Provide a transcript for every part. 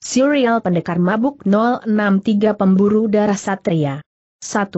Serial Pendekar Mabuk 063 Pemburu Darah Satria 1.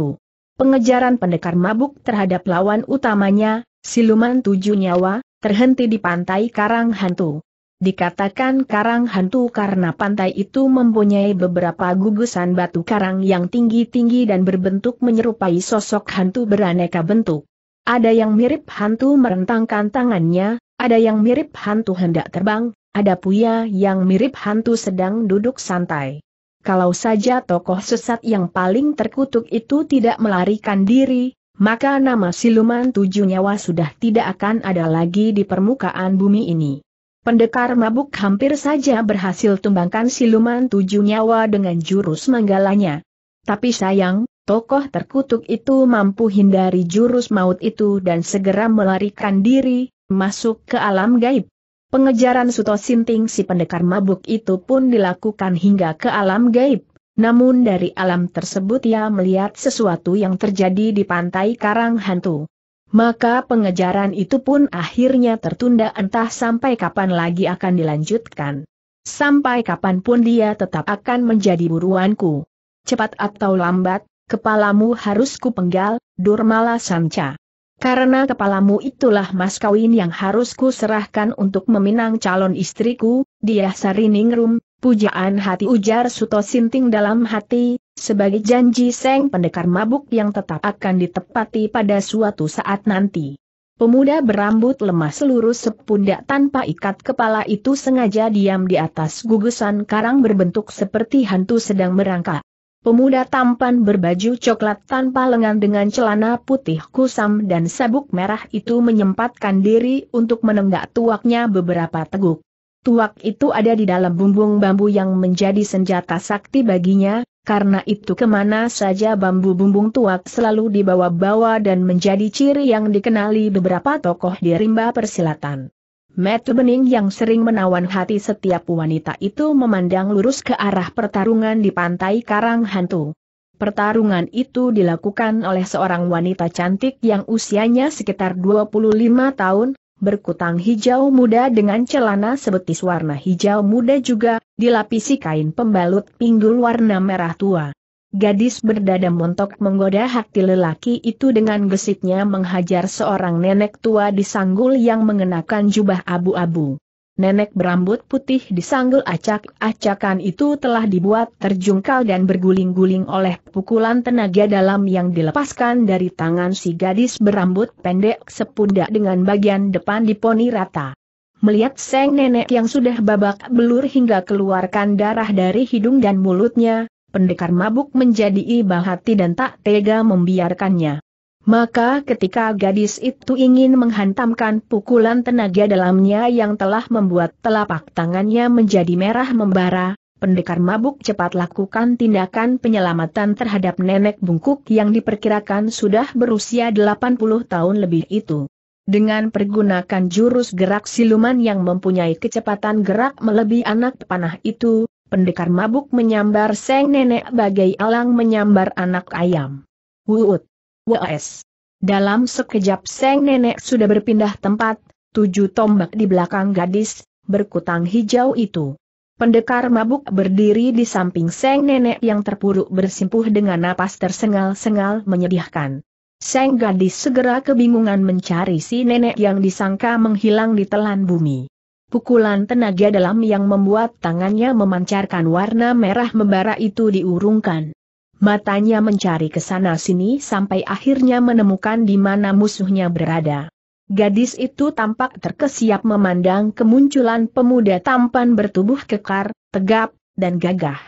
Pengejaran Pendekar Mabuk terhadap lawan utamanya, Siluman Tujuh Nyawa, terhenti di pantai Karang Hantu. Dikatakan Karang Hantu karena pantai itu mempunyai beberapa gugusan batu karang yang tinggi-tinggi dan berbentuk menyerupai sosok hantu beraneka bentuk. Ada yang mirip hantu merentangkan tangannya, ada yang mirip hantu hendak terbang, ada Puya yang mirip hantu sedang duduk santai. Kalau saja tokoh sesat yang paling terkutuk itu tidak melarikan diri, maka nama siluman tujuh nyawa sudah tidak akan ada lagi di permukaan bumi ini. Pendekar mabuk hampir saja berhasil tumbangkan siluman tujuh nyawa dengan jurus manggalanya. Tapi sayang, tokoh terkutuk itu mampu hindari jurus maut itu dan segera melarikan diri, masuk ke alam gaib. Pengejaran Suto Sinting si pendekar mabuk itu pun dilakukan hingga ke alam gaib. Namun dari alam tersebut ia melihat sesuatu yang terjadi di pantai Karang Hantu. Maka pengejaran itu pun akhirnya tertunda entah sampai kapan lagi akan dilanjutkan. Sampai kapan pun dia tetap akan menjadi buruanku. Cepat atau lambat, kepalamu harus kupenggal, Durmala Sanca. Karena kepalamu itulah mas kawin yang harus ku serahkan untuk meminang calon istriku, dia sariningrum, pujaan hati ujar Suto Sinting dalam hati, sebagai janji seng pendekar mabuk yang tetap akan ditepati pada suatu saat nanti. Pemuda berambut lemas seluruh sepundak tanpa ikat kepala itu sengaja diam di atas gugusan karang berbentuk seperti hantu sedang merangkak. Pemuda tampan berbaju coklat tanpa lengan dengan celana putih kusam dan sabuk merah itu menyempatkan diri untuk menenggak tuaknya beberapa teguk. Tuak itu ada di dalam bumbung bambu yang menjadi senjata sakti baginya, karena itu kemana saja bambu bumbung tuak selalu dibawa-bawa dan menjadi ciri yang dikenali beberapa tokoh di rimba persilatan. Metu Bening yang sering menawan hati setiap wanita itu memandang lurus ke arah pertarungan di pantai Karang Hantu. Pertarungan itu dilakukan oleh seorang wanita cantik yang usianya sekitar 25 tahun, berkutang hijau muda dengan celana sebetis warna hijau muda juga, dilapisi kain pembalut pinggul warna merah tua. Gadis berdada montok menggoda hati lelaki itu dengan gesitnya menghajar seorang nenek tua di sanggul yang mengenakan jubah abu-abu. Nenek berambut putih di sanggul acak-acakan itu telah dibuat terjungkal dan berguling-guling oleh pukulan tenaga dalam yang dilepaskan dari tangan si gadis berambut pendek sepundak dengan bagian depan diponi rata. Melihat seng nenek yang sudah babak belur hingga keluarkan darah dari hidung dan mulutnya, pendekar mabuk menjadi iba hati dan tak tega membiarkannya. Maka ketika gadis itu ingin menghantamkan pukulan tenaga dalamnya yang telah membuat telapak tangannya menjadi merah membara, pendekar mabuk cepat lakukan tindakan penyelamatan terhadap nenek bungkuk yang diperkirakan sudah berusia 80 tahun lebih itu. Dengan pergunakan jurus gerak siluman yang mempunyai kecepatan gerak melebihi anak panah itu, pendekar mabuk menyambar seng nenek bagai alang menyambar anak ayam. Wuut. Wes. Dalam sekejap seng nenek sudah berpindah tempat, tujuh tombak di belakang gadis, berkutang hijau itu. Pendekar mabuk berdiri di samping Seng Nenek yang terpuruk bersimpuh dengan napas tersengal-sengal menyedihkan. Seng gadis segera kebingungan mencari si nenek yang disangka menghilang di telan bumi. Pukulan tenaga dalam yang membuat tangannya memancarkan warna merah membara itu diurungkan. Matanya mencari ke sana sini sampai akhirnya menemukan di mana musuhnya berada. Gadis itu tampak terkesiap memandang kemunculan pemuda tampan bertubuh kekar, tegap, dan gagah.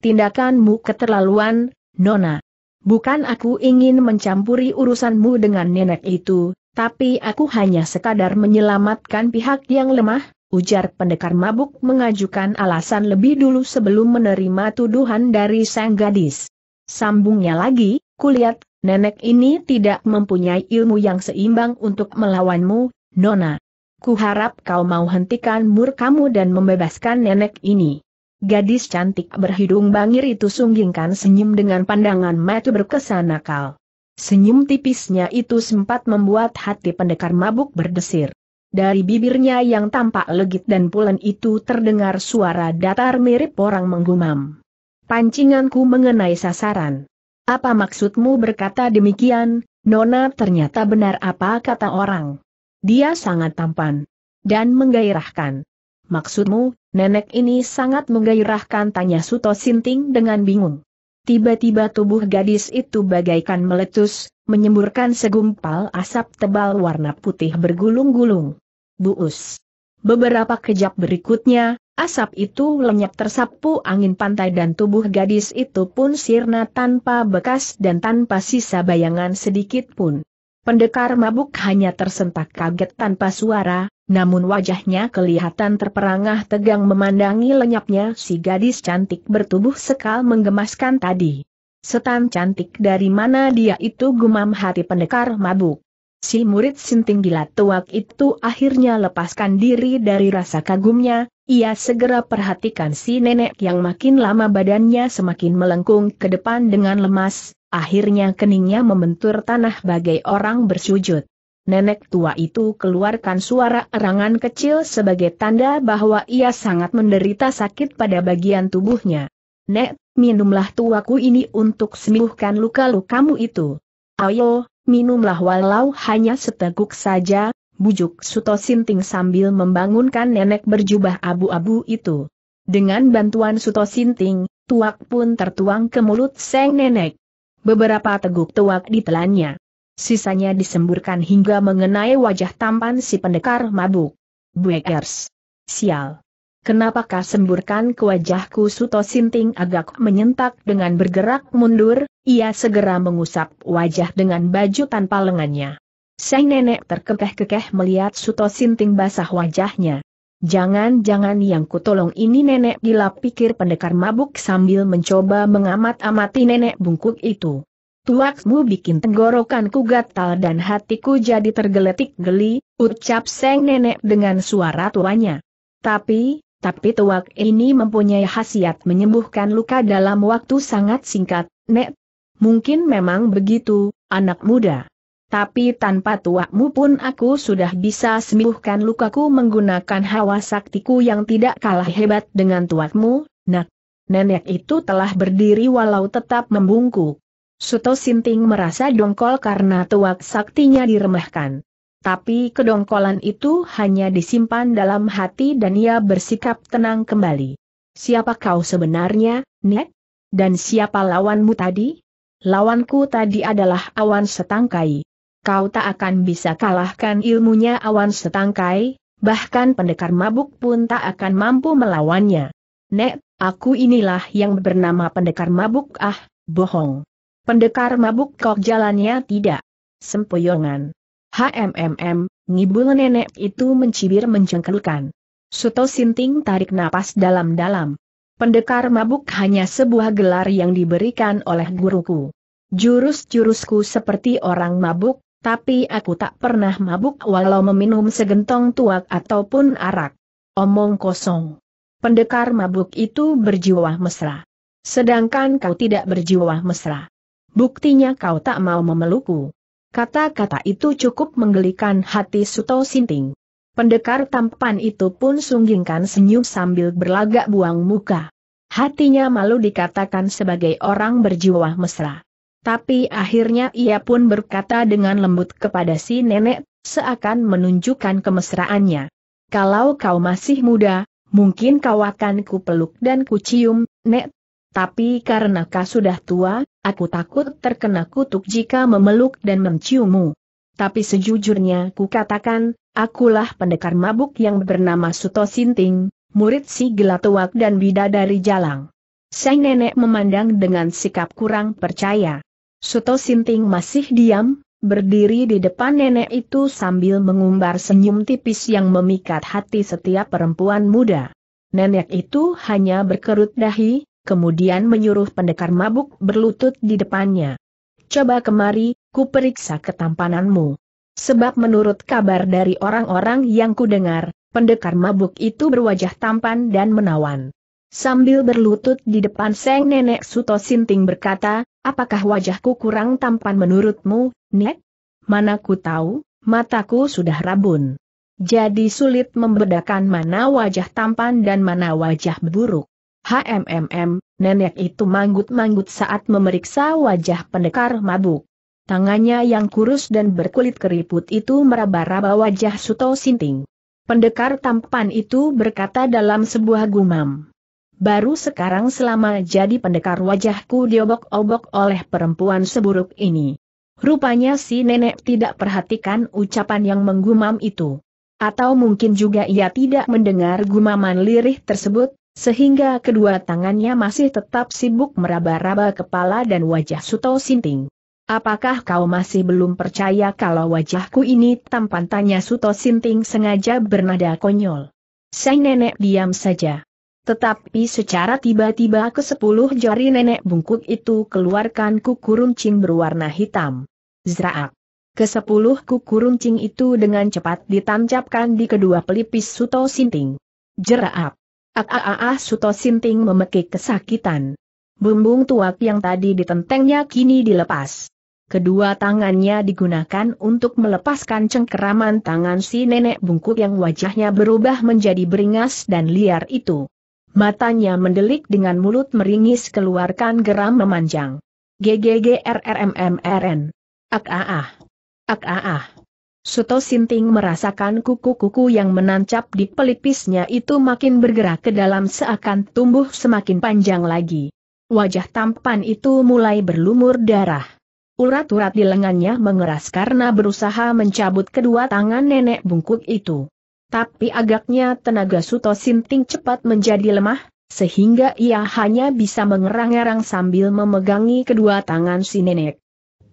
Tindakanmu keterlaluan, Nona. Bukan aku ingin mencampuri urusanmu dengan nenek itu, tapi aku hanya sekadar menyelamatkan pihak yang lemah, ujar pendekar mabuk mengajukan alasan lebih dulu sebelum menerima tuduhan dari sang gadis. Sambungnya lagi, kulihat, nenek ini tidak mempunyai ilmu yang seimbang untuk melawanmu, Nona. Kuharap kau mau hentikan murkamu dan membebaskan nenek ini. Gadis cantik berhidung bangir itu sunggingkan senyum dengan pandangan mata berkesan nakal. Senyum tipisnya itu sempat membuat hati pendekar mabuk berdesir. Dari bibirnya yang tampak legit dan pulen itu terdengar suara datar mirip orang menggumam. Pancinganku mengenai sasaran. Apa maksudmu berkata demikian, Nona ternyata benar apa kata orang. Dia sangat tampan. Dan menggairahkan. Maksudmu, nenek ini sangat menggairahkan tanya Suto Sinting dengan bingung. Tiba-tiba tubuh gadis itu bagaikan meletus, menyemburkan segumpal asap tebal warna putih bergulung-gulung. Buus. Beberapa kejap berikutnya, asap itu lenyap tersapu angin pantai dan tubuh gadis itu pun sirna tanpa bekas dan tanpa sisa bayangan sedikit pun. Pendekar mabuk hanya tersentak kaget tanpa suara, namun wajahnya kelihatan terperangah tegang memandangi lenyapnya si gadis cantik bertubuh sekal menggemaskan tadi. Setan cantik dari mana dia itu gumam hati pendekar mabuk. Si murid sinting gila tuak itu akhirnya lepaskan diri dari rasa kagumnya, ia segera perhatikan si nenek yang makin lama badannya semakin melengkung ke depan dengan lemas, akhirnya keningnya membentur tanah bagai orang bersujud. Nenek tua itu keluarkan suara erangan kecil sebagai tanda bahwa ia sangat menderita sakit pada bagian tubuhnya. Nek, minumlah tuaku ini untuk sembuhkan luka-lukamu itu. Ayo, minumlah walau hanya seteguk saja, bujuk Suto Sinting sambil membangunkan nenek berjubah abu-abu itu. Dengan bantuan Suto Sinting, tuak pun tertuang ke mulut seng nenek. Beberapa teguk tuak ditelannya. Sisanya disemburkan hingga mengenai wajah tampan si pendekar mabuk. Buekers. Sial. Kenapakah semburkan ke wajahku Suto Sinting agak menyentak dengan bergerak mundur, ia segera mengusap wajah dengan baju tanpa lengannya. Sang nenek terkekeh-kekeh melihat Suto Sinting basah wajahnya. Jangan-jangan yang kutolong ini nenek gila pikir pendekar mabuk sambil mencoba mengamat-amati nenek bungkuk itu. Tuakmu bikin tenggorokanku gatal dan hatiku jadi tergeletik geli, ucap sang nenek dengan suara tuanya. Tapi, tapi tuak ini mempunyai khasiat menyembuhkan luka dalam waktu sangat singkat, Nek. Mungkin memang begitu, anak muda. Tapi tanpa tuakmu pun aku sudah bisa sembuhkan lukaku menggunakan hawa saktiku yang tidak kalah hebat dengan tuakmu, nak. Nenek itu telah berdiri walau tetap membungkuk. Suto Sinting merasa dongkol karena tuak saktinya diremehkan. Tapi kedongkolan itu hanya disimpan dalam hati dan ia bersikap tenang kembali. Siapa kau sebenarnya, Nek? Dan siapa lawanmu tadi? Lawanku tadi adalah awan setangkai. Kau tak akan bisa kalahkan ilmunya awan setangkai, bahkan pendekar mabuk pun tak akan mampu melawannya. Nek, aku inilah yang bernama pendekar mabuk ah, bohong. Pendekar mabuk kok jalannya tidak. Sempoyongan. HMMM, ngibul nenek itu mencibir mencengkelkan. Suto Sinting tarik napas dalam-dalam. Pendekar mabuk hanya sebuah gelar yang diberikan oleh guruku. Jurus-jurusku seperti orang mabuk, tapi aku tak pernah mabuk walau meminum segentong tuak ataupun arak. Omong kosong. Pendekar mabuk itu berjiwa mesra. Sedangkan kau tidak berjiwa mesra. Buktinya kau tak mau memelukku. Kata-kata itu cukup menggelikan hati Suto Sinting. Pendekar tampan itu pun sunggingkan senyum sambil berlagak buang muka. Hatinya malu dikatakan sebagai orang berjiwa mesra. Tapi akhirnya ia pun berkata dengan lembut kepada si nenek, seakan menunjukkan kemesraannya. Kalau kau masih muda, mungkin kau akan kupeluk dan kucium, nek. Tapi karena kau sudah tua, Aku takut terkena kutuk jika memeluk dan menciummu. Tapi sejujurnya ku katakan, akulah pendekar mabuk yang bernama Suto Sinting, murid si Gelatuak dan Bidadari Jalang. Sang nenek memandang dengan sikap kurang percaya. Suto Sinting masih diam, berdiri di depan nenek itu sambil mengumbar senyum tipis yang memikat hati setiap perempuan muda. Nenek itu hanya berkerut dahi, kemudian menyuruh pendekar mabuk berlutut di depannya. Coba kemari, ku periksa ketampananmu. Sebab menurut kabar dari orang-orang yang kudengar, pendekar mabuk itu berwajah tampan dan menawan. Sambil berlutut di depan Seng Nenek Suto Sinting berkata, apakah wajahku kurang tampan menurutmu, Nek? Mana ku tahu, mataku sudah rabun. Jadi sulit membedakan mana wajah tampan dan mana wajah buruk. HMMM, nenek itu manggut-manggut saat memeriksa wajah pendekar mabuk. Tangannya yang kurus dan berkulit keriput itu meraba-raba wajah Suto Sinting. Pendekar tampan itu berkata dalam sebuah gumam. Baru sekarang selama jadi pendekar wajahku diobok-obok oleh perempuan seburuk ini. Rupanya si nenek tidak perhatikan ucapan yang menggumam itu. Atau mungkin juga ia tidak mendengar gumaman lirih tersebut, sehingga kedua tangannya masih tetap sibuk meraba-raba kepala dan wajah Suto Sinting. Apakah kau masih belum percaya kalau wajahku ini tampan tanya Suto Sinting sengaja bernada konyol. Sang nenek diam saja. Tetapi secara tiba-tiba ke sepuluh jari nenek bungkuk itu keluarkan kuku runcing berwarna hitam. Zraak. Kesepuluh kuku runcing itu dengan cepat ditancapkan di kedua pelipis Suto Sinting. Jeraap. Aaah, Suto Sinting memekik kesakitan. Bumbung tuak yang tadi ditentengnya kini dilepas. Kedua tangannya digunakan untuk melepaskan cengkeraman tangan si nenek bungkuk yang wajahnya berubah menjadi beringas dan liar itu. Matanya mendelik dengan mulut meringis keluarkan geram memanjang. GGGRRMMRN. Ak aah. Suto Sinting merasakan kuku-kuku yang menancap di pelipisnya itu makin bergerak ke dalam seakan tumbuh semakin panjang lagi. Wajah tampan itu mulai berlumur darah. Urat-urat di lengannya mengeras karena berusaha mencabut kedua tangan nenek bungkuk itu. Tapi agaknya tenaga Suto Sinting cepat menjadi lemah, sehingga ia hanya bisa mengerang-erang sambil memegangi kedua tangan si nenek.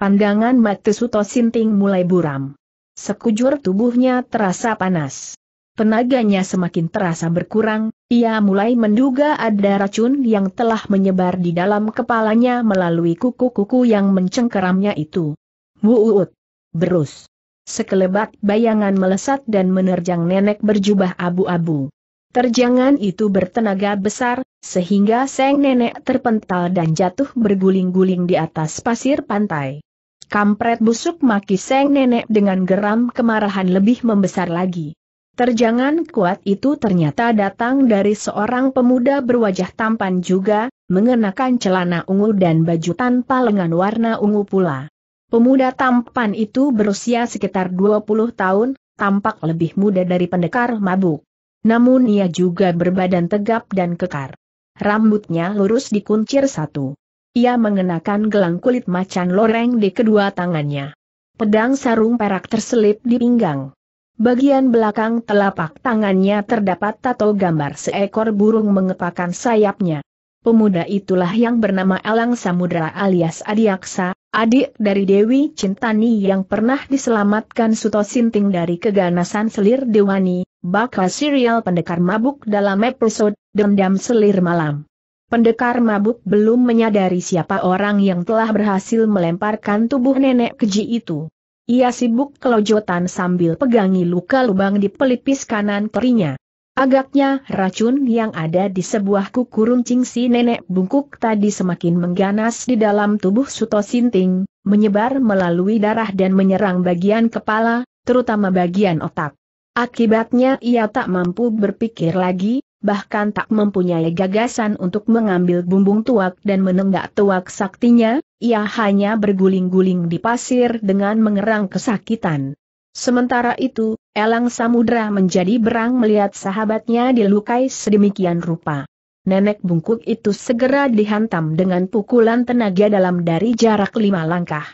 Pandangan mata Suto Sinting mulai buram. Sekujur tubuhnya terasa panas. Tenaganya semakin terasa berkurang, ia mulai menduga ada racun yang telah menyebar di dalam kepalanya melalui kuku-kuku yang mencengkeramnya itu. Wuut! Berus! Sekelebat bayangan melesat dan menerjang nenek berjubah abu-abu. Terjangan itu bertenaga besar, sehingga seng nenek terpental dan jatuh berguling-guling di atas pasir pantai. Kampret busuk maki seng nenek dengan geram kemarahan lebih membesar lagi. Terjangan kuat itu ternyata datang dari seorang pemuda berwajah tampan juga, mengenakan celana ungu dan baju tanpa lengan warna ungu pula. Pemuda tampan itu berusia sekitar 20 tahun, tampak lebih muda dari pendekar mabuk. Namun ia juga berbadan tegap dan kekar. Rambutnya lurus dikuncir satu. Ia mengenakan gelang kulit macan loreng di kedua tangannya. Pedang sarung perak terselip di pinggang. Bagian belakang telapak tangannya terdapat tato gambar seekor burung mengepakkan sayapnya. Pemuda itulah yang bernama Alang Samudra alias Adiaksa, adik dari Dewi Cintani yang pernah diselamatkan Suto Sinting dari keganasan selir Dewani, bakal serial pendekar mabuk dalam episode Dendam Selir Malam. Pendekar mabuk belum menyadari siapa orang yang telah berhasil melemparkan tubuh nenek keji itu. Ia sibuk kelojotan sambil pegangi luka lubang di pelipis kanan perinya. Agaknya racun yang ada di sebuah kuku runcing si nenek bungkuk tadi semakin mengganas di dalam tubuh Suto Sinting, menyebar melalui darah dan menyerang bagian kepala, terutama bagian otak. Akibatnya ia tak mampu berpikir lagi, bahkan tak mempunyai gagasan untuk mengambil bumbung tuak dan menenggak tuak saktinya, ia hanya berguling-guling di pasir dengan mengerang kesakitan. Sementara itu, Elang Samudra menjadi berang melihat sahabatnya dilukai sedemikian rupa. Nenek bungkuk itu segera dihantam dengan pukulan tenaga dalam dari jarak lima langkah.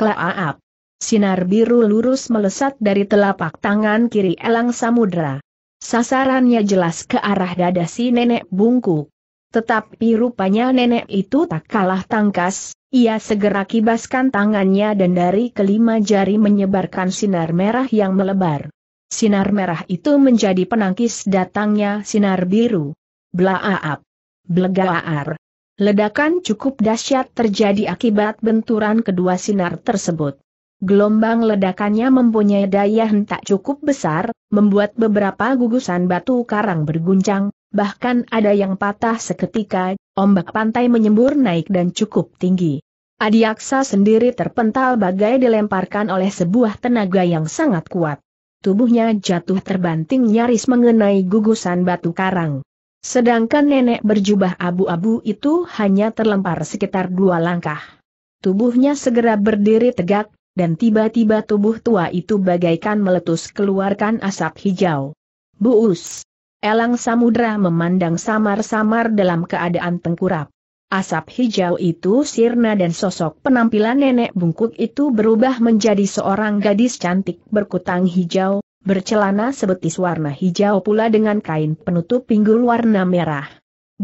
Klaaap! Sinar biru lurus melesat dari telapak tangan kiri Elang Samudra. Sasarannya jelas ke arah dada si nenek bungkuk. Tetapi rupanya nenek itu tak kalah tangkas, ia segera kibaskan tangannya dan dari kelima jari menyebarkan sinar merah yang melebar. Sinar merah itu menjadi penangkis datangnya sinar biru. Blaaap. Blegaar. Ledakan cukup dahsyat terjadi akibat benturan kedua sinar tersebut. Gelombang ledakannya mempunyai daya hentak cukup besar, membuat beberapa gugusan batu karang berguncang, bahkan ada yang patah seketika, ombak pantai menyembur naik dan cukup tinggi. Adiaksa sendiri terpental bagai dilemparkan oleh sebuah tenaga yang sangat kuat. Tubuhnya jatuh terbanting nyaris mengenai gugusan batu karang. Sedangkan nenek berjubah abu-abu itu hanya terlempar sekitar dua langkah. Tubuhnya segera berdiri tegak, dan tiba-tiba tubuh tua itu bagaikan meletus keluarkan asap hijau. Buus! Elang samudra memandang samar-samar dalam keadaan tengkurap. Asap hijau itu sirna dan sosok penampilan nenek bungkuk itu berubah menjadi seorang gadis cantik berkutang hijau, bercelana sebetis warna hijau pula dengan kain penutup pinggul warna merah.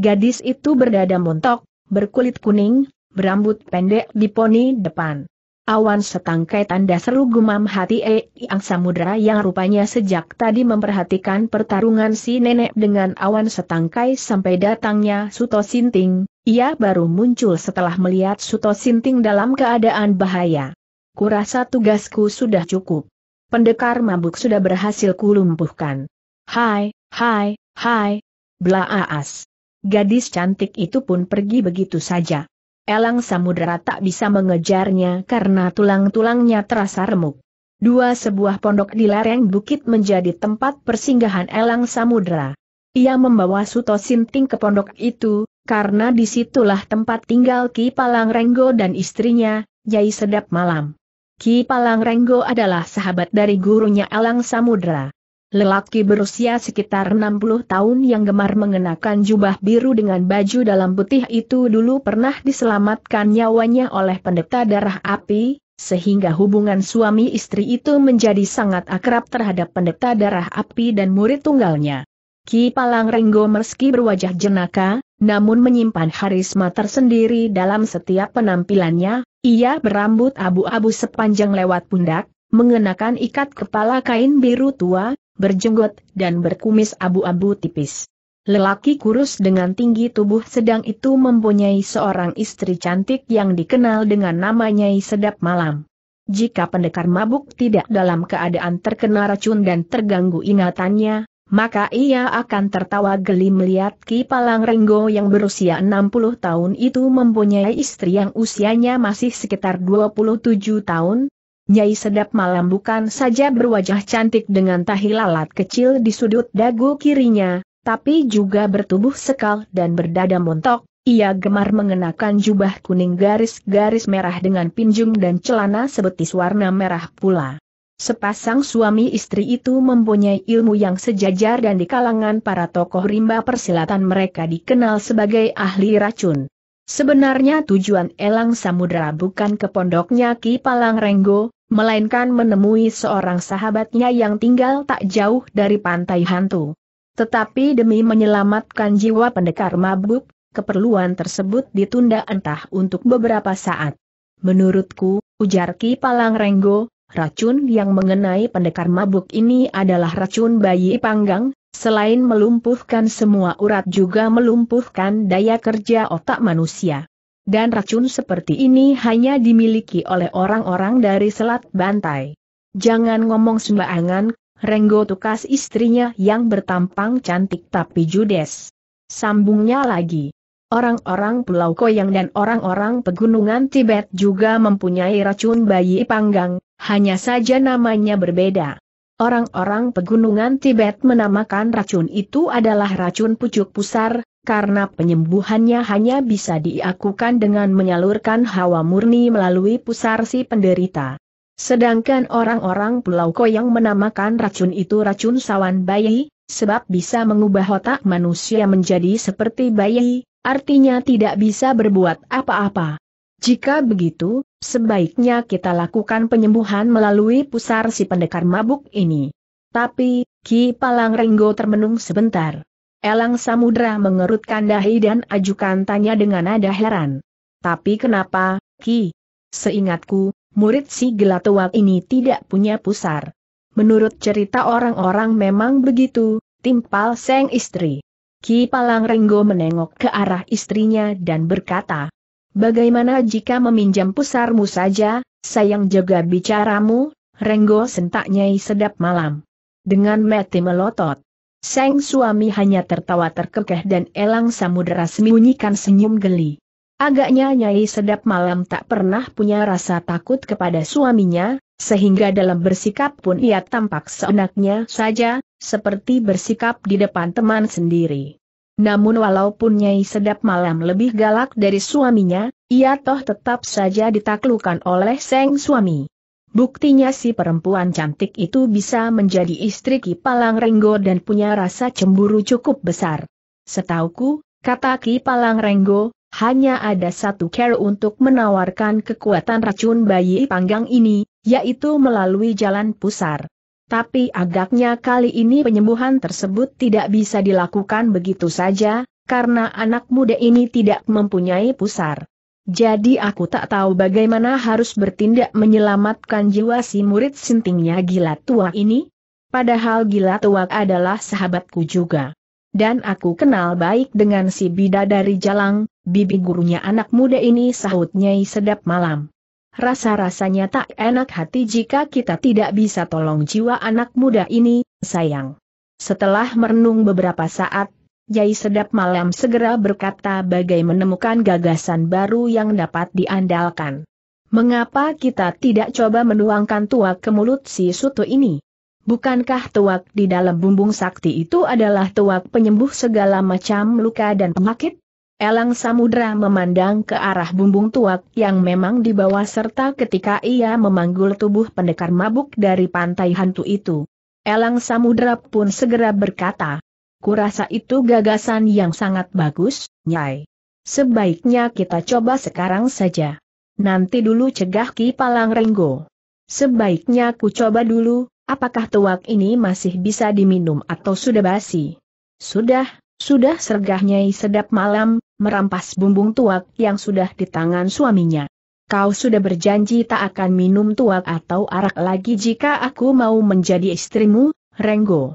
Gadis itu berdada montok, berkulit kuning, berambut pendek di poni depan. Awan setangkai tanda seru gumam hati e, Angsa Samudra yang rupanya sejak tadi memperhatikan pertarungan si nenek dengan awan setangkai sampai datangnya Suto Sinting, ia baru muncul setelah melihat Suto Sinting dalam keadaan bahaya. Kurasa tugasku sudah cukup. Pendekar mabuk sudah berhasil kulumpuhkan. Hai, hai, hai, blaaas. Gadis cantik itu pun pergi begitu saja elang samudera tak bisa mengejarnya karena tulang-tulangnya terasa remuk. Dua sebuah pondok di lereng bukit menjadi tempat persinggahan elang samudera. Ia membawa Suto Sinting ke pondok itu, karena disitulah tempat tinggal Ki Palang Renggo dan istrinya, Yai Sedap Malam. Ki Palang Renggo adalah sahabat dari gurunya Elang Samudera. Lelaki berusia sekitar 60 tahun yang gemar mengenakan jubah biru dengan baju dalam putih itu dulu pernah diselamatkan nyawanya oleh pendeta darah api, sehingga hubungan suami istri itu menjadi sangat akrab terhadap pendeta darah api dan murid tunggalnya. Ki Palang Renggo meski berwajah jenaka, namun menyimpan harisma tersendiri dalam setiap penampilannya, ia berambut abu-abu sepanjang lewat pundak, mengenakan ikat kepala kain biru tua, berjenggot, dan berkumis abu-abu tipis. Lelaki kurus dengan tinggi tubuh sedang itu mempunyai seorang istri cantik yang dikenal dengan namanya Sedap Malam. Jika pendekar mabuk tidak dalam keadaan terkena racun dan terganggu ingatannya, maka ia akan tertawa geli melihat Ki Palang Renggo yang berusia 60 tahun itu mempunyai istri yang usianya masih sekitar 27 tahun, Nyai Sedap Malam bukan saja berwajah cantik dengan tahi lalat kecil di sudut dagu kirinya, tapi juga bertubuh sekal dan berdada montok. Ia gemar mengenakan jubah kuning garis-garis merah dengan pinjung dan celana sebetis warna merah pula. Sepasang suami istri itu mempunyai ilmu yang sejajar dan di kalangan para tokoh rimba persilatan mereka dikenal sebagai ahli racun. Sebenarnya tujuan Elang Samudra bukan ke pondoknya Ki Palang Renggo, melainkan menemui seorang sahabatnya yang tinggal tak jauh dari pantai hantu. Tetapi demi menyelamatkan jiwa pendekar mabuk, keperluan tersebut ditunda entah untuk beberapa saat. Menurutku, ujar Ki Palang Renggo, racun yang mengenai pendekar mabuk ini adalah racun bayi panggang, selain melumpuhkan semua urat juga melumpuhkan daya kerja otak manusia dan racun seperti ini hanya dimiliki oleh orang-orang dari Selat Bantai. Jangan ngomong sembarangan, Renggo tukas istrinya yang bertampang cantik tapi judes. Sambungnya lagi. Orang-orang Pulau Koyang dan orang-orang pegunungan Tibet juga mempunyai racun bayi panggang, hanya saja namanya berbeda. Orang-orang pegunungan Tibet menamakan racun itu adalah racun pucuk pusar, karena penyembuhannya hanya bisa diakukan dengan menyalurkan hawa murni melalui pusar si penderita. Sedangkan orang-orang Pulau Koyang menamakan racun itu racun sawan bayi, sebab bisa mengubah otak manusia menjadi seperti bayi, artinya tidak bisa berbuat apa-apa. Jika begitu, sebaiknya kita lakukan penyembuhan melalui pusar si pendekar mabuk ini. Tapi, Ki Palang Renggo termenung sebentar. Elang Samudra mengerutkan dahi dan ajukan tanya dengan nada heran. Tapi kenapa, Ki? Seingatku, murid si Gelatoa ini tidak punya pusar. Menurut cerita orang-orang memang begitu, timpal seng istri. Ki Palang Renggo menengok ke arah istrinya dan berkata, Bagaimana jika meminjam pusarmu saja, sayang jaga bicaramu, Renggo sentaknya sedap malam. Dengan mati melotot. Seng suami hanya tertawa terkekeh dan elang samudera sembunyikan senyum geli. Agaknya Nyai Sedap Malam tak pernah punya rasa takut kepada suaminya, sehingga dalam bersikap pun ia tampak seenaknya saja, seperti bersikap di depan teman sendiri. Namun walaupun Nyai Sedap Malam lebih galak dari suaminya, ia toh tetap saja ditaklukan oleh Seng suami. Buktinya si perempuan cantik itu bisa menjadi istri Ki Palang Renggo dan punya rasa cemburu cukup besar. Setauku, kata Ki Palang Renggo, hanya ada satu cara untuk menawarkan kekuatan racun bayi panggang ini, yaitu melalui jalan pusar. Tapi agaknya kali ini penyembuhan tersebut tidak bisa dilakukan begitu saja, karena anak muda ini tidak mempunyai pusar. Jadi aku tak tahu bagaimana harus bertindak menyelamatkan jiwa si murid sintingnya gila tua ini. Padahal gila tua adalah sahabatku juga. Dan aku kenal baik dengan si bida dari jalang, bibi gurunya anak muda ini sahut Nyai Sedap Malam. Rasa-rasanya tak enak hati jika kita tidak bisa tolong jiwa anak muda ini, sayang. Setelah merenung beberapa saat, Jai Sedap Malam segera berkata bagai menemukan gagasan baru yang dapat diandalkan. Mengapa kita tidak coba menuangkan tuak ke mulut si Suto ini? Bukankah tuak di dalam bumbung sakti itu adalah tuak penyembuh segala macam luka dan penyakit? Elang Samudra memandang ke arah bumbung tuak yang memang dibawa serta ketika ia memanggul tubuh pendekar mabuk dari pantai hantu itu. Elang Samudra pun segera berkata, Kurasa itu gagasan yang sangat bagus, Nyai. Sebaiknya kita coba sekarang saja. Nanti dulu cegah Ki Palang Renggo. Sebaiknya ku coba dulu, apakah tuak ini masih bisa diminum atau sudah basi. Sudah, sudah sergah Nyai sedap malam, merampas bumbung tuak yang sudah di tangan suaminya. Kau sudah berjanji tak akan minum tuak atau arak lagi jika aku mau menjadi istrimu, Renggo.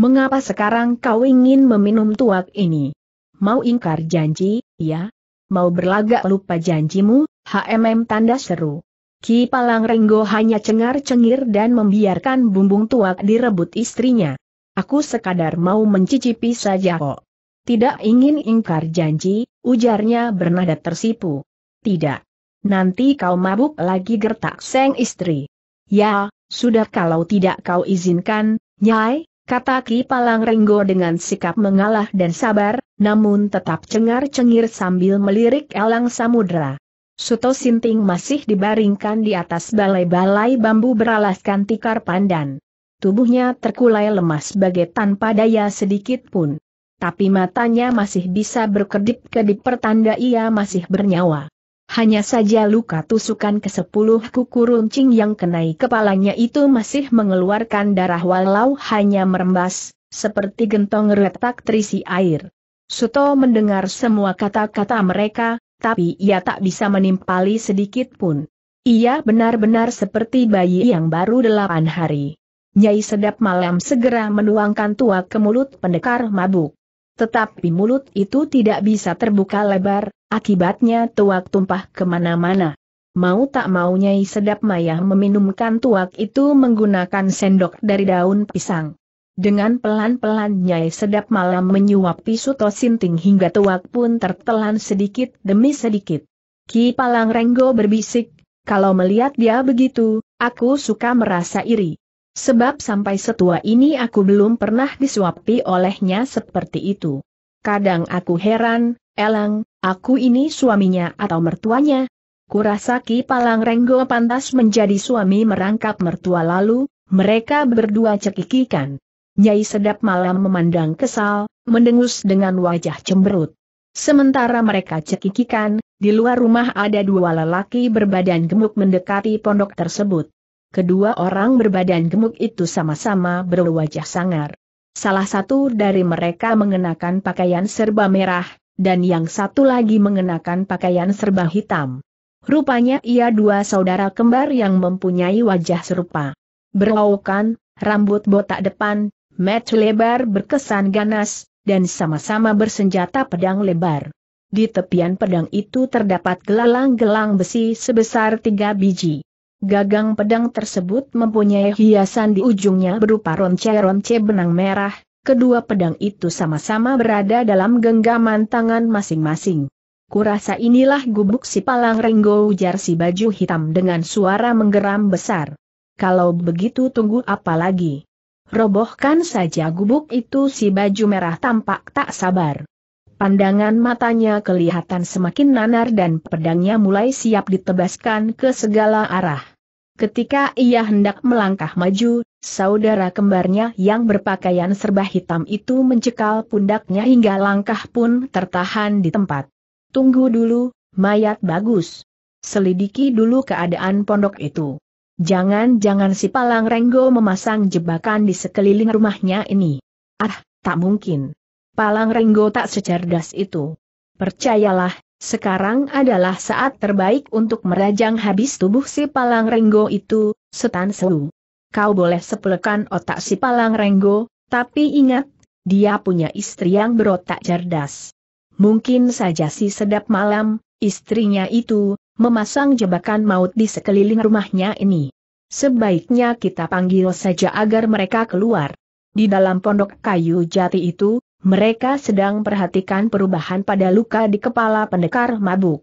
Mengapa sekarang kau ingin meminum tuak ini? Mau ingkar janji, ya? Mau berlagak lupa janjimu, HMM tanda seru. Ki Palang Renggo hanya cengar-cengir dan membiarkan bumbung tuak direbut istrinya. Aku sekadar mau mencicipi saja kok. Tidak ingin ingkar janji, ujarnya bernada tersipu. Tidak. Nanti kau mabuk lagi gertak seng istri. Ya, sudah kalau tidak kau izinkan, Nyai, kata Ki Palang Renggo dengan sikap mengalah dan sabar, namun tetap cengar-cengir sambil melirik elang Samudra. Suto Sinting masih dibaringkan di atas balai-balai bambu beralaskan tikar pandan. Tubuhnya terkulai lemas bagai tanpa daya sedikit pun. Tapi matanya masih bisa berkedip-kedip pertanda ia masih bernyawa. Hanya saja luka tusukan ke sepuluh kuku runcing yang kenai kepalanya itu masih mengeluarkan darah walau hanya merembas, seperti gentong retak terisi air. Suto mendengar semua kata-kata mereka, tapi ia tak bisa menimpali sedikit pun. Ia benar-benar seperti bayi yang baru delapan hari. Nyai Sedap Malam segera menuangkan tua ke mulut pendekar mabuk. Tetapi mulut itu tidak bisa terbuka lebar, akibatnya tuak tumpah kemana-mana. Mau tak mau Nyai Sedap Mayah meminumkan tuak itu menggunakan sendok dari daun pisang. Dengan pelan-pelan Nyai Sedap Malam menyuapi Suto Sinting hingga tuak pun tertelan sedikit demi sedikit. Ki Palang Renggo berbisik, kalau melihat dia begitu, aku suka merasa iri. Sebab sampai setua ini aku belum pernah disuapi olehnya seperti itu. Kadang aku heran, elang, aku ini suaminya atau mertuanya. Kurasa Ki Palang Renggo pantas menjadi suami merangkap mertua lalu, mereka berdua cekikikan. Nyai sedap malam memandang kesal, mendengus dengan wajah cemberut. Sementara mereka cekikikan, di luar rumah ada dua lelaki berbadan gemuk mendekati pondok tersebut. Kedua orang berbadan gemuk itu sama-sama berwajah sangar. Salah satu dari mereka mengenakan pakaian serba merah, dan yang satu lagi mengenakan pakaian serba hitam. Rupanya ia dua saudara kembar yang mempunyai wajah serupa. Berlaukan, rambut botak depan, met lebar berkesan ganas, dan sama-sama bersenjata pedang lebar. Di tepian pedang itu terdapat gelalang-gelang besi sebesar tiga biji. Gagang pedang tersebut mempunyai hiasan di ujungnya berupa ronce-ronce benang merah, kedua pedang itu sama-sama berada dalam genggaman tangan masing-masing. Kurasa inilah gubuk si palang renggo ujar si baju hitam dengan suara menggeram besar. Kalau begitu tunggu apa lagi? Robohkan saja gubuk itu si baju merah tampak tak sabar. Pandangan matanya kelihatan semakin nanar dan pedangnya mulai siap ditebaskan ke segala arah. Ketika ia hendak melangkah maju, saudara kembarnya yang berpakaian serba hitam itu mencekal pundaknya hingga langkah pun tertahan di tempat. Tunggu dulu, mayat bagus. Selidiki dulu keadaan pondok itu. Jangan-jangan si Palang Renggo memasang jebakan di sekeliling rumahnya ini. Ah, tak mungkin. Palang Renggo tak secerdas itu. Percayalah, sekarang adalah saat terbaik untuk merajang habis tubuh si palang renggo itu, setan sewu. Kau boleh sepelekan otak si palang renggo, tapi ingat, dia punya istri yang berotak cerdas. Mungkin saja si sedap malam, istrinya itu, memasang jebakan maut di sekeliling rumahnya ini. Sebaiknya kita panggil saja agar mereka keluar. Di dalam pondok kayu jati itu, mereka sedang perhatikan perubahan pada luka di kepala pendekar mabuk.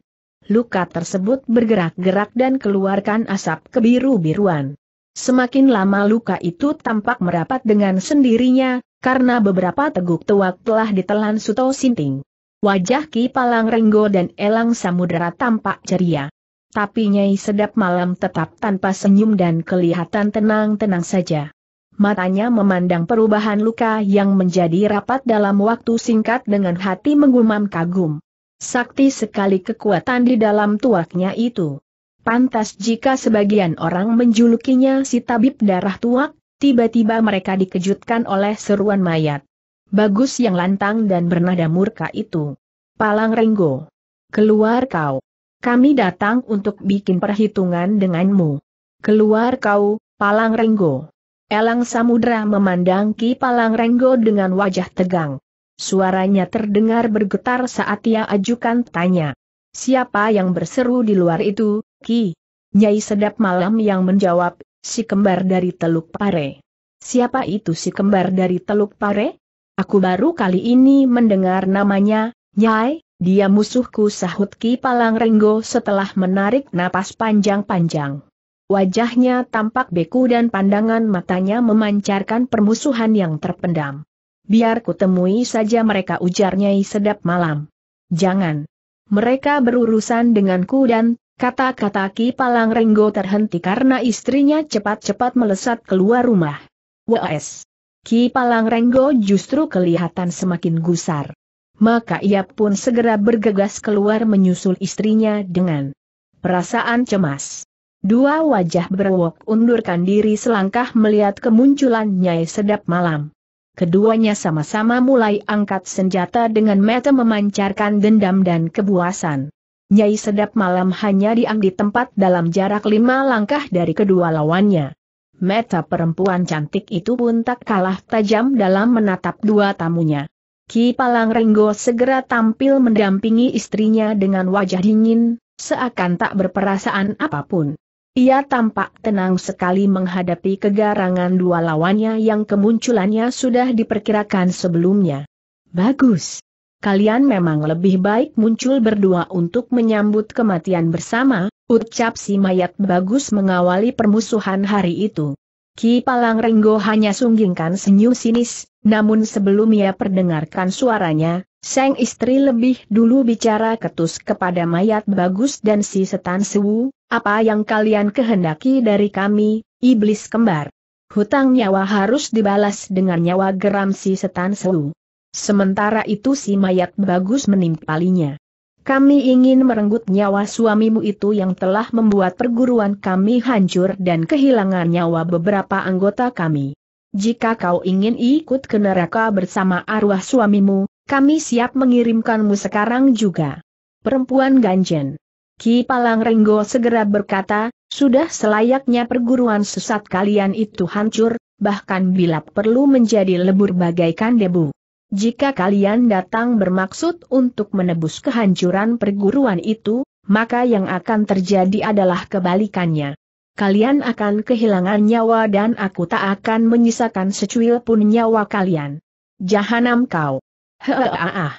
Luka tersebut bergerak-gerak dan keluarkan asap kebiru-biruan. Semakin lama luka itu tampak merapat dengan sendirinya, karena beberapa teguk tuak telah ditelan Suto Sinting. Wajah Ki Palang Renggo dan Elang Samudera tampak ceria. Tapi Nyai Sedap Malam tetap tanpa senyum dan kelihatan tenang-tenang saja matanya memandang perubahan luka yang menjadi rapat dalam waktu singkat dengan hati menggumam kagum. Sakti sekali kekuatan di dalam tuaknya itu. Pantas jika sebagian orang menjulukinya si tabib darah tuak, tiba-tiba mereka dikejutkan oleh seruan mayat. Bagus yang lantang dan bernada murka itu. Palang Renggo. Keluar kau. Kami datang untuk bikin perhitungan denganmu. Keluar kau, Palang Renggo. Elang Samudra memandang Ki Palang Renggo dengan wajah tegang. Suaranya terdengar bergetar saat ia ajukan tanya. Siapa yang berseru di luar itu, Ki? Nyai Sedap Malam yang menjawab, si kembar dari Teluk Pare. Siapa itu si kembar dari Teluk Pare? Aku baru kali ini mendengar namanya, Nyai, dia musuhku sahut Ki Palang Renggo setelah menarik napas panjang-panjang. Wajahnya tampak beku dan pandangan matanya memancarkan permusuhan yang terpendam. Biar kutemui saja mereka ujarnya sedap malam. Jangan. Mereka berurusan denganku dan, kata-kata Ki Palang Renggo terhenti karena istrinya cepat-cepat melesat keluar rumah. WS. Ki Palang Renggo justru kelihatan semakin gusar. Maka ia pun segera bergegas keluar menyusul istrinya dengan perasaan cemas. Dua wajah berwok undurkan diri selangkah melihat kemunculan Nyai Sedap Malam. Keduanya sama-sama mulai angkat senjata dengan mata memancarkan dendam dan kebuasan. Nyai Sedap Malam hanya diam di tempat dalam jarak lima langkah dari kedua lawannya. Meta perempuan cantik itu pun tak kalah tajam dalam menatap dua tamunya. Ki Palang Renggo segera tampil mendampingi istrinya dengan wajah dingin, seakan tak berperasaan apapun. Ia tampak tenang sekali menghadapi kegarangan dua lawannya yang kemunculannya sudah diperkirakan sebelumnya. Bagus. Kalian memang lebih baik muncul berdua untuk menyambut kematian bersama, ucap si mayat bagus mengawali permusuhan hari itu. Ki Palang Renggo hanya sunggingkan senyum sinis, namun sebelum ia perdengarkan suaranya, Sang istri lebih dulu bicara ketus kepada mayat bagus dan si setan sewu, apa yang kalian kehendaki dari kami, iblis kembar. Hutang nyawa harus dibalas dengan nyawa geram si setan sewu. Sementara itu si mayat bagus menimpalinya. Kami ingin merenggut nyawa suamimu itu yang telah membuat perguruan kami hancur dan kehilangan nyawa beberapa anggota kami. Jika kau ingin ikut ke neraka bersama arwah suamimu, kami siap mengirimkanmu sekarang juga. Perempuan Ganjen. Ki Palang Renggo segera berkata, sudah selayaknya perguruan sesat kalian itu hancur, bahkan bila perlu menjadi lebur bagaikan debu. Jika kalian datang bermaksud untuk menebus kehancuran perguruan itu, maka yang akan terjadi adalah kebalikannya. Kalian akan kehilangan nyawa dan aku tak akan menyisakan secuil pun nyawa kalian. Jahanam kau. Heeh.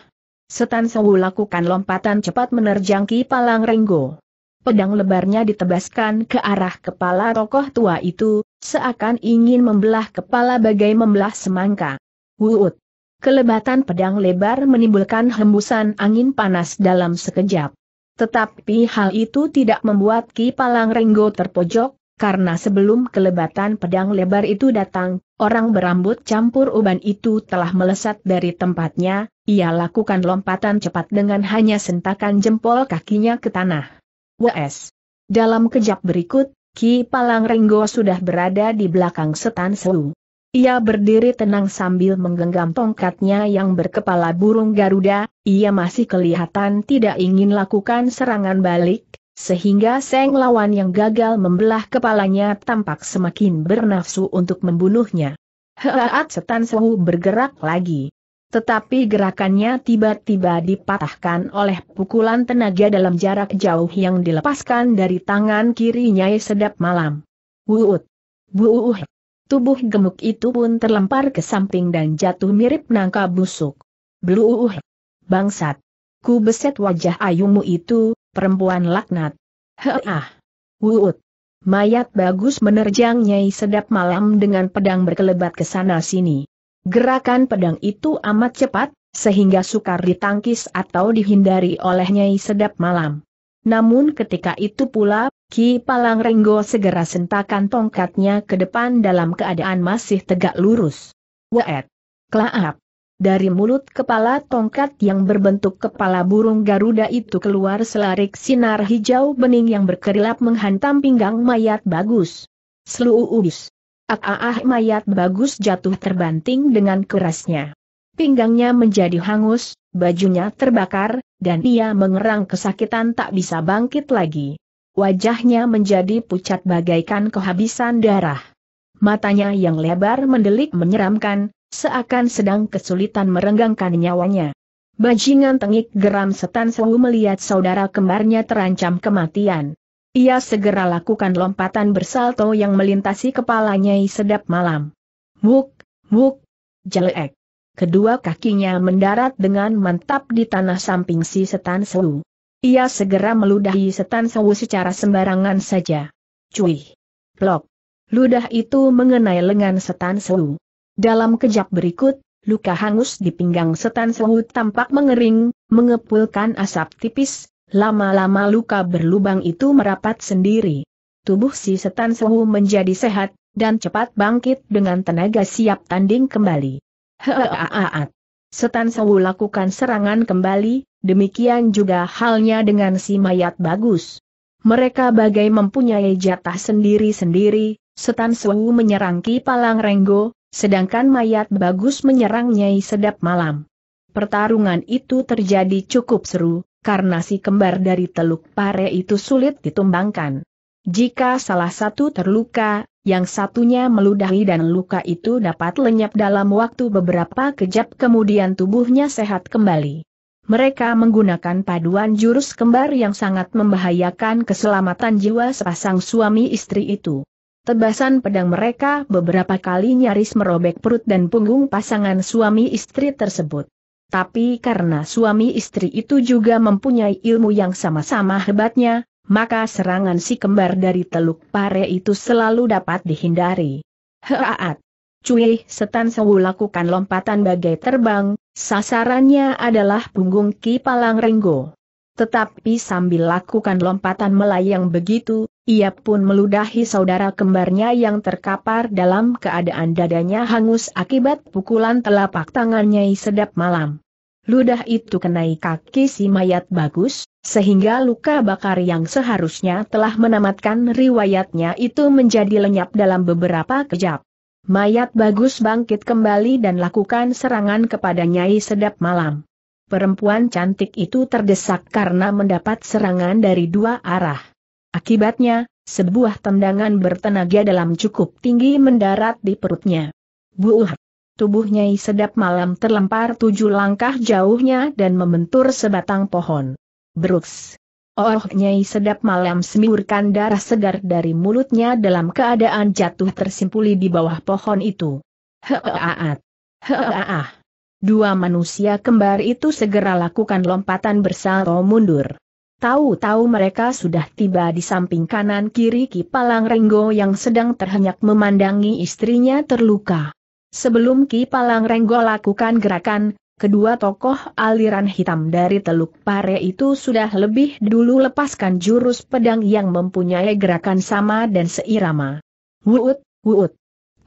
Setan Sewu lakukan lompatan cepat menerjang Ki Palang Renggo. Pedang lebarnya ditebaskan ke arah kepala tokoh tua itu, seakan ingin membelah kepala bagai membelah semangka. Wuut! Kelebatan pedang lebar menimbulkan hembusan angin panas dalam sekejap. Tetapi hal itu tidak membuat Ki Palang Renggo terpojok, karena sebelum kelebatan pedang lebar itu datang, orang berambut campur uban itu telah melesat dari tempatnya, ia lakukan lompatan cepat dengan hanya sentakan jempol kakinya ke tanah. WS. Dalam kejap berikut, Ki Palang Renggo sudah berada di belakang setan Selu. Ia berdiri tenang sambil menggenggam tongkatnya yang berkepala burung Garuda, ia masih kelihatan tidak ingin lakukan serangan balik, sehingga Seng Lawan yang gagal membelah kepalanya tampak semakin bernafsu untuk membunuhnya. Heaat setan sewu bergerak lagi. Tetapi gerakannya tiba-tiba dipatahkan oleh pukulan tenaga dalam jarak jauh yang dilepaskan dari tangan kiri Nyai Sedap Malam. Wuut! Buuh! Tubuh gemuk itu pun terlempar ke samping dan jatuh mirip nangka busuk. Bluuh! Bangsat! Ku beset wajah ayumu itu, Perempuan laknat. Heah. Wuut. Mayat bagus menerjang Nyai Sedap Malam dengan pedang berkelebat ke sana-sini. Gerakan pedang itu amat cepat, sehingga sukar ditangkis atau dihindari oleh Nyai Sedap Malam. Namun ketika itu pula, Ki Palang Renggo segera sentakan tongkatnya ke depan dalam keadaan masih tegak lurus. Waet. Klaap! Dari mulut kepala tongkat yang berbentuk kepala burung Garuda itu keluar selarik sinar hijau bening yang berkerilap menghantam pinggang mayat bagus. Seluu ubis. Ah, ah, ah mayat bagus jatuh terbanting dengan kerasnya. Pinggangnya menjadi hangus, bajunya terbakar, dan ia mengerang kesakitan tak bisa bangkit lagi. Wajahnya menjadi pucat bagaikan kehabisan darah. Matanya yang lebar mendelik menyeramkan, seakan sedang kesulitan merenggangkan nyawanya. Bajingan tengik geram setan sewu melihat saudara kembarnya terancam kematian. Ia segera lakukan lompatan bersalto yang melintasi kepalanya sedap malam. Muk, muk, jelek. Kedua kakinya mendarat dengan mantap di tanah samping si setan sewu. Ia segera meludahi setan sewu secara sembarangan saja. Cuih. Plok. Ludah itu mengenai lengan setan sewu. Dalam kejap berikut, luka hangus di pinggang setan Sewu tampak mengering, mengepulkan asap tipis, lama-lama luka berlubang itu merapat sendiri. Tubuh si setan Sewu menjadi sehat, dan cepat bangkit dengan tenaga siap tanding kembali. Heaaat. Setan Sewu lakukan serangan kembali, demikian juga halnya dengan si mayat bagus. Mereka bagai mempunyai jatah sendiri-sendiri, Setan Sewu menyerang Palang Renggo, sedangkan mayat bagus menyerang Nyai Sedap Malam. Pertarungan itu terjadi cukup seru, karena si kembar dari Teluk Pare itu sulit ditumbangkan. Jika salah satu terluka, yang satunya meludahi dan luka itu dapat lenyap dalam waktu beberapa kejap kemudian tubuhnya sehat kembali. Mereka menggunakan paduan jurus kembar yang sangat membahayakan keselamatan jiwa sepasang suami istri itu. Tebasan pedang mereka beberapa kali nyaris merobek perut dan punggung pasangan suami istri tersebut. Tapi karena suami istri itu juga mempunyai ilmu yang sama-sama hebatnya, maka serangan si kembar dari Teluk Pare itu selalu dapat dihindari. Heaat! Cui setan sewu lakukan lompatan bagai terbang, sasarannya adalah punggung Ki Palang Renggo. Tetapi sambil lakukan lompatan melayang begitu, ia pun meludahi saudara kembarnya yang terkapar dalam keadaan dadanya hangus akibat pukulan telapak tangannya sedap malam. Ludah itu kenai kaki si mayat bagus, sehingga luka bakar yang seharusnya telah menamatkan riwayatnya itu menjadi lenyap dalam beberapa kejap. Mayat bagus bangkit kembali dan lakukan serangan kepada Nyai Sedap Malam. Perempuan cantik itu terdesak karena mendapat serangan dari dua arah. Akibatnya, sebuah tendangan bertenaga dalam cukup tinggi mendarat di perutnya. Buuh! Tubuhnya sedap malam terlempar tujuh langkah jauhnya dan membentur sebatang pohon. Brooks! Oh, Nyai Sedap Malam semiurkan darah segar dari mulutnya dalam keadaan jatuh tersimpuli di bawah pohon itu. Heaat. Heaah. Dua manusia kembar itu segera lakukan lompatan bersalto mundur. Tahu-tahu mereka sudah tiba di samping kanan kiri Kipalang Renggo yang sedang terhenyak memandangi istrinya terluka. Sebelum Kipalang Renggo lakukan gerakan, kedua tokoh aliran hitam dari Teluk Pare itu sudah lebih dulu lepaskan jurus pedang yang mempunyai gerakan sama dan seirama. Wuut, wuut.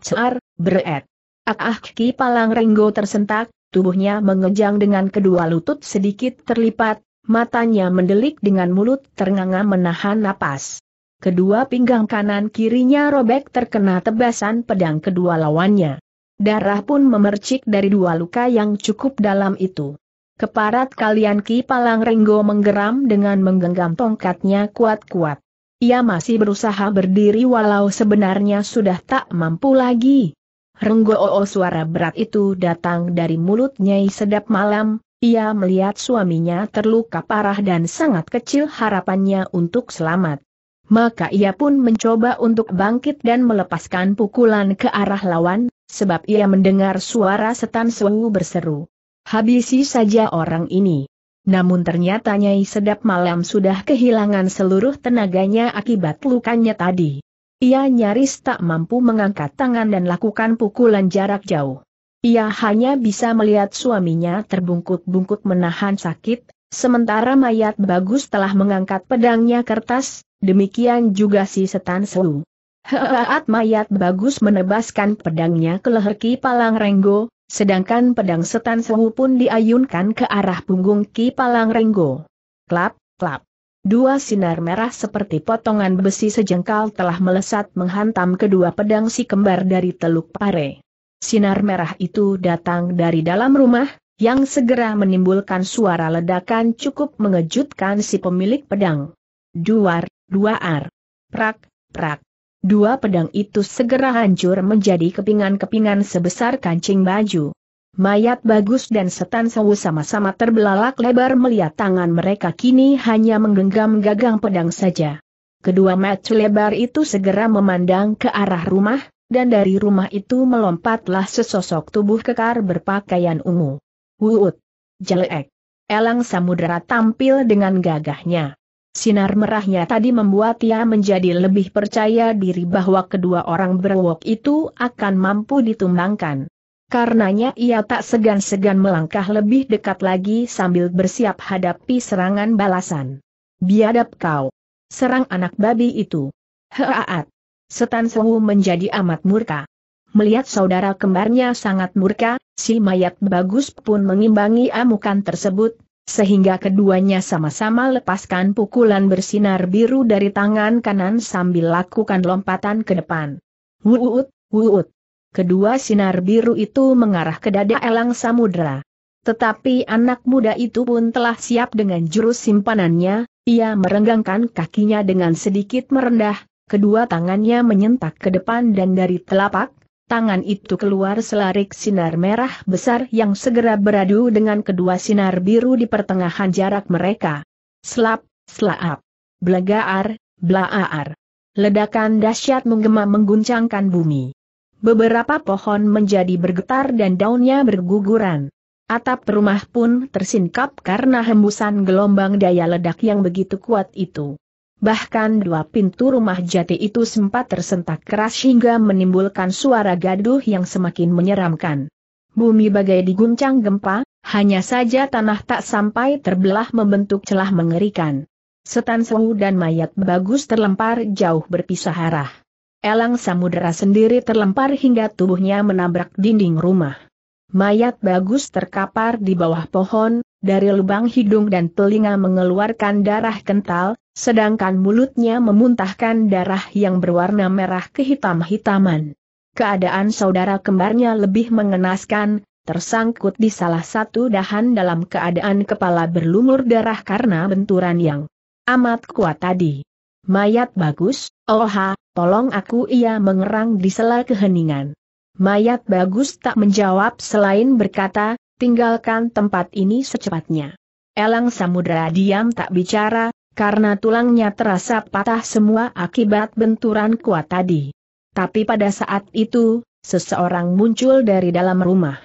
Cear, beret. Ah, Ki Palang Renggo tersentak, tubuhnya mengejang dengan kedua lutut sedikit terlipat, Matanya mendelik dengan mulut ternganga menahan napas. Kedua pinggang kanan kirinya robek terkena tebasan pedang kedua lawannya. Darah pun memercik dari dua luka yang cukup dalam itu. Keparat kalian Ki Palang Renggo menggeram dengan menggenggam tongkatnya kuat-kuat. Ia masih berusaha berdiri walau sebenarnya sudah tak mampu lagi. Renggo oo suara berat itu datang dari mulut Nyai Sedap Malam, ia melihat suaminya terluka parah dan sangat kecil harapannya untuk selamat. Maka ia pun mencoba untuk bangkit dan melepaskan pukulan ke arah lawan, sebab ia mendengar suara setan sewu berseru. Habisi saja orang ini. Namun ternyata Nyai Sedap Malam sudah kehilangan seluruh tenaganya akibat lukanya tadi. Ia nyaris tak mampu mengangkat tangan dan lakukan pukulan jarak jauh. Ia hanya bisa melihat suaminya terbungkuk-bungkuk menahan sakit, sementara mayat bagus telah mengangkat pedangnya kertas, demikian juga si setan selu. Saat mayat bagus menebaskan pedangnya ke leher Ki Palang Renggo, sedangkan pedang setan sewu pun diayunkan ke arah punggung Ki Palang Renggo. Klap, klap. Dua sinar merah seperti potongan besi sejengkal telah melesat menghantam kedua pedang si kembar dari Teluk Pare. Sinar merah itu datang dari dalam rumah, yang segera menimbulkan suara ledakan cukup mengejutkan si pemilik pedang. Duar, duar. Prak, prak. Dua pedang itu segera hancur menjadi kepingan-kepingan sebesar kancing baju. Mayat Bagus dan Setan Sewu sama-sama terbelalak lebar melihat tangan mereka kini hanya menggenggam gagang pedang saja. Kedua mata lebar itu segera memandang ke arah rumah, dan dari rumah itu melompatlah sesosok tubuh kekar berpakaian ungu. Wuut! Jelek! Elang samudera tampil dengan gagahnya. Sinar merahnya tadi membuat ia menjadi lebih percaya diri bahwa kedua orang berwok itu akan mampu ditumbangkan. Karenanya ia tak segan-segan melangkah lebih dekat lagi sambil bersiap hadapi serangan balasan. Biadab kau! Serang anak babi itu! Heaat! Setan Sewu menjadi amat murka. Melihat saudara kembarnya sangat murka, si mayat bagus pun mengimbangi amukan tersebut, sehingga keduanya sama-sama lepaskan pukulan bersinar biru dari tangan kanan sambil lakukan lompatan ke depan. Wuut, wuut. Kedua sinar biru itu mengarah ke dada Elang Samudra. Tetapi anak muda itu pun telah siap dengan jurus simpanannya, ia merenggangkan kakinya dengan sedikit merendah, kedua tangannya menyentak ke depan dan dari telapak, tangan itu keluar selarik sinar merah besar yang segera beradu dengan kedua sinar biru di pertengahan jarak mereka. Slap, slap, blagaar, blaaar. Ledakan dahsyat menggema mengguncangkan bumi. Beberapa pohon menjadi bergetar dan daunnya berguguran. Atap rumah pun tersingkap karena hembusan gelombang daya ledak yang begitu kuat itu. Bahkan dua pintu rumah jati itu sempat tersentak keras hingga menimbulkan suara gaduh yang semakin menyeramkan. Bumi bagai diguncang gempa, hanya saja tanah tak sampai terbelah membentuk celah mengerikan. Setan Sewu dan mayat bagus terlempar jauh berpisah arah. Elang Samudera sendiri terlempar hingga tubuhnya menabrak dinding rumah. Mayat bagus terkapar di bawah pohon, dari lubang hidung dan telinga mengeluarkan darah kental, Sedangkan mulutnya memuntahkan darah yang berwarna merah kehitam-hitaman. Keadaan saudara kembarnya lebih mengenaskan, tersangkut di salah satu dahan dalam keadaan kepala berlumur darah karena benturan yang amat kuat tadi. Mayat bagus, oha, tolong aku ia mengerang di sela keheningan. Mayat bagus tak menjawab selain berkata, tinggalkan tempat ini secepatnya. Elang Samudra diam tak bicara, karena tulangnya terasa patah semua akibat benturan kuat tadi. Tapi pada saat itu, seseorang muncul dari dalam rumah.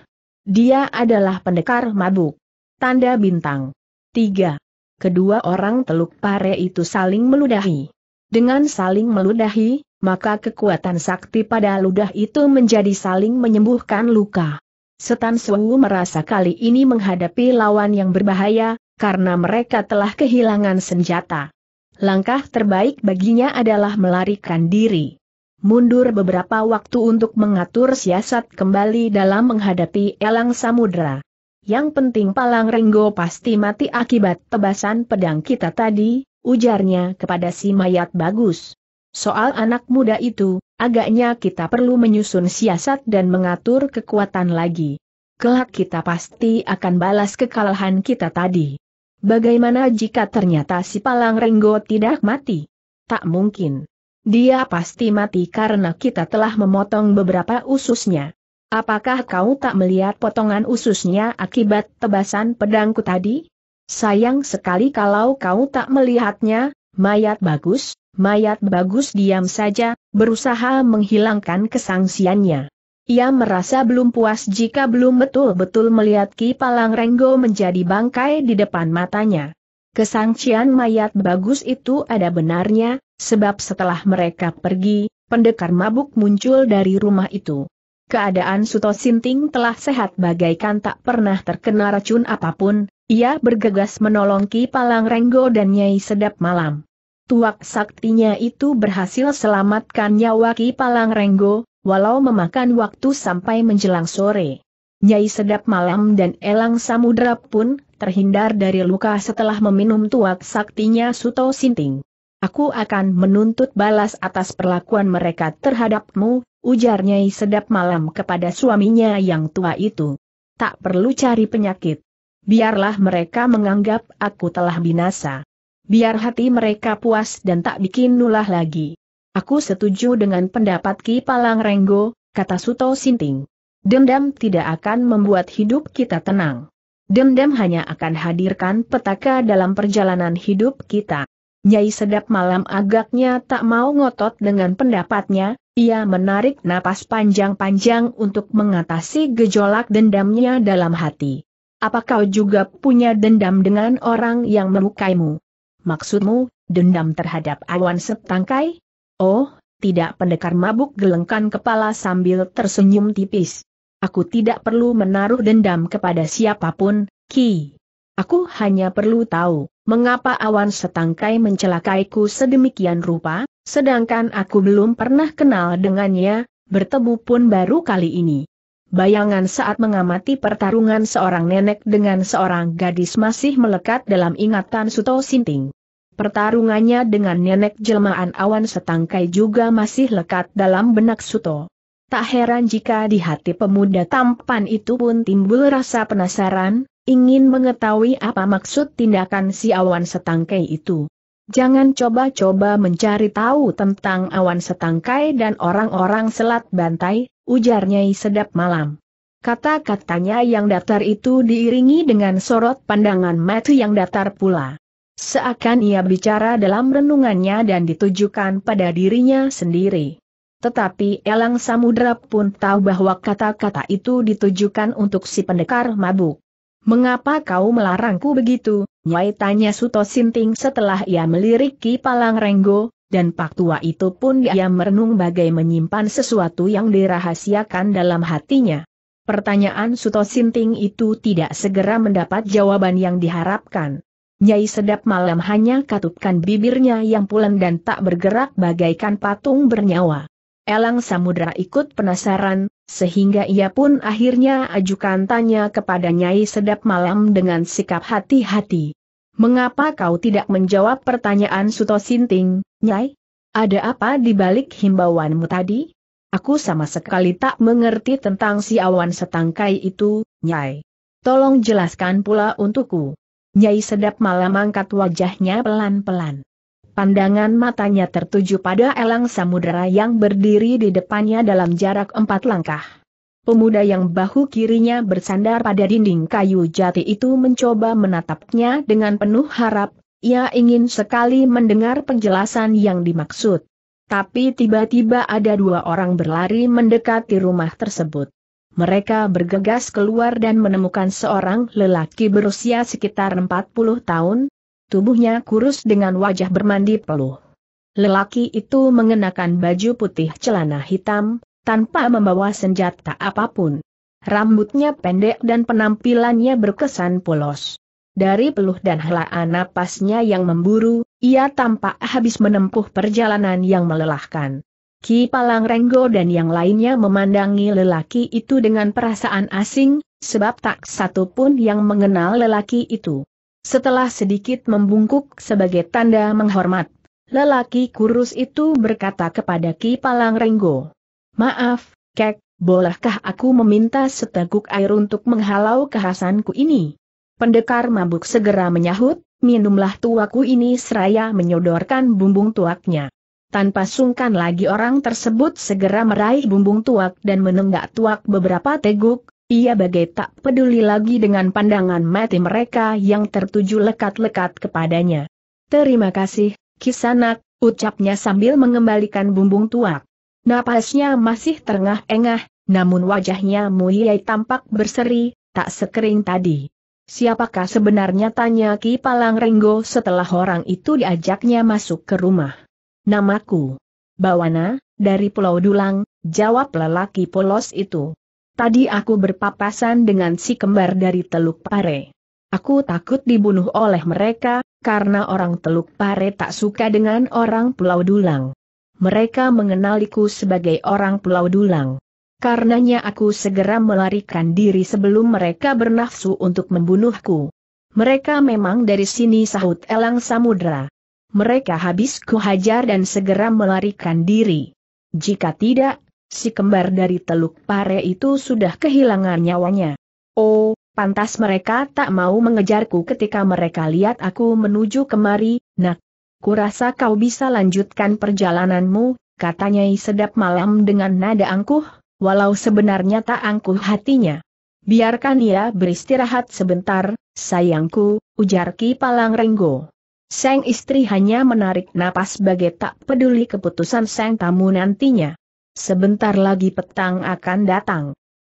Dia adalah pendekar mabuk. Tanda bintang. 3. Kedua orang teluk pare itu saling meludahi. Dengan saling meludahi, maka kekuatan sakti pada ludah itu menjadi saling menyembuhkan luka. Setan suwu merasa kali ini menghadapi lawan yang berbahaya, karena mereka telah kehilangan senjata. Langkah terbaik baginya adalah melarikan diri. Mundur beberapa waktu untuk mengatur siasat kembali dalam menghadapi elang samudera. Yang penting Palang Renggo pasti mati akibat tebasan pedang kita tadi, ujarnya kepada si mayat bagus. Soal anak muda itu, agaknya kita perlu menyusun siasat dan mengatur kekuatan lagi. Kelak kita pasti akan balas kekalahan kita tadi. Bagaimana jika ternyata si Palang Renggo tidak mati? Tak mungkin. Dia pasti mati karena kita telah memotong beberapa ususnya. Apakah kau tak melihat potongan ususnya akibat tebasan pedangku tadi? Sayang sekali kalau kau tak melihatnya, mayat bagus, mayat bagus diam saja, berusaha menghilangkan kesangsiannya. Ia merasa belum puas jika belum betul-betul melihat Ki Palang Renggo menjadi bangkai di depan matanya. Kesangcian mayat bagus itu ada benarnya, sebab setelah mereka pergi, pendekar mabuk muncul dari rumah itu. Keadaan Suto Sinting telah sehat bagaikan tak pernah terkena racun apapun, ia bergegas menolong Ki Palang Renggo dan Nyai Sedap Malam. Tuak saktinya itu berhasil selamatkan nyawa Ki Palang Renggo, walau memakan waktu sampai menjelang sore. Nyai Sedap Malam dan Elang Samudra pun terhindar dari luka setelah meminum tuak saktinya Suto Sinting. Aku akan menuntut balas atas perlakuan mereka terhadapmu, ujar Nyai Sedap Malam kepada suaminya yang tua itu. Tak perlu cari penyakit. Biarlah mereka menganggap aku telah binasa. Biar hati mereka puas dan tak bikin nulah lagi. Aku setuju dengan pendapat Ki Palang Renggo, kata Suto Sinting. Dendam tidak akan membuat hidup kita tenang. Dendam hanya akan hadirkan petaka dalam perjalanan hidup kita. Nyai sedap malam agaknya tak mau ngotot dengan pendapatnya, ia menarik napas panjang-panjang untuk mengatasi gejolak dendamnya dalam hati. Apa kau juga punya dendam dengan orang yang melukaimu? Maksudmu, dendam terhadap awan setangkai? Oh, tidak pendekar mabuk gelengkan kepala sambil tersenyum tipis. Aku tidak perlu menaruh dendam kepada siapapun, Ki. Aku hanya perlu tahu, mengapa awan setangkai mencelakaiku sedemikian rupa, sedangkan aku belum pernah kenal dengannya, bertemu pun baru kali ini. Bayangan saat mengamati pertarungan seorang nenek dengan seorang gadis masih melekat dalam ingatan Suto Sinting. Pertarungannya dengan nenek jelmaan awan setangkai juga masih lekat dalam benak Suto. Tak heran jika di hati pemuda tampan itu pun timbul rasa penasaran, ingin mengetahui apa maksud tindakan si awan setangkai itu. Jangan coba-coba mencari tahu tentang awan setangkai dan orang-orang selat bantai, ujarnya sedap malam. Kata-katanya yang datar itu diiringi dengan sorot pandangan mata yang datar pula. Seakan ia bicara dalam renungannya dan ditujukan pada dirinya sendiri. Tetapi Elang Samudra pun tahu bahwa kata-kata itu ditujukan untuk si pendekar mabuk. Mengapa kau melarangku begitu? Nyai tanya Suto Sinting setelah ia meliriki Palang Renggo, dan Pak Tua itu pun ia merenung bagai menyimpan sesuatu yang dirahasiakan dalam hatinya. Pertanyaan Suto Sinting itu tidak segera mendapat jawaban yang diharapkan. Nyai sedap malam hanya katupkan bibirnya yang pulen dan tak bergerak bagaikan patung bernyawa. Elang Samudra ikut penasaran, sehingga ia pun akhirnya ajukan tanya kepada Nyai sedap malam dengan sikap hati-hati. Mengapa kau tidak menjawab pertanyaan Suto Sinting, Nyai? Ada apa di balik himbauanmu tadi? Aku sama sekali tak mengerti tentang si awan setangkai itu, Nyai. Tolong jelaskan pula untukku. Nyai sedap malam angkat wajahnya pelan-pelan. Pandangan matanya tertuju pada elang samudera yang berdiri di depannya dalam jarak empat langkah. Pemuda yang bahu kirinya bersandar pada dinding kayu jati itu mencoba menatapnya dengan penuh harap, ia ingin sekali mendengar penjelasan yang dimaksud. Tapi tiba-tiba ada dua orang berlari mendekati rumah tersebut. Mereka bergegas keluar dan menemukan seorang lelaki berusia sekitar 40 tahun, tubuhnya kurus dengan wajah bermandi peluh. Lelaki itu mengenakan baju putih celana hitam, tanpa membawa senjata apapun. Rambutnya pendek dan penampilannya berkesan polos. Dari peluh dan helaan napasnya yang memburu, ia tampak habis menempuh perjalanan yang melelahkan. Ki Palang Renggo dan yang lainnya memandangi lelaki itu dengan perasaan asing, sebab tak satu pun yang mengenal lelaki itu. Setelah sedikit membungkuk sebagai tanda menghormat, lelaki kurus itu berkata kepada Ki Palang Renggo, Maaf, Kek, bolehkah aku meminta seteguk air untuk menghalau kehasanku ini? Pendekar mabuk segera menyahut, minumlah tuaku ini seraya menyodorkan bumbung tuaknya. Tanpa sungkan lagi orang tersebut segera meraih bumbung tuak dan menenggak tuak beberapa teguk, ia bagai tak peduli lagi dengan pandangan mati mereka yang tertuju lekat-lekat kepadanya. Terima kasih, Kisanak, ucapnya sambil mengembalikan bumbung tuak. Napasnya masih terengah-engah, namun wajahnya mulai tampak berseri, tak sekering tadi. Siapakah sebenarnya tanya Ki Palang Renggo setelah orang itu diajaknya masuk ke rumah. Namaku. Bawana, dari Pulau Dulang, jawab lelaki polos itu. Tadi aku berpapasan dengan si kembar dari Teluk Pare. Aku takut dibunuh oleh mereka, karena orang Teluk Pare tak suka dengan orang Pulau Dulang. Mereka mengenaliku sebagai orang Pulau Dulang. Karenanya aku segera melarikan diri sebelum mereka bernafsu untuk membunuhku. Mereka memang dari sini sahut elang samudra mereka habis kuhajar dan segera melarikan diri. Jika tidak, si kembar dari Teluk Pare itu sudah kehilangan nyawanya. Oh, pantas mereka tak mau mengejarku ketika mereka lihat aku menuju kemari, nak. Kurasa kau bisa lanjutkan perjalananmu, katanya sedap malam dengan nada angkuh, walau sebenarnya tak angkuh hatinya. Biarkan ia beristirahat sebentar, sayangku, ujar Ki Palang Renggo. Seng istri hanya menarik napas sebagai tak peduli keputusan Seng tamu nantinya. Sebentar lagi petang akan datang.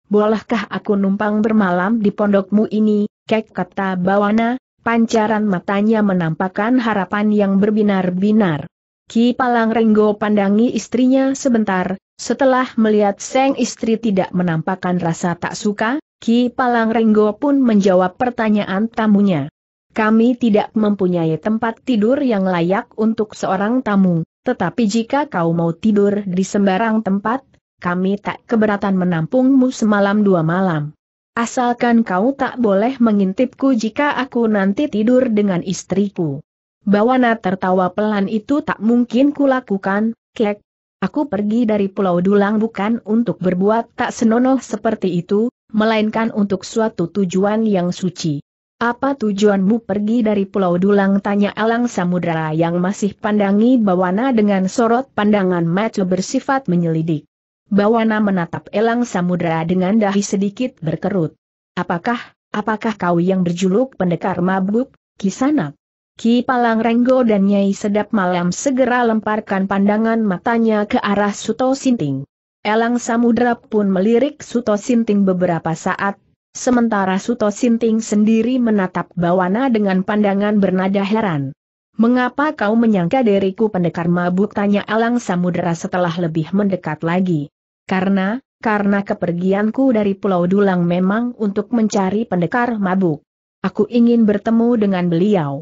Bolehkah aku numpang bermalam di pondokmu ini, kek kata Bawana, pancaran matanya menampakkan harapan yang berbinar-binar. Ki Palang Renggo pandangi istrinya sebentar, setelah melihat Seng istri tidak menampakkan rasa tak suka, Ki Palang Renggo pun menjawab pertanyaan tamunya. Kami tidak mempunyai tempat tidur yang layak untuk seorang tamu, tetapi jika kau mau tidur di sembarang tempat, kami tak keberatan menampungmu semalam dua malam. Asalkan kau tak boleh mengintipku jika aku nanti tidur dengan istriku. Bawana tertawa pelan itu tak mungkin kulakukan, kek. Aku pergi dari Pulau Dulang bukan untuk berbuat tak senonoh seperti itu, melainkan untuk suatu tujuan yang suci. Apa tujuanmu pergi dari Pulau Dulang? Tanya Elang Samudra yang masih pandangi Bawana dengan sorot pandangan mata bersifat menyelidik. Bawana menatap Elang Samudra dengan dahi sedikit berkerut. Apakah, apakah kau yang berjuluk pendekar mabuk, kisanak? Ki Palang Renggo dan Nyai Sedap Malam segera lemparkan pandangan matanya ke arah Suto Sinting. Elang Samudra pun melirik Suto Sinting beberapa saat Sementara Suto Sinting sendiri menatap Bawana dengan pandangan bernada heran. Mengapa kau menyangka diriku pendekar mabuk tanya Alang Samudera setelah lebih mendekat lagi? Karena, karena kepergianku dari Pulau Dulang memang untuk mencari pendekar mabuk. Aku ingin bertemu dengan beliau.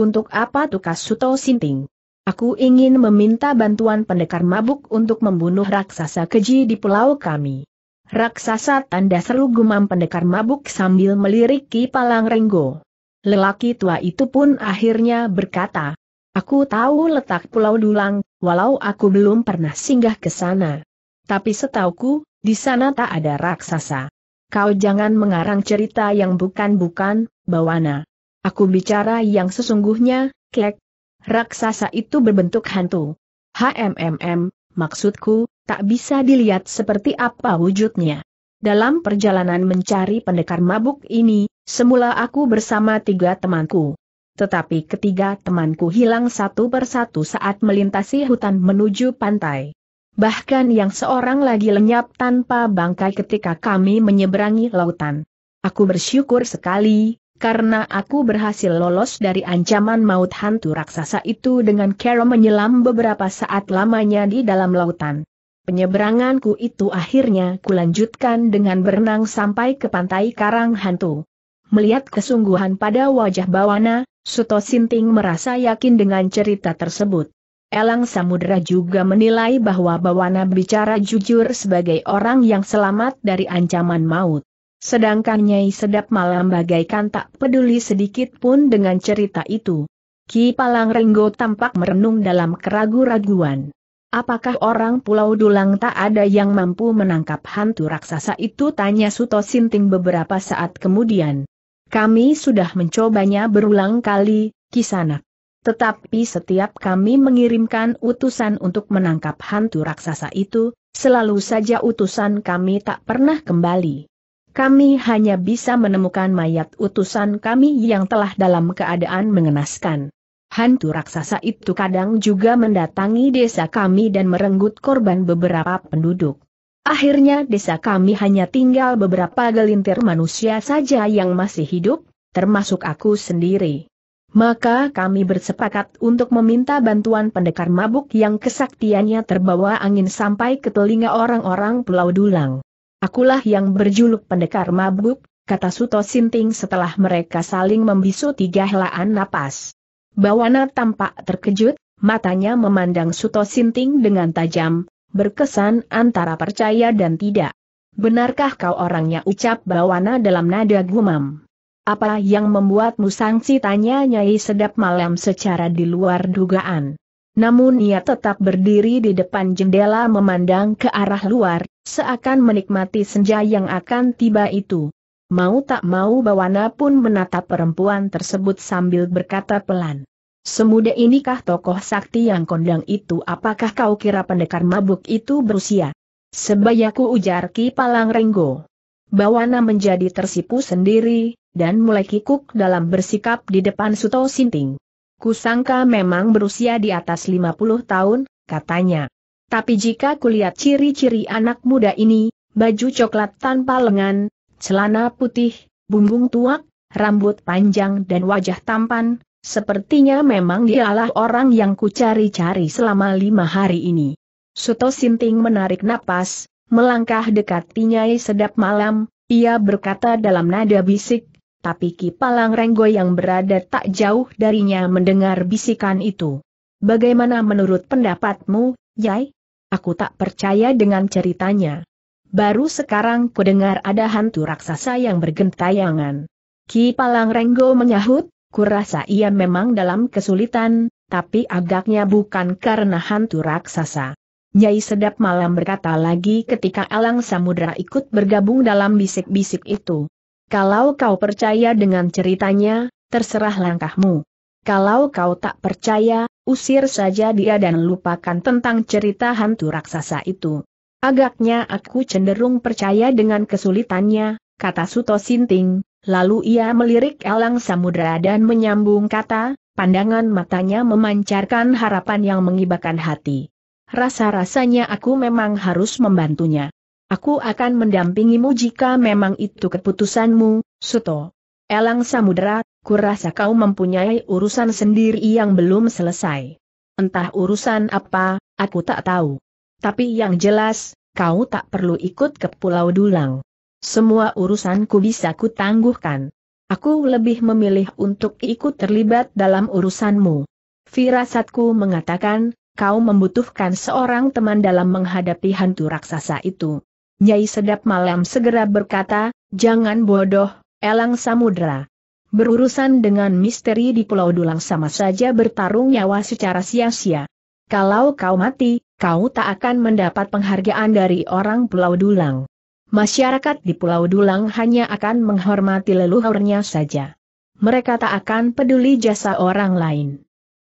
Untuk apa tukas Suto Sinting? Aku ingin meminta bantuan pendekar mabuk untuk membunuh raksasa keji di pulau kami. Raksasa tanda seru gumam pendekar mabuk sambil meliriki palang renggo. Lelaki tua itu pun akhirnya berkata, Aku tahu letak Pulau Dulang, walau aku belum pernah singgah ke sana. Tapi setauku, di sana tak ada raksasa. Kau jangan mengarang cerita yang bukan-bukan, Bawana. Aku bicara yang sesungguhnya, Klek. Raksasa itu berbentuk hantu. HMMM, maksudku, tak bisa dilihat seperti apa wujudnya. Dalam perjalanan mencari pendekar mabuk ini, semula aku bersama tiga temanku. Tetapi ketiga temanku hilang satu persatu saat melintasi hutan menuju pantai. Bahkan yang seorang lagi lenyap tanpa bangkai ketika kami menyeberangi lautan. Aku bersyukur sekali, karena aku berhasil lolos dari ancaman maut hantu raksasa itu dengan cara menyelam beberapa saat lamanya di dalam lautan. Penyeberanganku itu akhirnya kulanjutkan dengan berenang sampai ke pantai Karang Hantu. Melihat kesungguhan pada wajah Bawana, Suto Sinting merasa yakin dengan cerita tersebut. Elang Samudra juga menilai bahwa Bawana bicara jujur sebagai orang yang selamat dari ancaman maut. Sedangkan Nyai Sedap Malam bagaikan tak peduli sedikit pun dengan cerita itu. Ki Palang Renggo tampak merenung dalam keraguan. raguan Apakah orang Pulau Dulang tak ada yang mampu menangkap hantu raksasa itu? Tanya Suto Sinting beberapa saat kemudian. Kami sudah mencobanya berulang kali, Kisanak. Tetapi setiap kami mengirimkan utusan untuk menangkap hantu raksasa itu, selalu saja utusan kami tak pernah kembali. Kami hanya bisa menemukan mayat utusan kami yang telah dalam keadaan mengenaskan. Hantu raksasa itu kadang juga mendatangi desa kami dan merenggut korban beberapa penduduk. Akhirnya desa kami hanya tinggal beberapa gelintir manusia saja yang masih hidup, termasuk aku sendiri. Maka kami bersepakat untuk meminta bantuan pendekar mabuk yang kesaktiannya terbawa angin sampai ke telinga orang-orang Pulau Dulang. Akulah yang berjuluk pendekar mabuk, kata Suto Sinting setelah mereka saling membisu tiga helaan napas. Bawana tampak terkejut, matanya memandang Suto Sinting dengan tajam, berkesan antara percaya dan tidak. Benarkah kau orangnya ucap Bawana dalam nada gumam? Apa yang membuatmu sangsi tanya Nyai Sedap Malam secara di luar dugaan. Namun ia tetap berdiri di depan jendela memandang ke arah luar, seakan menikmati senja yang akan tiba itu. Mau tak mau Bawana pun menatap perempuan tersebut sambil berkata pelan. Semudah inikah tokoh sakti yang kondang itu apakah kau kira pendekar mabuk itu berusia? Sebayaku ujar Ki Palang Renggo. Bawana menjadi tersipu sendiri, dan mulai kikuk dalam bersikap di depan Suto Sinting. Kusangka memang berusia di atas 50 tahun, katanya. Tapi jika kulihat ciri-ciri anak muda ini, baju coklat tanpa lengan, celana putih, bumbung tuak, rambut panjang dan wajah tampan, sepertinya memang dialah orang yang kucari-cari selama lima hari ini. Suto Sinting menarik napas, melangkah dekat Nyai Sedap Malam, ia berkata dalam nada bisik, tapi Ki Palang Renggo yang berada tak jauh darinya mendengar bisikan itu. Bagaimana menurut pendapatmu, Yai? Aku tak percaya dengan ceritanya. Baru sekarang kudengar ada hantu raksasa yang bergentayangan. Ki Palang Renggo menyahut, kurasa ia memang dalam kesulitan, tapi agaknya bukan karena hantu raksasa. Nyai Sedap Malam berkata lagi ketika Alang Samudra ikut bergabung dalam bisik-bisik itu. Kalau kau percaya dengan ceritanya, terserah langkahmu. Kalau kau tak percaya, usir saja dia dan lupakan tentang cerita hantu raksasa itu. Agaknya aku cenderung percaya dengan kesulitannya, kata Suto Sinting, lalu ia melirik elang Samudra dan menyambung kata, pandangan matanya memancarkan harapan yang mengibakan hati. Rasa-rasanya aku memang harus membantunya. Aku akan mendampingimu jika memang itu keputusanmu, Suto. Elang Samudra, kurasa kau mempunyai urusan sendiri yang belum selesai. Entah urusan apa, aku tak tahu. Tapi yang jelas, kau tak perlu ikut ke Pulau Dulang. Semua urusanku bisa kutangguhkan. Aku lebih memilih untuk ikut terlibat dalam urusanmu. Firasatku mengatakan, kau membutuhkan seorang teman dalam menghadapi hantu raksasa itu. Nyai Sedap Malam segera berkata, jangan bodoh, Elang Samudra. Berurusan dengan misteri di Pulau Dulang sama saja bertarung nyawa secara sia-sia. Kalau kau mati, kau tak akan mendapat penghargaan dari orang Pulau Dulang. Masyarakat di Pulau Dulang hanya akan menghormati leluhurnya saja. Mereka tak akan peduli jasa orang lain.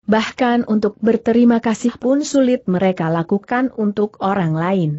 Bahkan untuk berterima kasih pun sulit mereka lakukan untuk orang lain.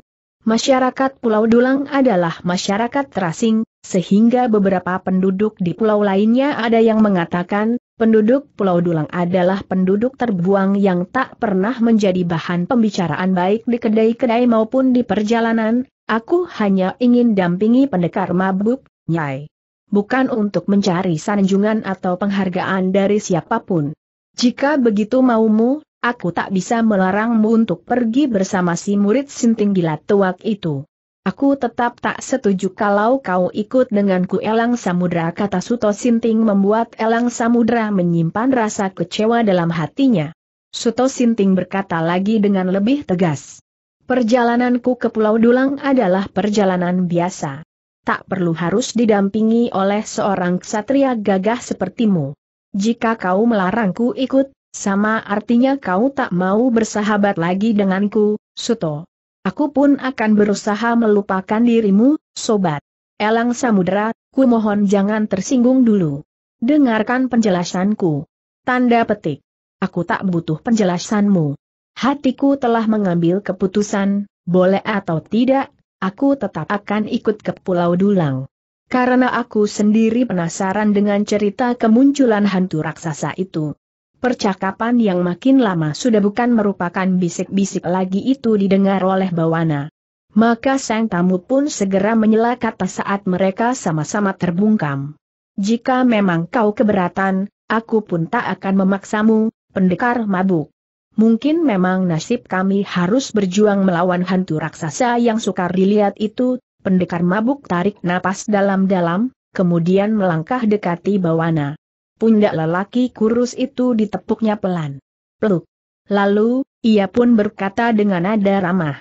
Masyarakat Pulau Dulang adalah masyarakat terasing, sehingga beberapa penduduk di pulau lainnya ada yang mengatakan, Penduduk Pulau Dulang adalah penduduk terbuang yang tak pernah menjadi bahan pembicaraan baik di kedai-kedai maupun di perjalanan, aku hanya ingin dampingi pendekar mabuk, Nyai. Bukan untuk mencari sanjungan atau penghargaan dari siapapun. Jika begitu maumu, aku tak bisa melarangmu untuk pergi bersama si murid sinting gila tuak itu. Aku tetap tak setuju kalau kau ikut denganku Elang Samudra kata Suto Sinting membuat Elang Samudra menyimpan rasa kecewa dalam hatinya. Suto Sinting berkata lagi dengan lebih tegas. Perjalananku ke Pulau Dulang adalah perjalanan biasa. Tak perlu harus didampingi oleh seorang ksatria gagah sepertimu. Jika kau melarangku ikut, sama artinya kau tak mau bersahabat lagi denganku, Suto. Aku pun akan berusaha melupakan dirimu, sobat. Elang Samudra, ku mohon jangan tersinggung dulu. Dengarkan penjelasanku. Tanda petik. Aku tak butuh penjelasanmu. Hatiku telah mengambil keputusan, boleh atau tidak, aku tetap akan ikut ke Pulau Dulang. Karena aku sendiri penasaran dengan cerita kemunculan hantu raksasa itu. Percakapan yang makin lama sudah bukan merupakan bisik-bisik lagi itu didengar oleh Bawana. Maka sang tamu pun segera menyela kata saat mereka sama-sama terbungkam. Jika memang kau keberatan, aku pun tak akan memaksamu, pendekar mabuk. Mungkin memang nasib kami harus berjuang melawan hantu raksasa yang sukar dilihat itu, pendekar mabuk tarik napas dalam-dalam, kemudian melangkah dekati Bawana pundak lelaki kurus itu ditepuknya pelan. Peluk. Lalu, ia pun berkata dengan nada ramah.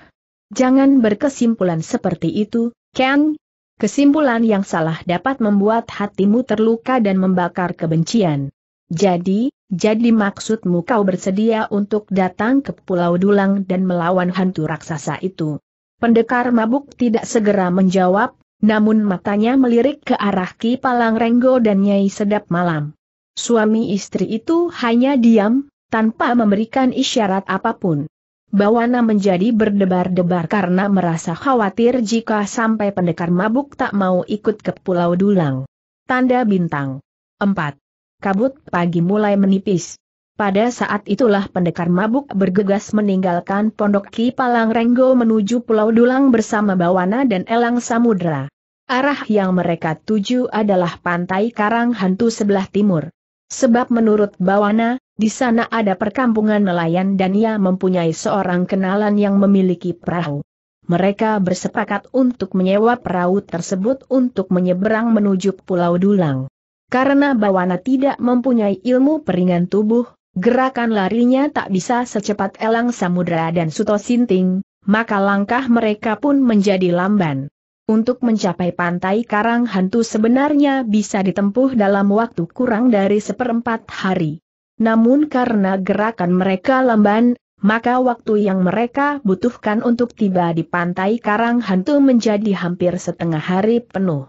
Jangan berkesimpulan seperti itu, Ken. Kesimpulan yang salah dapat membuat hatimu terluka dan membakar kebencian. Jadi, jadi maksudmu kau bersedia untuk datang ke Pulau Dulang dan melawan hantu raksasa itu? Pendekar mabuk tidak segera menjawab, namun matanya melirik ke arah Ki Palang Renggo dan Nyai Sedap Malam. Suami istri itu hanya diam, tanpa memberikan isyarat apapun. Bawana menjadi berdebar-debar karena merasa khawatir jika sampai pendekar mabuk tak mau ikut ke Pulau Dulang. Tanda bintang. 4. Kabut pagi mulai menipis. Pada saat itulah pendekar mabuk bergegas meninggalkan pondok Ki Palang Renggo menuju Pulau Dulang bersama Bawana dan Elang Samudra. Arah yang mereka tuju adalah pantai Karang Hantu sebelah timur. Sebab menurut Bawana, di sana ada perkampungan nelayan dan ia mempunyai seorang kenalan yang memiliki perahu. Mereka bersepakat untuk menyewa perahu tersebut untuk menyeberang menuju Pulau Dulang. Karena Bawana tidak mempunyai ilmu peringan tubuh, gerakan larinya tak bisa secepat Elang Samudra dan Suto Sinting, maka langkah mereka pun menjadi lamban. Untuk mencapai pantai Karang Hantu sebenarnya bisa ditempuh dalam waktu kurang dari seperempat hari. Namun karena gerakan mereka lamban, maka waktu yang mereka butuhkan untuk tiba di pantai Karang Hantu menjadi hampir setengah hari penuh.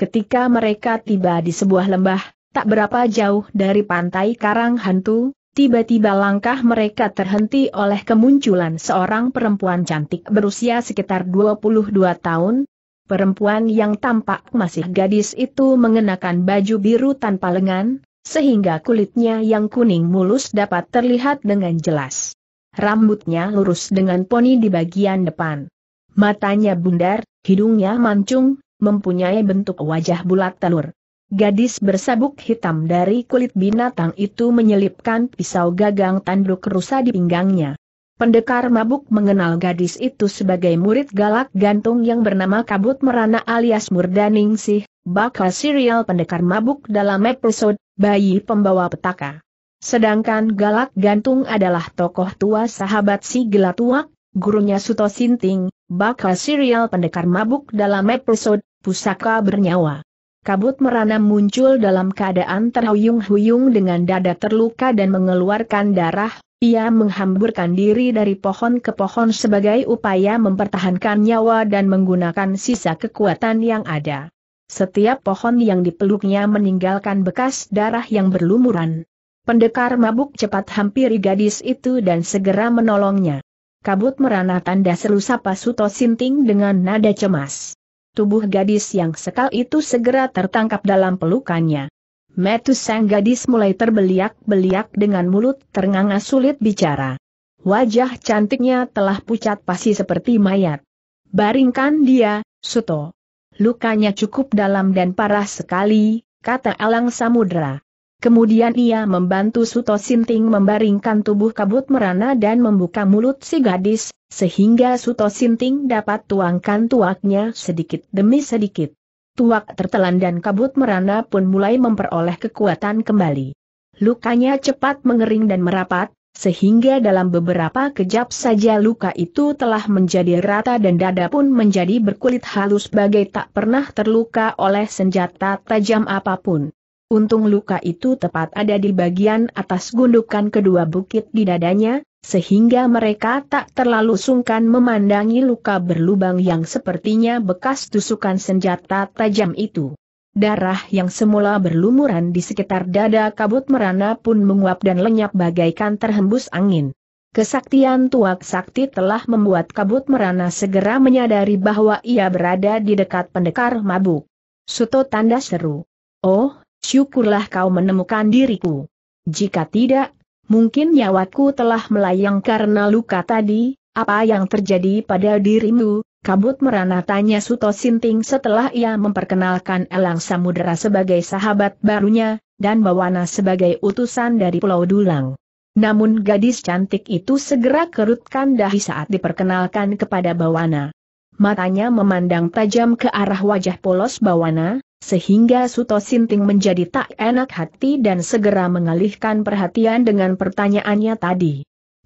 Ketika mereka tiba di sebuah lembah, tak berapa jauh dari pantai Karang Hantu, tiba-tiba langkah mereka terhenti oleh kemunculan seorang perempuan cantik berusia sekitar 22 tahun, Perempuan yang tampak masih gadis itu mengenakan baju biru tanpa lengan, sehingga kulitnya yang kuning mulus dapat terlihat dengan jelas. Rambutnya lurus dengan poni di bagian depan. Matanya bundar, hidungnya mancung, mempunyai bentuk wajah bulat telur. Gadis bersabuk hitam dari kulit binatang itu menyelipkan pisau gagang tanduk rusa di pinggangnya. Pendekar mabuk mengenal gadis itu sebagai murid galak gantung yang bernama Kabut Merana alias Murdaningsih, bakal serial pendekar mabuk dalam episode Bayi Pembawa Petaka. Sedangkan galak gantung adalah tokoh tua sahabat si Gelatua, gurunya Suto Sinting, bakal serial pendekar mabuk dalam episode Pusaka Bernyawa. Kabut merana muncul dalam keadaan terhuyung-huyung dengan dada terluka dan mengeluarkan darah, ia menghamburkan diri dari pohon ke pohon sebagai upaya mempertahankan nyawa dan menggunakan sisa kekuatan yang ada. Setiap pohon yang dipeluknya meninggalkan bekas darah yang berlumuran. Pendekar mabuk cepat hampiri gadis itu dan segera menolongnya. Kabut merana tanda seru sapa Suto Sinting dengan nada cemas. Tubuh gadis yang sekal itu segera tertangkap dalam pelukannya. Metu sang gadis mulai terbeliak-beliak dengan mulut ternganga sulit bicara. Wajah cantiknya telah pucat pasi seperti mayat. Baringkan dia, Suto. Lukanya cukup dalam dan parah sekali, kata Alang Samudra. Kemudian ia membantu Suto Sinting membaringkan tubuh kabut merana dan membuka mulut si gadis, sehingga Suto Sinting dapat tuangkan tuaknya sedikit demi sedikit tuak tertelan dan kabut merana pun mulai memperoleh kekuatan kembali. Lukanya cepat mengering dan merapat, sehingga dalam beberapa kejap saja luka itu telah menjadi rata dan dada pun menjadi berkulit halus bagai tak pernah terluka oleh senjata tajam apapun. Untung luka itu tepat ada di bagian atas gundukan kedua bukit di dadanya, sehingga mereka tak terlalu sungkan memandangi luka berlubang yang sepertinya bekas tusukan senjata tajam itu. Darah yang semula berlumuran di sekitar dada kabut merana pun menguap dan lenyap bagaikan terhembus angin. Kesaktian tuak sakti telah membuat kabut merana segera menyadari bahwa ia berada di dekat pendekar mabuk. Suto tanda seru. Oh, syukurlah kau menemukan diriku. Jika tidak, mungkin nyawaku telah melayang karena luka tadi, apa yang terjadi pada dirimu, kabut merana tanya Suto Sinting setelah ia memperkenalkan Elang Samudera sebagai sahabat barunya, dan Bawana sebagai utusan dari Pulau Dulang. Namun gadis cantik itu segera kerutkan dahi saat diperkenalkan kepada Bawana. Matanya memandang tajam ke arah wajah polos Bawana, sehingga Suto Sinting menjadi tak enak hati dan segera mengalihkan perhatian dengan pertanyaannya tadi.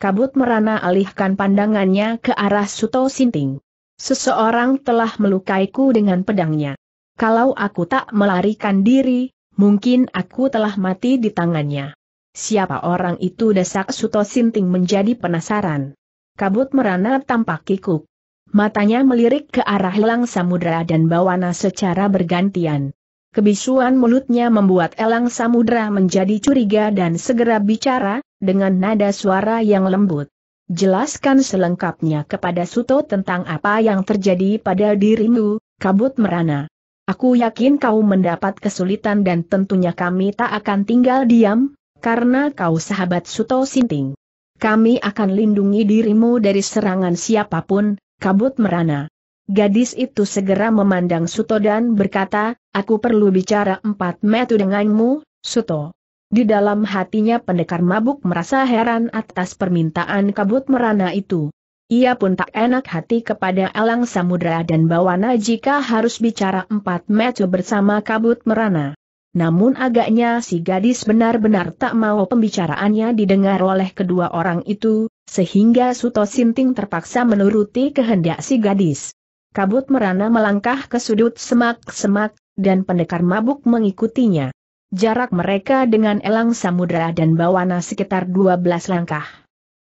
Kabut Merana alihkan pandangannya ke arah Suto Sinting. Seseorang telah melukaiku dengan pedangnya. Kalau aku tak melarikan diri, mungkin aku telah mati di tangannya. Siapa orang itu desak Suto Sinting menjadi penasaran. Kabut Merana tampak kikuk. Matanya melirik ke arah Elang Samudra dan Bawana secara bergantian. Kebisuan mulutnya membuat Elang Samudra menjadi curiga dan segera bicara, dengan nada suara yang lembut. Jelaskan selengkapnya kepada Suto tentang apa yang terjadi pada dirimu, kabut merana. Aku yakin kau mendapat kesulitan dan tentunya kami tak akan tinggal diam, karena kau sahabat Suto Sinting. Kami akan lindungi dirimu dari serangan siapapun, kabut merana. Gadis itu segera memandang Suto dan berkata, aku perlu bicara empat metu denganmu, Suto. Di dalam hatinya pendekar mabuk merasa heran atas permintaan kabut merana itu. Ia pun tak enak hati kepada Elang Samudra dan Bawana jika harus bicara empat metu bersama kabut merana. Namun agaknya si gadis benar-benar tak mau pembicaraannya didengar oleh kedua orang itu, sehingga Suto Sinting terpaksa menuruti kehendak si gadis. Kabut merana melangkah ke sudut semak-semak, dan pendekar mabuk mengikutinya. Jarak mereka dengan elang samudera dan bawana sekitar 12 langkah.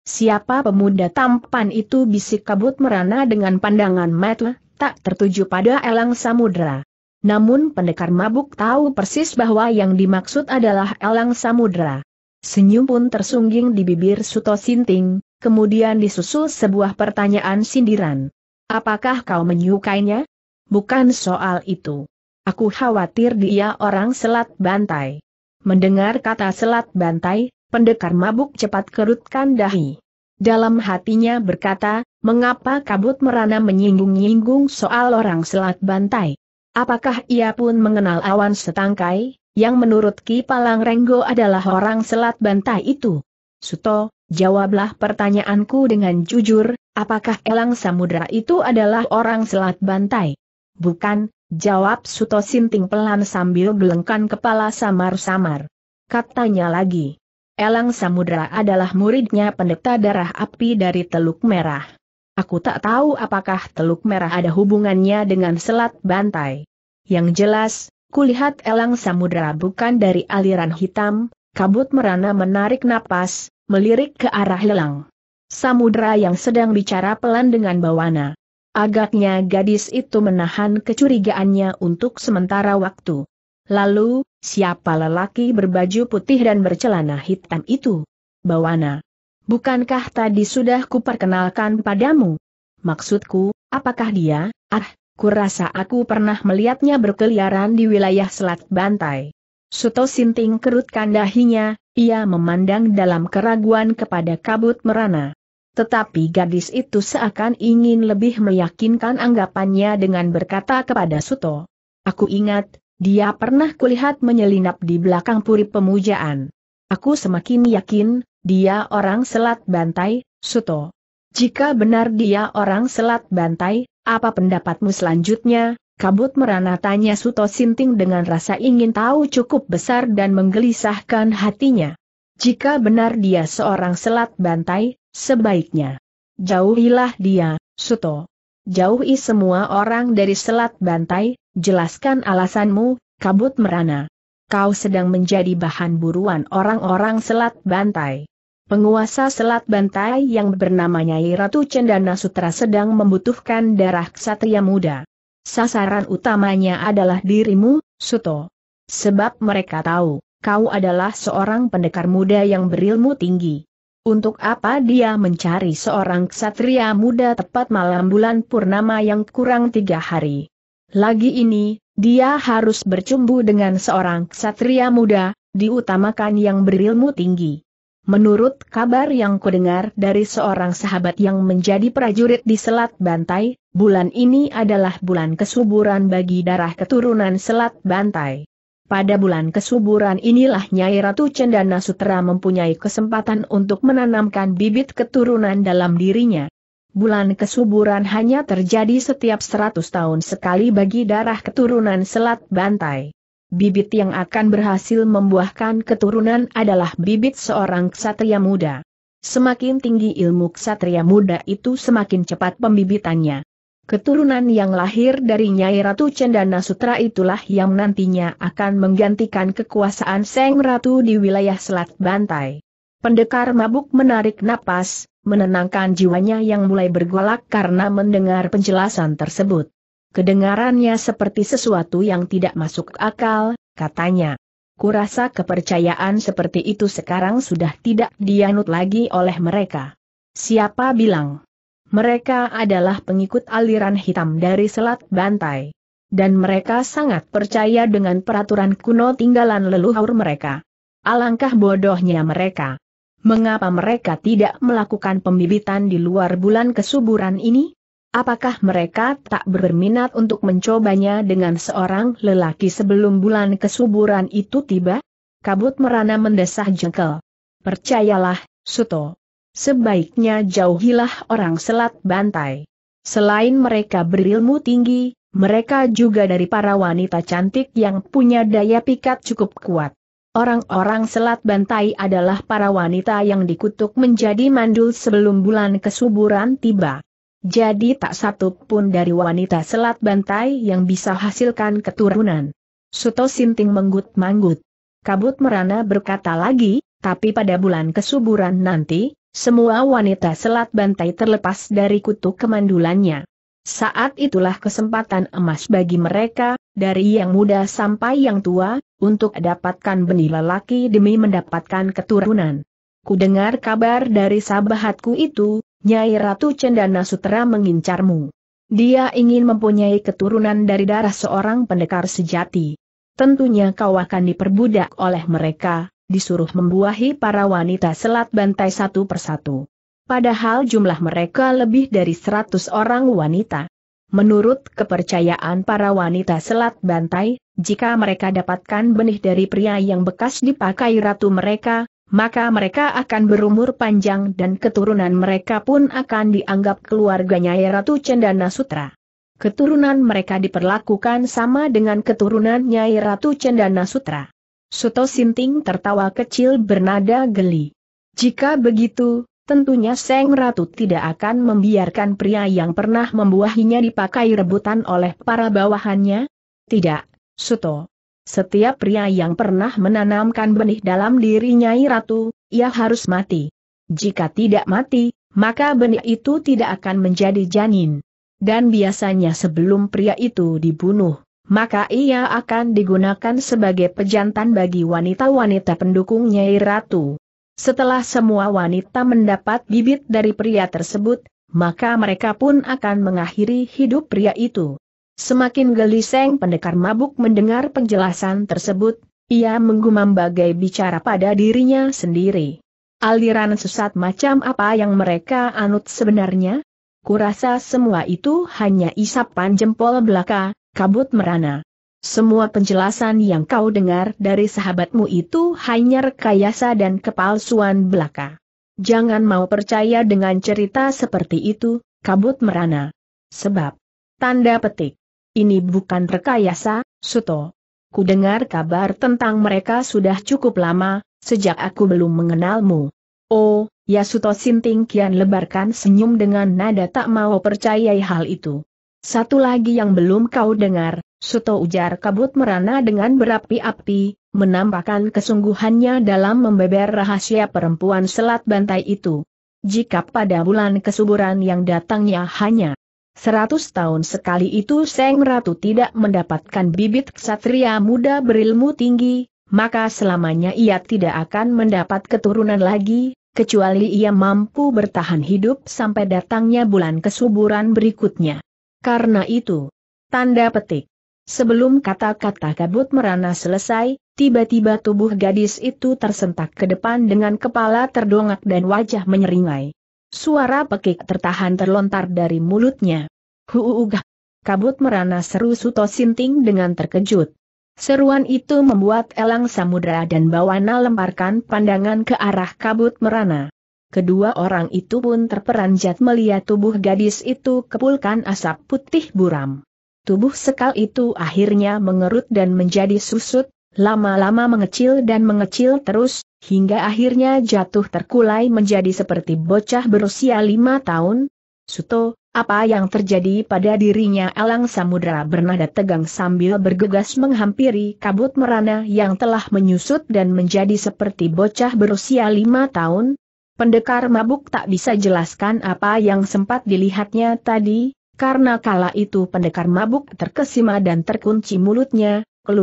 Siapa pemuda tampan itu bisik kabut merana dengan pandangan mata, tak tertuju pada elang samudera. Namun pendekar mabuk tahu persis bahwa yang dimaksud adalah elang samudera. Senyum pun tersungging di bibir Suto Sinting, kemudian disusul sebuah pertanyaan sindiran. Apakah kau menyukainya? Bukan soal itu. Aku khawatir dia orang selat bantai. Mendengar kata selat bantai, pendekar mabuk cepat kerutkan dahi. Dalam hatinya berkata, mengapa kabut merana menyinggung-nyinggung soal orang selat bantai? Apakah ia pun mengenal awan setangkai, yang menurut Ki Palang Renggo adalah orang selat bantai itu? Suto, Jawablah pertanyaanku dengan jujur, apakah Elang Samudra itu adalah orang selat bantai? Bukan, jawab Suto Sinting pelan sambil gelengkan kepala samar-samar. Katanya lagi, Elang Samudra adalah muridnya pendeta darah api dari Teluk Merah. Aku tak tahu apakah Teluk Merah ada hubungannya dengan selat bantai. Yang jelas, kulihat Elang Samudra bukan dari aliran hitam, Kabut merana menarik napas, melirik ke arah lelang. Samudra yang sedang bicara pelan dengan bawana. Agaknya gadis itu menahan kecurigaannya untuk sementara waktu. Lalu, siapa lelaki berbaju putih dan bercelana hitam itu? Bawana. Bukankah tadi sudah kuperkenalkan padamu? Maksudku, apakah dia? Ah, kurasa aku pernah melihatnya berkeliaran di wilayah Selat Bantai. Suto Sinting kerutkan dahinya, ia memandang dalam keraguan kepada Kabut Merana. Tetapi gadis itu seakan ingin lebih meyakinkan anggapannya dengan berkata kepada Suto. Aku ingat, dia pernah kulihat menyelinap di belakang puri pemujaan. Aku semakin yakin, dia orang selat bantai, Suto. Jika benar dia orang selat bantai, apa pendapatmu selanjutnya, Kabut merana tanya Suto Sinting dengan rasa ingin tahu cukup besar dan menggelisahkan hatinya. Jika benar dia seorang selat bantai, sebaiknya jauhilah dia, Suto. Jauhi semua orang dari selat bantai, jelaskan alasanmu, kabut merana. Kau sedang menjadi bahan buruan orang-orang selat bantai. Penguasa Selat Bantai yang bernama Nyai Ratu Cendana Sutra sedang membutuhkan darah ksatria muda sasaran utamanya adalah dirimu, Suto. Sebab mereka tahu, kau adalah seorang pendekar muda yang berilmu tinggi. Untuk apa dia mencari seorang ksatria muda tepat malam bulan purnama yang kurang tiga hari? Lagi ini, dia harus bercumbu dengan seorang ksatria muda, diutamakan yang berilmu tinggi. Menurut kabar yang kudengar dari seorang sahabat yang menjadi prajurit di Selat Bantai, bulan ini adalah bulan kesuburan bagi darah keturunan Selat Bantai. Pada bulan kesuburan inilah Nyai Ratu Cendana Sutera mempunyai kesempatan untuk menanamkan bibit keturunan dalam dirinya. Bulan kesuburan hanya terjadi setiap 100 tahun sekali bagi darah keturunan Selat Bantai. Bibit yang akan berhasil membuahkan keturunan adalah bibit seorang ksatria muda. Semakin tinggi ilmu ksatria muda itu semakin cepat pembibitannya. Keturunan yang lahir dari Nyai Ratu Cendana Sutra itulah yang nantinya akan menggantikan kekuasaan Seng Ratu di wilayah Selat Bantai. Pendekar mabuk menarik napas, menenangkan jiwanya yang mulai bergolak karena mendengar penjelasan tersebut. Kedengarannya seperti sesuatu yang tidak masuk akal, katanya. Kurasa kepercayaan seperti itu sekarang sudah tidak dianut lagi oleh mereka. Siapa bilang? Mereka adalah pengikut aliran hitam dari Selat Bantai. Dan mereka sangat percaya dengan peraturan kuno tinggalan leluhur mereka. Alangkah bodohnya mereka. Mengapa mereka tidak melakukan pembibitan di luar bulan kesuburan ini? Apakah mereka tak berminat untuk mencobanya dengan seorang lelaki sebelum bulan kesuburan itu tiba? Kabut merana mendesah jengkel. Percayalah, Suto sebaiknya jauhilah orang selat bantai. Selain mereka berilmu tinggi, mereka juga dari para wanita cantik yang punya daya pikat cukup kuat. Orang-orang selat bantai adalah para wanita yang dikutuk menjadi mandul sebelum bulan kesuburan tiba. Jadi tak satu pun dari wanita selat bantai yang bisa hasilkan keturunan. Suto Sinting menggut-manggut. Kabut Merana berkata lagi, tapi pada bulan kesuburan nanti, semua wanita selat bantai terlepas dari kutuk kemandulannya. Saat itulah kesempatan emas bagi mereka, dari yang muda sampai yang tua, untuk dapatkan benih lelaki demi mendapatkan keturunan. Kudengar kabar dari sahabatku itu, Nyai Ratu Cendana Sutera mengincarmu. Dia ingin mempunyai keturunan dari darah seorang pendekar sejati. Tentunya kau akan diperbudak oleh mereka, disuruh membuahi para wanita selat bantai satu persatu. Padahal jumlah mereka lebih dari seratus orang wanita. Menurut kepercayaan para wanita selat bantai, jika mereka dapatkan benih dari pria yang bekas dipakai ratu mereka, maka mereka akan berumur panjang dan keturunan mereka pun akan dianggap keluarganya Ratu Cendana Sutra. Keturunan mereka diperlakukan sama dengan keturunan Nyai Ratu Cendana Sutra. Suto Sinting tertawa kecil bernada geli. Jika begitu, tentunya Seng Ratu tidak akan membiarkan pria yang pernah membuahinya dipakai rebutan oleh para bawahannya? Tidak, Suto. Setiap pria yang pernah menanamkan benih dalam dirinya Nyai Ratu, ia harus mati. Jika tidak mati, maka benih itu tidak akan menjadi janin. Dan biasanya sebelum pria itu dibunuh, maka ia akan digunakan sebagai pejantan bagi wanita-wanita pendukung Nyai Ratu. Setelah semua wanita mendapat bibit dari pria tersebut, maka mereka pun akan mengakhiri hidup pria itu. Semakin geliseng pendekar mabuk mendengar penjelasan tersebut, ia menggumam bagai bicara pada dirinya sendiri. Aliran sesat macam apa yang mereka anut sebenarnya? Kurasa semua itu hanya isapan jempol belaka, kabut merana. Semua penjelasan yang kau dengar dari sahabatmu itu hanya rekayasa dan kepalsuan belaka. Jangan mau percaya dengan cerita seperti itu, kabut merana. Sebab, tanda petik, ini bukan rekayasa, Suto. Ku dengar kabar tentang mereka sudah cukup lama, sejak aku belum mengenalmu. Oh, ya Suto Sinting kian lebarkan senyum dengan nada tak mau percayai hal itu. Satu lagi yang belum kau dengar, Suto ujar kabut merana dengan berapi-api, menampakkan kesungguhannya dalam membeber rahasia perempuan selat bantai itu. Jika pada bulan kesuburan yang datangnya hanya Seratus tahun sekali itu Seng Ratu tidak mendapatkan bibit ksatria muda berilmu tinggi, maka selamanya ia tidak akan mendapat keturunan lagi, kecuali ia mampu bertahan hidup sampai datangnya bulan kesuburan berikutnya. Karena itu, tanda petik. Sebelum kata-kata kabut merana selesai, tiba-tiba tubuh gadis itu tersentak ke depan dengan kepala terdongak dan wajah menyeringai. Suara pekik tertahan terlontar dari mulutnya. "Ugh!" Kabut merana seru Suto Sinting dengan terkejut. Seruan itu membuat elang samudera dan bawana lemparkan pandangan ke arah kabut merana. Kedua orang itu pun terperanjat melihat tubuh gadis itu kepulkan asap putih buram. Tubuh sekal itu akhirnya mengerut dan menjadi susut, lama-lama mengecil dan mengecil terus, hingga akhirnya jatuh terkulai menjadi seperti bocah berusia lima tahun. Suto, apa yang terjadi pada dirinya Elang Samudra bernada tegang sambil bergegas menghampiri kabut merana yang telah menyusut dan menjadi seperti bocah berusia lima tahun, Pendekar mabuk tak bisa jelaskan apa yang sempat dilihatnya tadi, karena kala itu pendekar mabuk terkesima dan terkunci mulutnya, kelu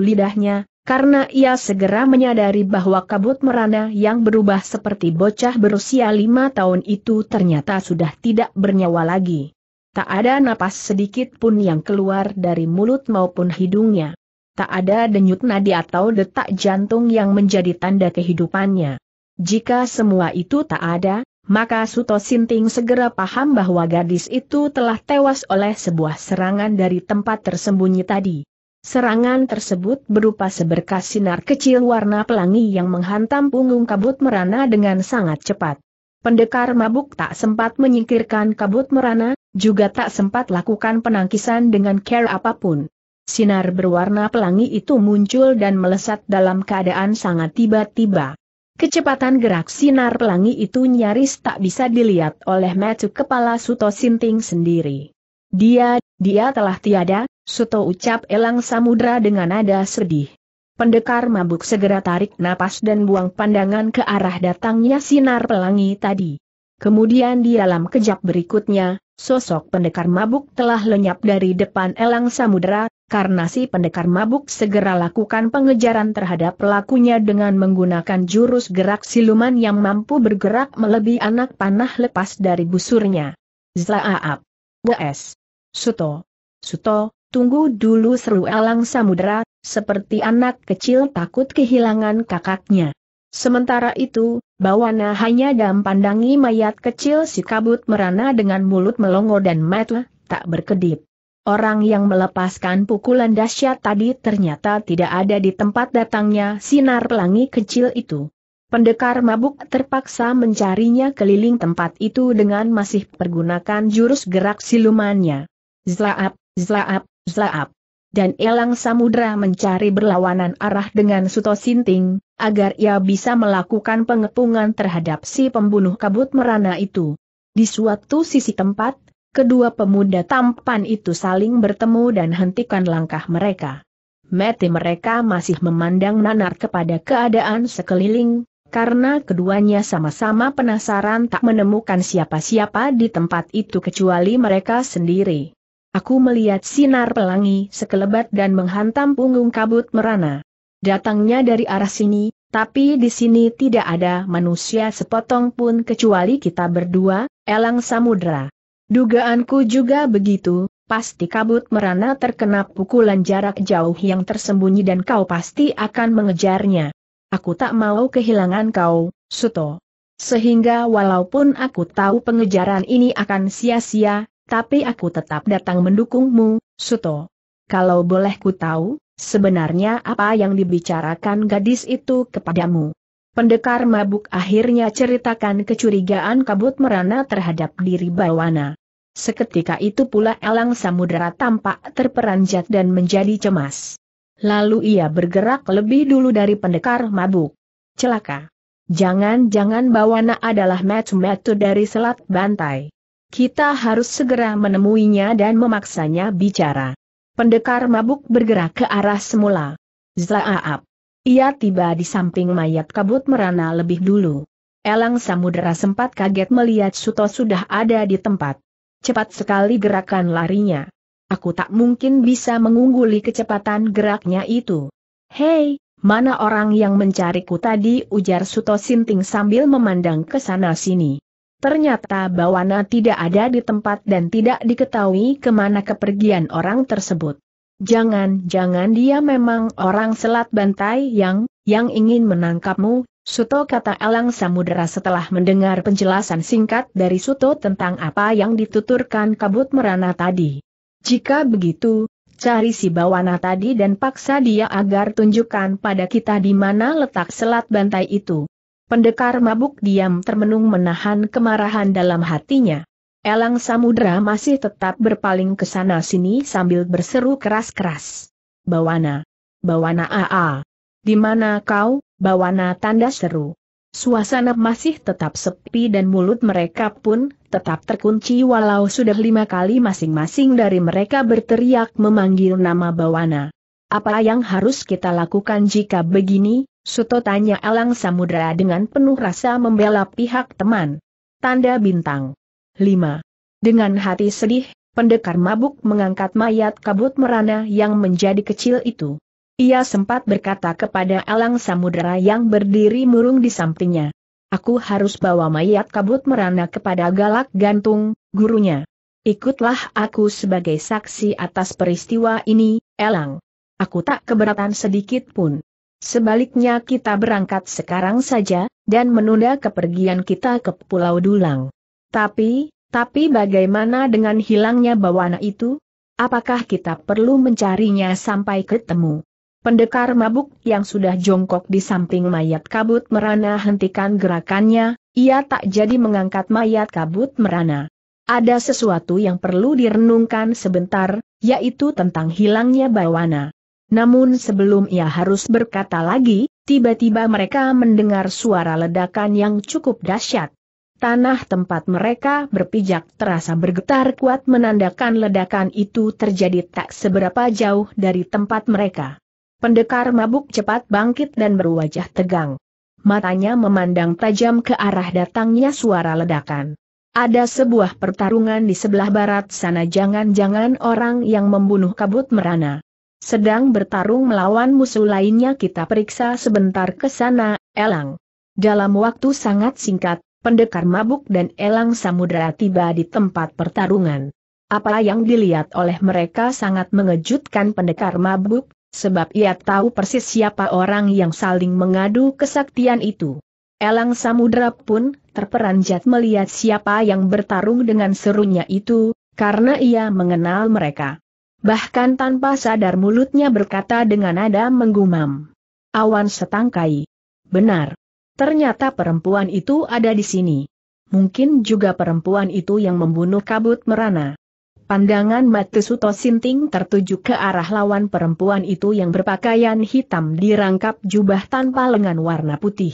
karena ia segera menyadari bahwa kabut merana yang berubah seperti bocah berusia lima tahun itu ternyata sudah tidak bernyawa lagi. Tak ada napas sedikit pun yang keluar dari mulut maupun hidungnya. Tak ada denyut nadi atau detak jantung yang menjadi tanda kehidupannya. Jika semua itu tak ada, maka Suto Sinting segera paham bahwa gadis itu telah tewas oleh sebuah serangan dari tempat tersembunyi tadi. Serangan tersebut berupa seberkas sinar kecil warna pelangi yang menghantam punggung kabut merana dengan sangat cepat. Pendekar mabuk tak sempat menyingkirkan kabut merana, juga tak sempat lakukan penangkisan dengan care apapun. Sinar berwarna pelangi itu muncul dan melesat dalam keadaan sangat tiba-tiba. Kecepatan gerak sinar pelangi itu nyaris tak bisa dilihat oleh mata kepala Suto Sinting sendiri. Dia, dia telah tiada, Suto ucap elang samudra dengan nada sedih. Pendekar mabuk segera tarik napas dan buang pandangan ke arah datangnya sinar pelangi tadi. Kemudian di dalam kejap berikutnya, sosok pendekar mabuk telah lenyap dari depan elang samudera, karena si pendekar mabuk segera lakukan pengejaran terhadap pelakunya dengan menggunakan jurus gerak siluman yang mampu bergerak melebihi anak panah lepas dari busurnya. Zlaaap. Wes, Suto. Suto, tunggu dulu seru elang samudera, seperti anak kecil takut kehilangan kakaknya. Sementara itu, Bawana hanya dalam pandangi mayat kecil si kabut merana dengan mulut melongo dan mata, tak berkedip. Orang yang melepaskan pukulan dahsyat tadi ternyata tidak ada di tempat datangnya sinar pelangi kecil itu. Pendekar mabuk terpaksa mencarinya keliling tempat itu dengan masih pergunakan jurus gerak silumannya. Zlaap, zlaap, zlaap dan Elang Samudra mencari berlawanan arah dengan Suto Sinting, agar ia bisa melakukan pengepungan terhadap si pembunuh kabut merana itu. Di suatu sisi tempat, kedua pemuda tampan itu saling bertemu dan hentikan langkah mereka. Mati mereka masih memandang nanar kepada keadaan sekeliling, karena keduanya sama-sama penasaran tak menemukan siapa-siapa di tempat itu kecuali mereka sendiri. Aku melihat sinar pelangi sekelebat dan menghantam punggung kabut merana. Datangnya dari arah sini, tapi di sini tidak ada manusia sepotong pun kecuali kita berdua, elang samudra. Dugaanku juga begitu, pasti kabut merana terkena pukulan jarak jauh yang tersembunyi dan kau pasti akan mengejarnya. Aku tak mau kehilangan kau, Suto. Sehingga walaupun aku tahu pengejaran ini akan sia-sia, tapi aku tetap datang mendukungmu, Suto. Kalau boleh ku tahu, sebenarnya apa yang dibicarakan gadis itu kepadamu? Pendekar mabuk akhirnya ceritakan kecurigaan kabut merana terhadap diri Bawana. Seketika itu pula elang samudera tampak terperanjat dan menjadi cemas. Lalu ia bergerak lebih dulu dari pendekar mabuk. Celaka. Jangan-jangan Bawana adalah metu-metu dari Selat Bantai. Kita harus segera menemuinya dan memaksanya bicara. Pendekar mabuk bergerak ke arah semula. Zaaap. Ia tiba di samping mayat kabut merana lebih dulu. Elang Samudera sempat kaget melihat Suto sudah ada di tempat. Cepat sekali gerakan larinya. Aku tak mungkin bisa mengungguli kecepatan geraknya itu. Hei, mana orang yang mencariku tadi ujar Suto Sinting sambil memandang ke sana sini. Ternyata Bawana tidak ada di tempat dan tidak diketahui kemana kepergian orang tersebut. Jangan-jangan dia memang orang selat bantai yang, yang ingin menangkapmu, Suto kata Elang Samudera setelah mendengar penjelasan singkat dari Suto tentang apa yang dituturkan kabut merana tadi. Jika begitu, cari si Bawana tadi dan paksa dia agar tunjukkan pada kita di mana letak selat bantai itu. Pendekar mabuk diam termenung menahan kemarahan dalam hatinya. Elang Samudra masih tetap berpaling ke sana-sini sambil berseru keras-keras. Bawana! Bawana AA! Di mana kau, Bawana tanda seru. Suasana masih tetap sepi dan mulut mereka pun tetap terkunci walau sudah lima kali masing-masing dari mereka berteriak memanggil nama Bawana. Apa yang harus kita lakukan jika begini? Suto tanya Elang Samudra dengan penuh rasa membela pihak teman. Tanda bintang. 5. Dengan hati sedih, pendekar mabuk mengangkat mayat kabut merana yang menjadi kecil itu. Ia sempat berkata kepada Elang Samudra yang berdiri murung di sampingnya. Aku harus bawa mayat kabut merana kepada Galak Gantung, gurunya. Ikutlah aku sebagai saksi atas peristiwa ini, Elang. Aku tak keberatan sedikit pun. Sebaliknya kita berangkat sekarang saja, dan menunda kepergian kita ke Pulau Dulang. Tapi, tapi bagaimana dengan hilangnya bawana itu? Apakah kita perlu mencarinya sampai ketemu? Pendekar mabuk yang sudah jongkok di samping mayat kabut merana hentikan gerakannya, ia tak jadi mengangkat mayat kabut merana. Ada sesuatu yang perlu direnungkan sebentar, yaitu tentang hilangnya bawana. Namun sebelum ia harus berkata lagi, tiba-tiba mereka mendengar suara ledakan yang cukup dahsyat. Tanah tempat mereka berpijak terasa bergetar kuat menandakan ledakan itu terjadi tak seberapa jauh dari tempat mereka. Pendekar mabuk cepat bangkit dan berwajah tegang. Matanya memandang tajam ke arah datangnya suara ledakan. Ada sebuah pertarungan di sebelah barat sana jangan-jangan orang yang membunuh kabut merana sedang bertarung melawan musuh lainnya kita periksa sebentar ke sana, Elang. Dalam waktu sangat singkat, pendekar mabuk dan Elang Samudera tiba di tempat pertarungan. Apa yang dilihat oleh mereka sangat mengejutkan pendekar mabuk, sebab ia tahu persis siapa orang yang saling mengadu kesaktian itu. Elang Samudra pun terperanjat melihat siapa yang bertarung dengan serunya itu, karena ia mengenal mereka. Bahkan tanpa sadar mulutnya berkata dengan nada menggumam. Awan setangkai. Benar. Ternyata perempuan itu ada di sini. Mungkin juga perempuan itu yang membunuh kabut merana. Pandangan Matsuto Sinting tertuju ke arah lawan perempuan itu yang berpakaian hitam dirangkap jubah tanpa lengan warna putih.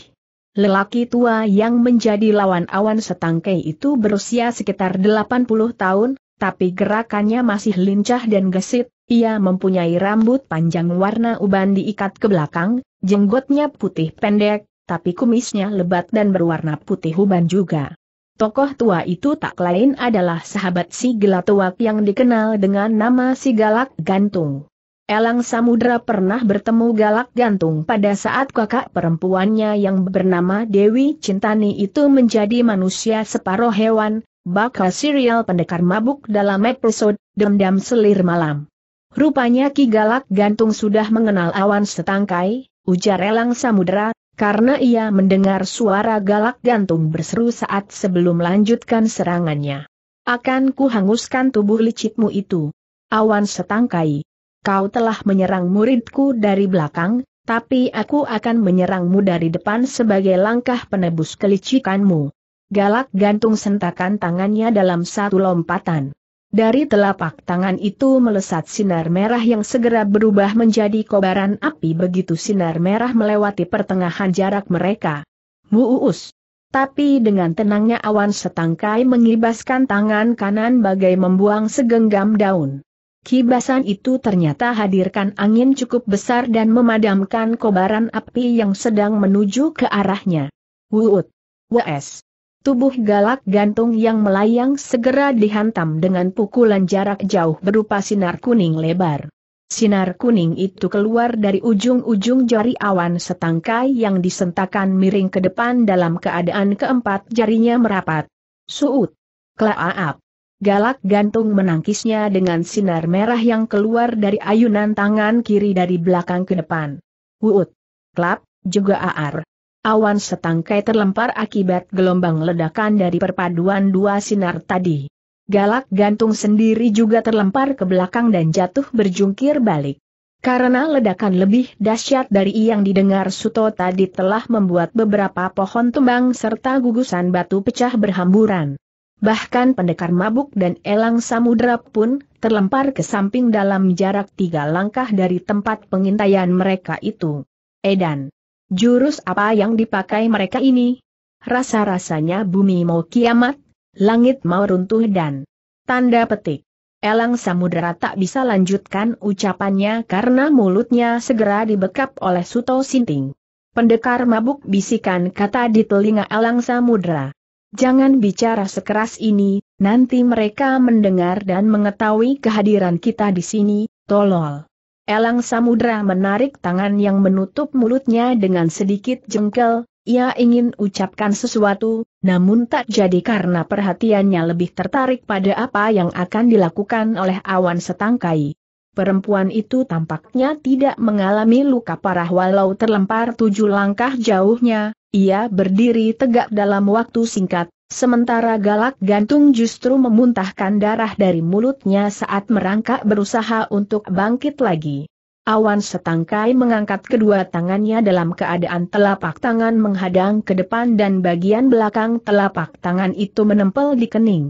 Lelaki tua yang menjadi lawan awan setangkai itu berusia sekitar 80 tahun, tapi gerakannya masih lincah dan gesit, ia mempunyai rambut panjang warna uban diikat ke belakang, jenggotnya putih pendek, tapi kumisnya lebat dan berwarna putih uban juga. Tokoh tua itu tak lain adalah sahabat si gelatua yang dikenal dengan nama si Galak Gantung. Elang Samudra pernah bertemu Galak Gantung pada saat kakak perempuannya yang bernama Dewi Cintani itu menjadi manusia separuh hewan, bakal serial pendekar mabuk dalam episode Dendam Selir Malam. Rupanya Ki Galak Gantung sudah mengenal awan setangkai, ujar Elang Samudera, karena ia mendengar suara Galak Gantung berseru saat sebelum melanjutkan serangannya. Akan kuhanguskan tubuh licikmu itu. Awan setangkai. Kau telah menyerang muridku dari belakang, tapi aku akan menyerangmu dari depan sebagai langkah penebus kelicikanmu galak gantung sentakan tangannya dalam satu lompatan. Dari telapak tangan itu melesat sinar merah yang segera berubah menjadi kobaran api begitu sinar merah melewati pertengahan jarak mereka. Muus. Tapi dengan tenangnya awan setangkai mengibaskan tangan kanan bagai membuang segenggam daun. Kibasan itu ternyata hadirkan angin cukup besar dan memadamkan kobaran api yang sedang menuju ke arahnya. Wuut. Wes. Tubuh galak gantung yang melayang segera dihantam dengan pukulan jarak jauh berupa sinar kuning lebar. Sinar kuning itu keluar dari ujung-ujung jari awan setangkai yang disentakan miring ke depan dalam keadaan keempat jarinya merapat. Suut. Kelaap. Galak gantung menangkisnya dengan sinar merah yang keluar dari ayunan tangan kiri dari belakang ke depan. Wuut. Klap, juga aar. Awan setangkai terlempar akibat gelombang ledakan dari perpaduan dua sinar tadi. Galak gantung sendiri juga terlempar ke belakang dan jatuh berjungkir balik. Karena ledakan lebih dahsyat dari yang didengar Suto tadi telah membuat beberapa pohon tumbang serta gugusan batu pecah berhamburan. Bahkan pendekar mabuk dan elang samudera pun terlempar ke samping dalam jarak tiga langkah dari tempat pengintaian mereka itu. Edan. Jurus apa yang dipakai mereka ini? Rasa-rasanya bumi mau kiamat, langit mau runtuh dan tanda petik. Elang Samudera tak bisa lanjutkan ucapannya karena mulutnya segera dibekap oleh Suto Sinting. Pendekar mabuk bisikan kata di telinga Elang Samudera. Jangan bicara sekeras ini, nanti mereka mendengar dan mengetahui kehadiran kita di sini, tolol. Elang Samudra menarik tangan yang menutup mulutnya dengan sedikit jengkel, ia ingin ucapkan sesuatu, namun tak jadi karena perhatiannya lebih tertarik pada apa yang akan dilakukan oleh awan setangkai. Perempuan itu tampaknya tidak mengalami luka parah walau terlempar tujuh langkah jauhnya, ia berdiri tegak dalam waktu singkat, Sementara galak gantung justru memuntahkan darah dari mulutnya saat merangkak berusaha untuk bangkit lagi. Awan setangkai mengangkat kedua tangannya dalam keadaan telapak tangan menghadang ke depan dan bagian belakang telapak tangan itu menempel di kening.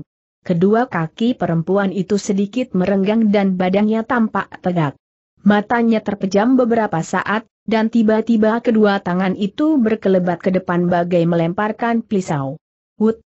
Kedua kaki perempuan itu sedikit merenggang dan badannya tampak tegak. Matanya terpejam beberapa saat, dan tiba-tiba kedua tangan itu berkelebat ke depan bagai melemparkan pisau.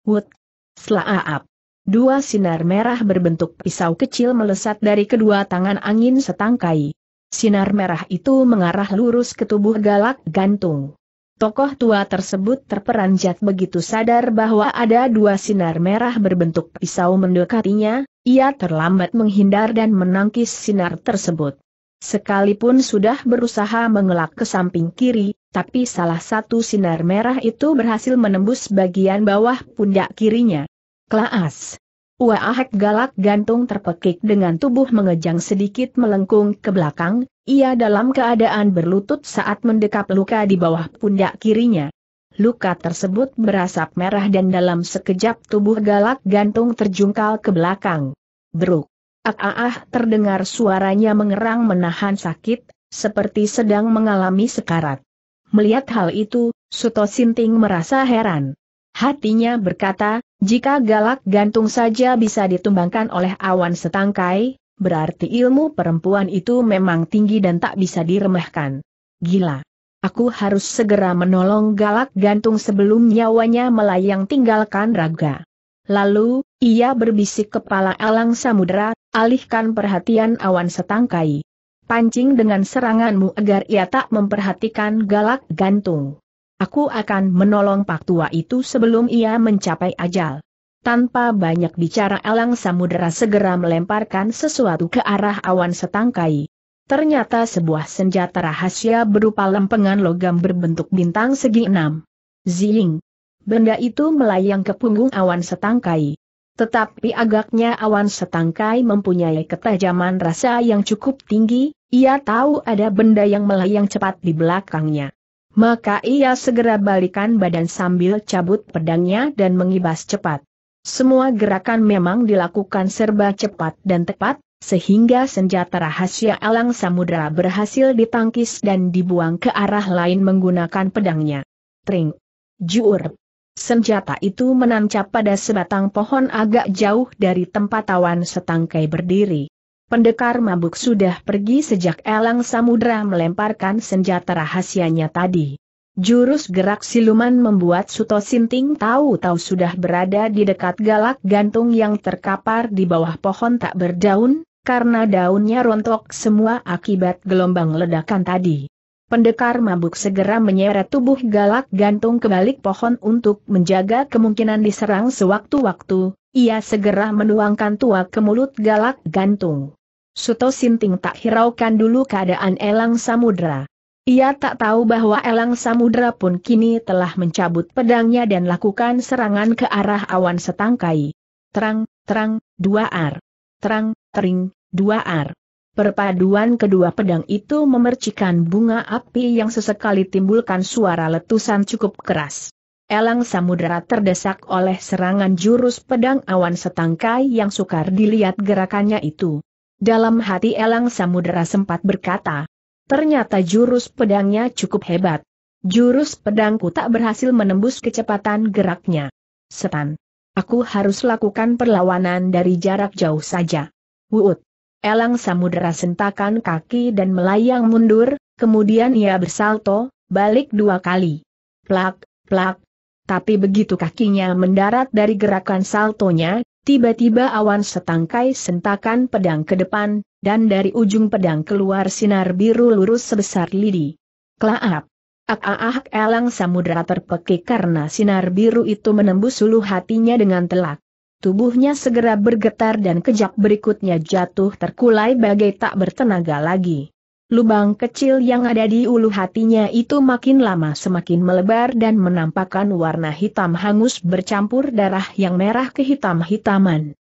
Wut! Slaaap! Dua sinar merah berbentuk pisau kecil melesat dari kedua tangan angin setangkai. Sinar merah itu mengarah lurus ke tubuh galak gantung. Tokoh tua tersebut terperanjat begitu sadar bahwa ada dua sinar merah berbentuk pisau mendekatinya, ia terlambat menghindar dan menangkis sinar tersebut. Sekalipun sudah berusaha mengelak ke samping kiri, tapi salah satu sinar merah itu berhasil menembus bagian bawah pundak kirinya. Klaas. Waahak galak gantung terpekik dengan tubuh mengejang sedikit melengkung ke belakang, ia dalam keadaan berlutut saat mendekap luka di bawah pundak kirinya. Luka tersebut berasap merah dan dalam sekejap tubuh galak gantung terjungkal ke belakang. Beruk. Ah, ah, ah terdengar suaranya mengerang menahan sakit, seperti sedang mengalami sekarat. Melihat hal itu, Suto Sinting merasa heran. Hatinya berkata, jika galak gantung saja bisa ditumbangkan oleh awan setangkai, berarti ilmu perempuan itu memang tinggi dan tak bisa diremehkan. Gila. Aku harus segera menolong galak gantung sebelum nyawanya melayang tinggalkan raga. Lalu, ia berbisik kepala alang samudera, alihkan perhatian awan setangkai. Pancing dengan seranganmu agar ia tak memperhatikan galak gantung. Aku akan menolong pak tua itu sebelum ia mencapai ajal. Tanpa banyak bicara alang samudera segera melemparkan sesuatu ke arah awan setangkai. Ternyata sebuah senjata rahasia berupa lempengan logam berbentuk bintang segi enam. Zing, Benda itu melayang ke punggung awan setangkai. Tetapi agaknya awan setangkai mempunyai ketajaman rasa yang cukup tinggi, ia tahu ada benda yang melayang cepat di belakangnya. Maka ia segera balikan badan sambil cabut pedangnya dan mengibas cepat. Semua gerakan memang dilakukan serba cepat dan tepat, sehingga senjata rahasia Alang samudera berhasil ditangkis dan dibuang ke arah lain menggunakan pedangnya. Tring. Juur. Senjata itu menancap pada sebatang pohon agak jauh dari tempat tawan setangkai berdiri. Pendekar mabuk sudah pergi sejak Elang Samudra melemparkan senjata rahasianya tadi. Jurus gerak siluman membuat Suto Sinting tahu-tahu sudah berada di dekat galak gantung yang terkapar di bawah pohon tak berdaun, karena daunnya rontok semua akibat gelombang ledakan tadi. Pendekar mabuk segera menyeret tubuh galak gantung ke balik pohon untuk menjaga kemungkinan diserang sewaktu-waktu, ia segera menuangkan tua ke mulut galak gantung. Suto Sinting tak hiraukan dulu keadaan Elang Samudra. Ia tak tahu bahwa Elang Samudra pun kini telah mencabut pedangnya dan lakukan serangan ke arah awan setangkai. Terang, terang, dua ar. Terang, tering, dua ar. Perpaduan kedua pedang itu memercikan bunga api yang sesekali timbulkan suara letusan cukup keras. Elang Samudera terdesak oleh serangan jurus pedang awan setangkai yang sukar dilihat gerakannya itu. Dalam hati Elang Samudera sempat berkata, ternyata jurus pedangnya cukup hebat. Jurus pedangku tak berhasil menembus kecepatan geraknya. Setan. Aku harus lakukan perlawanan dari jarak jauh saja. Wuut. Elang Samudera sentakan kaki dan melayang mundur, kemudian ia bersalto, balik dua kali. Plak, plak. Tapi begitu kakinya mendarat dari gerakan saltonya, tiba-tiba awan setangkai sentakan pedang ke depan, dan dari ujung pedang keluar sinar biru lurus sebesar lidi. Klaap. Ah, ah, ah, elang samudera terpekik karena sinar biru itu menembus suluh hatinya dengan telak tubuhnya segera bergetar dan kejap berikutnya jatuh terkulai bagai tak bertenaga lagi. Lubang kecil yang ada di ulu hatinya itu makin lama semakin melebar dan menampakkan warna hitam hangus bercampur darah yang merah kehitam-hitaman.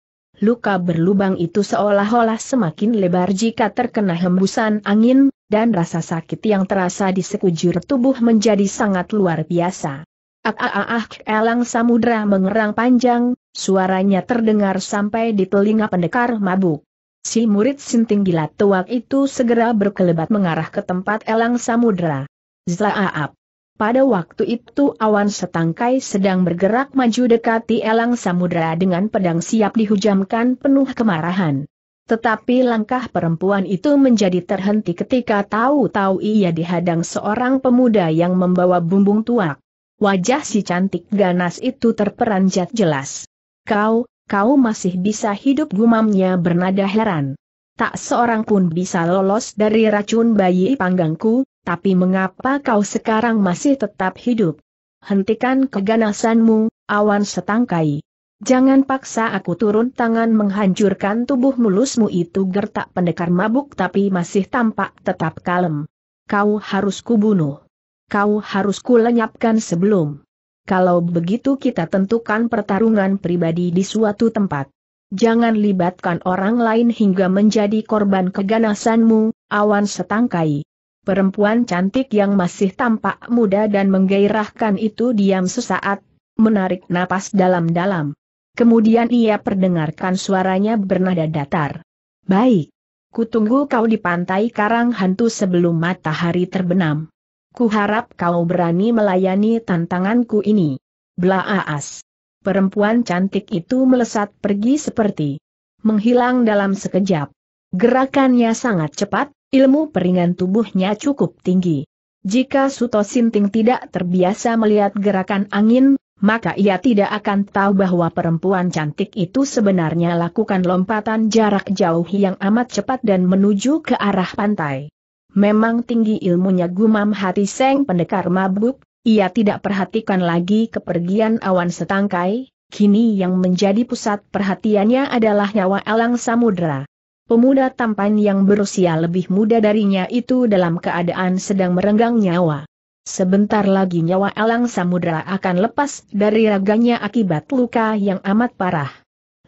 Luka berlubang itu seolah-olah semakin lebar jika terkena hembusan angin, dan rasa sakit yang terasa di sekujur tubuh menjadi sangat luar biasa. Ah ah ah, Elang Samudra mengerang panjang, Suaranya terdengar sampai di telinga pendekar mabuk. Si murid sinting gila tuak itu segera berkelebat mengarah ke tempat elang samudera. Zlaaap. Pada waktu itu awan setangkai sedang bergerak maju dekati elang samudera dengan pedang siap dihujamkan penuh kemarahan. Tetapi langkah perempuan itu menjadi terhenti ketika tahu-tahu ia dihadang seorang pemuda yang membawa bumbung tuak. Wajah si cantik ganas itu terperanjat jelas. Kau, kau masih bisa hidup gumamnya bernada heran. Tak seorang pun bisa lolos dari racun bayi panggangku, tapi mengapa kau sekarang masih tetap hidup? Hentikan keganasanmu, awan setangkai. Jangan paksa aku turun tangan menghancurkan tubuh mulusmu itu gertak pendekar mabuk tapi masih tampak tetap kalem. Kau harus kubunuh. Kau harus kulenyapkan sebelum kalau begitu kita tentukan pertarungan pribadi di suatu tempat. Jangan libatkan orang lain hingga menjadi korban keganasanmu, awan setangkai. Perempuan cantik yang masih tampak muda dan menggairahkan itu diam sesaat, menarik napas dalam-dalam. Kemudian ia perdengarkan suaranya bernada datar. Baik. Kutunggu kau di pantai karang hantu sebelum matahari terbenam. Ku harap kau berani melayani tantanganku ini. Blaaas. Perempuan cantik itu melesat pergi seperti menghilang dalam sekejap. Gerakannya sangat cepat, ilmu peringan tubuhnya cukup tinggi. Jika Suto Sinting tidak terbiasa melihat gerakan angin, maka ia tidak akan tahu bahwa perempuan cantik itu sebenarnya lakukan lompatan jarak jauh yang amat cepat dan menuju ke arah pantai. Memang tinggi ilmunya gumam hati Seng Pendekar mabuk, ia tidak perhatikan lagi kepergian awan setangkai, kini yang menjadi pusat perhatiannya adalah nyawa elang samudera. Pemuda tampan yang berusia lebih muda darinya itu dalam keadaan sedang merenggang nyawa. Sebentar lagi nyawa elang samudera akan lepas dari raganya akibat luka yang amat parah.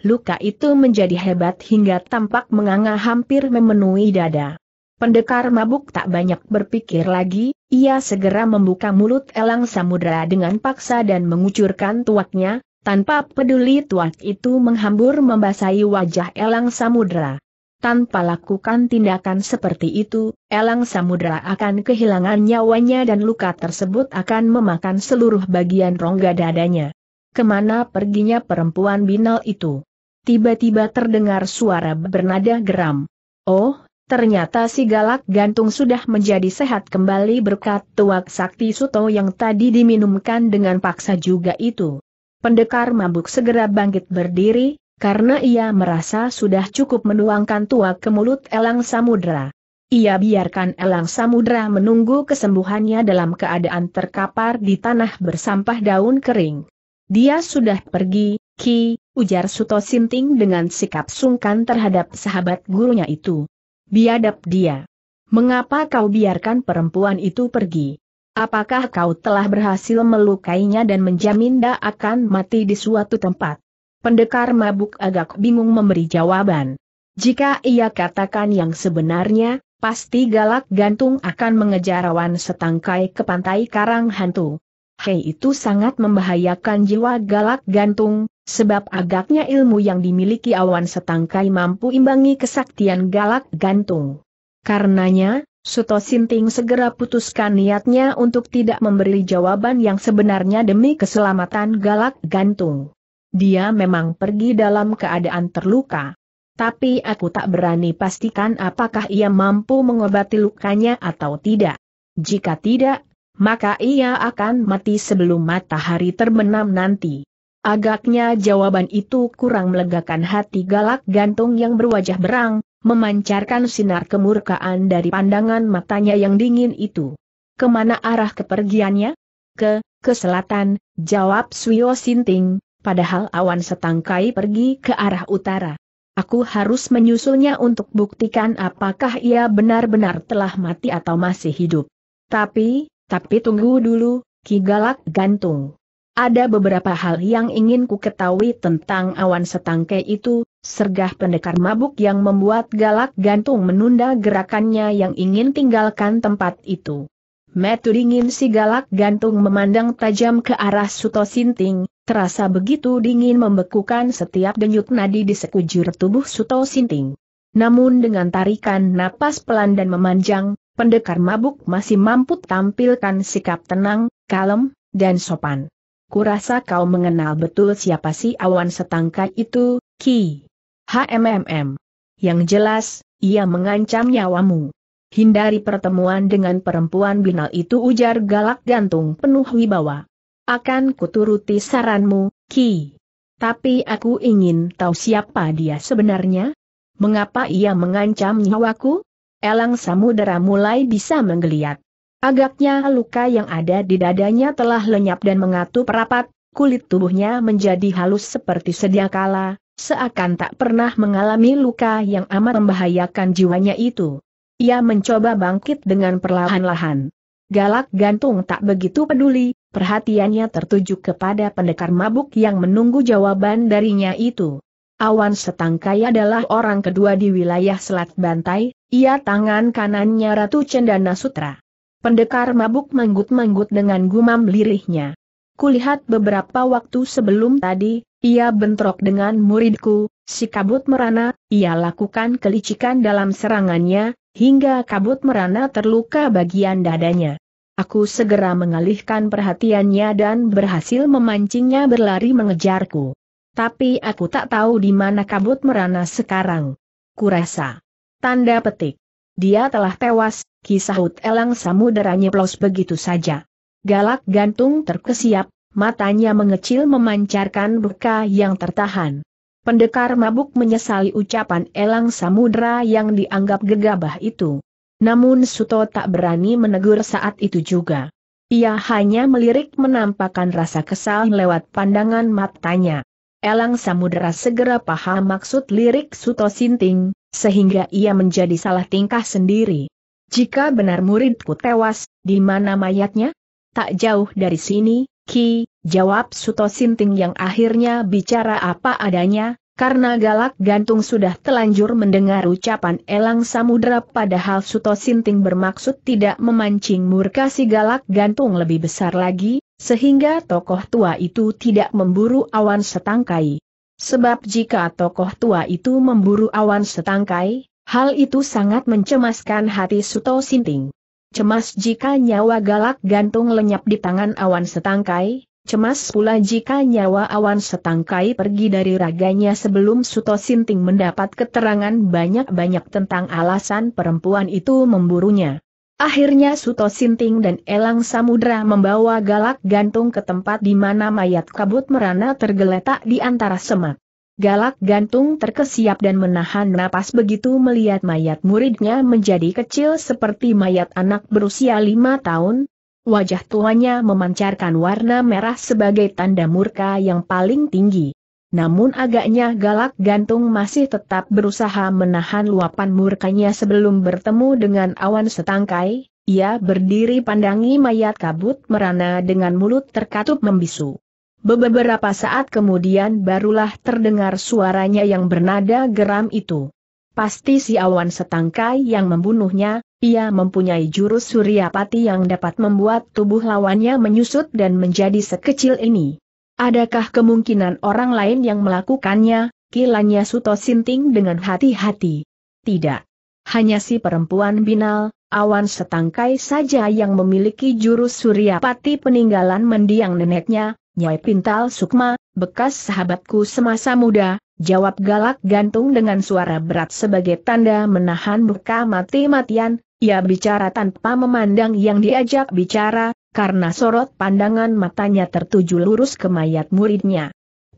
Luka itu menjadi hebat hingga tampak menganga hampir memenuhi dada. Pendekar mabuk tak banyak berpikir lagi, ia segera membuka mulut elang samudera dengan paksa dan mengucurkan tuaknya, tanpa peduli tuak itu menghambur membasahi wajah elang samudera. Tanpa lakukan tindakan seperti itu, elang samudera akan kehilangan nyawanya dan luka tersebut akan memakan seluruh bagian rongga dadanya. Kemana perginya perempuan binal itu? Tiba-tiba terdengar suara bernada geram. Oh, Ternyata si galak gantung sudah menjadi sehat kembali berkat tuak sakti suto yang tadi diminumkan dengan paksa juga itu. Pendekar mabuk segera bangkit berdiri, karena ia merasa sudah cukup menuangkan tuak ke mulut elang samudra. Ia biarkan elang samudra menunggu kesembuhannya dalam keadaan terkapar di tanah bersampah daun kering. Dia sudah pergi, Ki, ujar Suto Sinting dengan sikap sungkan terhadap sahabat gurunya itu. Biadap dia. Mengapa kau biarkan perempuan itu pergi? Apakah kau telah berhasil melukainya dan menjamin dia akan mati di suatu tempat? Pendekar mabuk agak bingung memberi jawaban. Jika ia katakan yang sebenarnya, pasti galak gantung akan mengejar awan setangkai ke pantai karang hantu. Hei itu sangat membahayakan jiwa galak gantung, Sebab agaknya ilmu yang dimiliki awan setangkai mampu imbangi kesaktian galak gantung. Karenanya, Suto Sinting segera putuskan niatnya untuk tidak memberi jawaban yang sebenarnya demi keselamatan galak gantung. Dia memang pergi dalam keadaan terluka. Tapi aku tak berani pastikan apakah ia mampu mengobati lukanya atau tidak. Jika tidak, maka ia akan mati sebelum matahari terbenam nanti. Agaknya jawaban itu kurang melegakan hati galak gantung yang berwajah berang, memancarkan sinar kemurkaan dari pandangan matanya yang dingin itu. Kemana arah kepergiannya? Ke, ke selatan, jawab Suyo Sinting, padahal awan setangkai pergi ke arah utara. Aku harus menyusulnya untuk buktikan apakah ia benar-benar telah mati atau masih hidup. Tapi, tapi tunggu dulu, Ki Galak Gantung. Ada beberapa hal yang ingin ku ketahui tentang awan setangkai itu, sergah pendekar mabuk yang membuat galak gantung menunda gerakannya yang ingin tinggalkan tempat itu. Metu dingin si galak gantung memandang tajam ke arah Suto Sinting, terasa begitu dingin membekukan setiap denyut nadi di sekujur tubuh Suto Sinting. Namun dengan tarikan napas pelan dan memanjang, pendekar mabuk masih mampu tampilkan sikap tenang, kalem, dan sopan kurasa kau mengenal betul siapa si awan setangkai itu, Ki. HMMM. Yang jelas, ia mengancam nyawamu. Hindari pertemuan dengan perempuan binal itu ujar galak gantung penuh wibawa. Akan kuturuti saranmu, Ki. Tapi aku ingin tahu siapa dia sebenarnya? Mengapa ia mengancam nyawaku? Elang samudera mulai bisa menggeliat. Agaknya luka yang ada di dadanya telah lenyap dan mengatur perapat, kulit tubuhnya menjadi halus seperti sedia kala, seakan tak pernah mengalami luka yang amat membahayakan jiwanya itu. Ia mencoba bangkit dengan perlahan-lahan. Galak gantung tak begitu peduli, perhatiannya tertuju kepada pendekar mabuk yang menunggu jawaban darinya itu. Awan Setangkai adalah orang kedua di wilayah Selat Bantai, ia tangan kanannya Ratu Cendana Sutra. Pendekar mabuk manggut-manggut dengan gumam lirihnya. Kulihat beberapa waktu sebelum tadi, ia bentrok dengan muridku, si kabut merana, ia lakukan kelicikan dalam serangannya, hingga kabut merana terluka bagian dadanya. Aku segera mengalihkan perhatiannya dan berhasil memancingnya berlari mengejarku. Tapi aku tak tahu di mana kabut merana sekarang. Kurasa. Tanda petik. Dia telah tewas, kisahut elang samudera nyeplos begitu saja. Galak gantung terkesiap, matanya mengecil memancarkan buka yang tertahan. Pendekar mabuk menyesali ucapan elang samudera yang dianggap gegabah itu. Namun Suto tak berani menegur saat itu juga. Ia hanya melirik menampakkan rasa kesal lewat pandangan matanya. Elang Samudera segera paham maksud lirik Suto Sinting, sehingga ia menjadi salah tingkah sendiri. Jika benar muridku tewas, di mana mayatnya? Tak jauh dari sini, Ki, jawab Suto Sinting yang akhirnya bicara apa adanya, karena galak gantung sudah telanjur mendengar ucapan Elang Samudra padahal Suto Sinting bermaksud tidak memancing murka si galak gantung lebih besar lagi, sehingga tokoh tua itu tidak memburu awan setangkai. Sebab jika tokoh tua itu memburu awan setangkai, Hal itu sangat mencemaskan hati Suto Sinting. Cemas jika nyawa galak gantung lenyap di tangan awan setangkai, cemas pula jika nyawa awan setangkai pergi dari raganya sebelum Suto Sinting mendapat keterangan banyak-banyak tentang alasan perempuan itu memburunya. Akhirnya Suto Sinting dan Elang Samudra membawa galak gantung ke tempat di mana mayat kabut merana tergeletak di antara semak. Galak gantung terkesiap dan menahan napas begitu melihat mayat muridnya menjadi kecil seperti mayat anak berusia lima tahun. Wajah tuanya memancarkan warna merah sebagai tanda murka yang paling tinggi. Namun agaknya galak gantung masih tetap berusaha menahan luapan murkanya sebelum bertemu dengan awan setangkai, ia berdiri pandangi mayat kabut merana dengan mulut terkatup membisu. Beberapa saat kemudian barulah terdengar suaranya yang bernada geram itu. Pasti si awan setangkai yang membunuhnya, ia mempunyai jurus suryapati yang dapat membuat tubuh lawannya menyusut dan menjadi sekecil ini. Adakah kemungkinan orang lain yang melakukannya, kilanya Suto Sinting dengan hati-hati? Tidak. Hanya si perempuan binal, awan setangkai saja yang memiliki jurus suryapati peninggalan mendiang neneknya, Nyai Pintal Sukma, bekas sahabatku semasa muda, jawab galak gantung dengan suara berat sebagai tanda menahan buka mati-matian, ia bicara tanpa memandang yang diajak bicara, karena sorot pandangan matanya tertuju lurus ke mayat muridnya.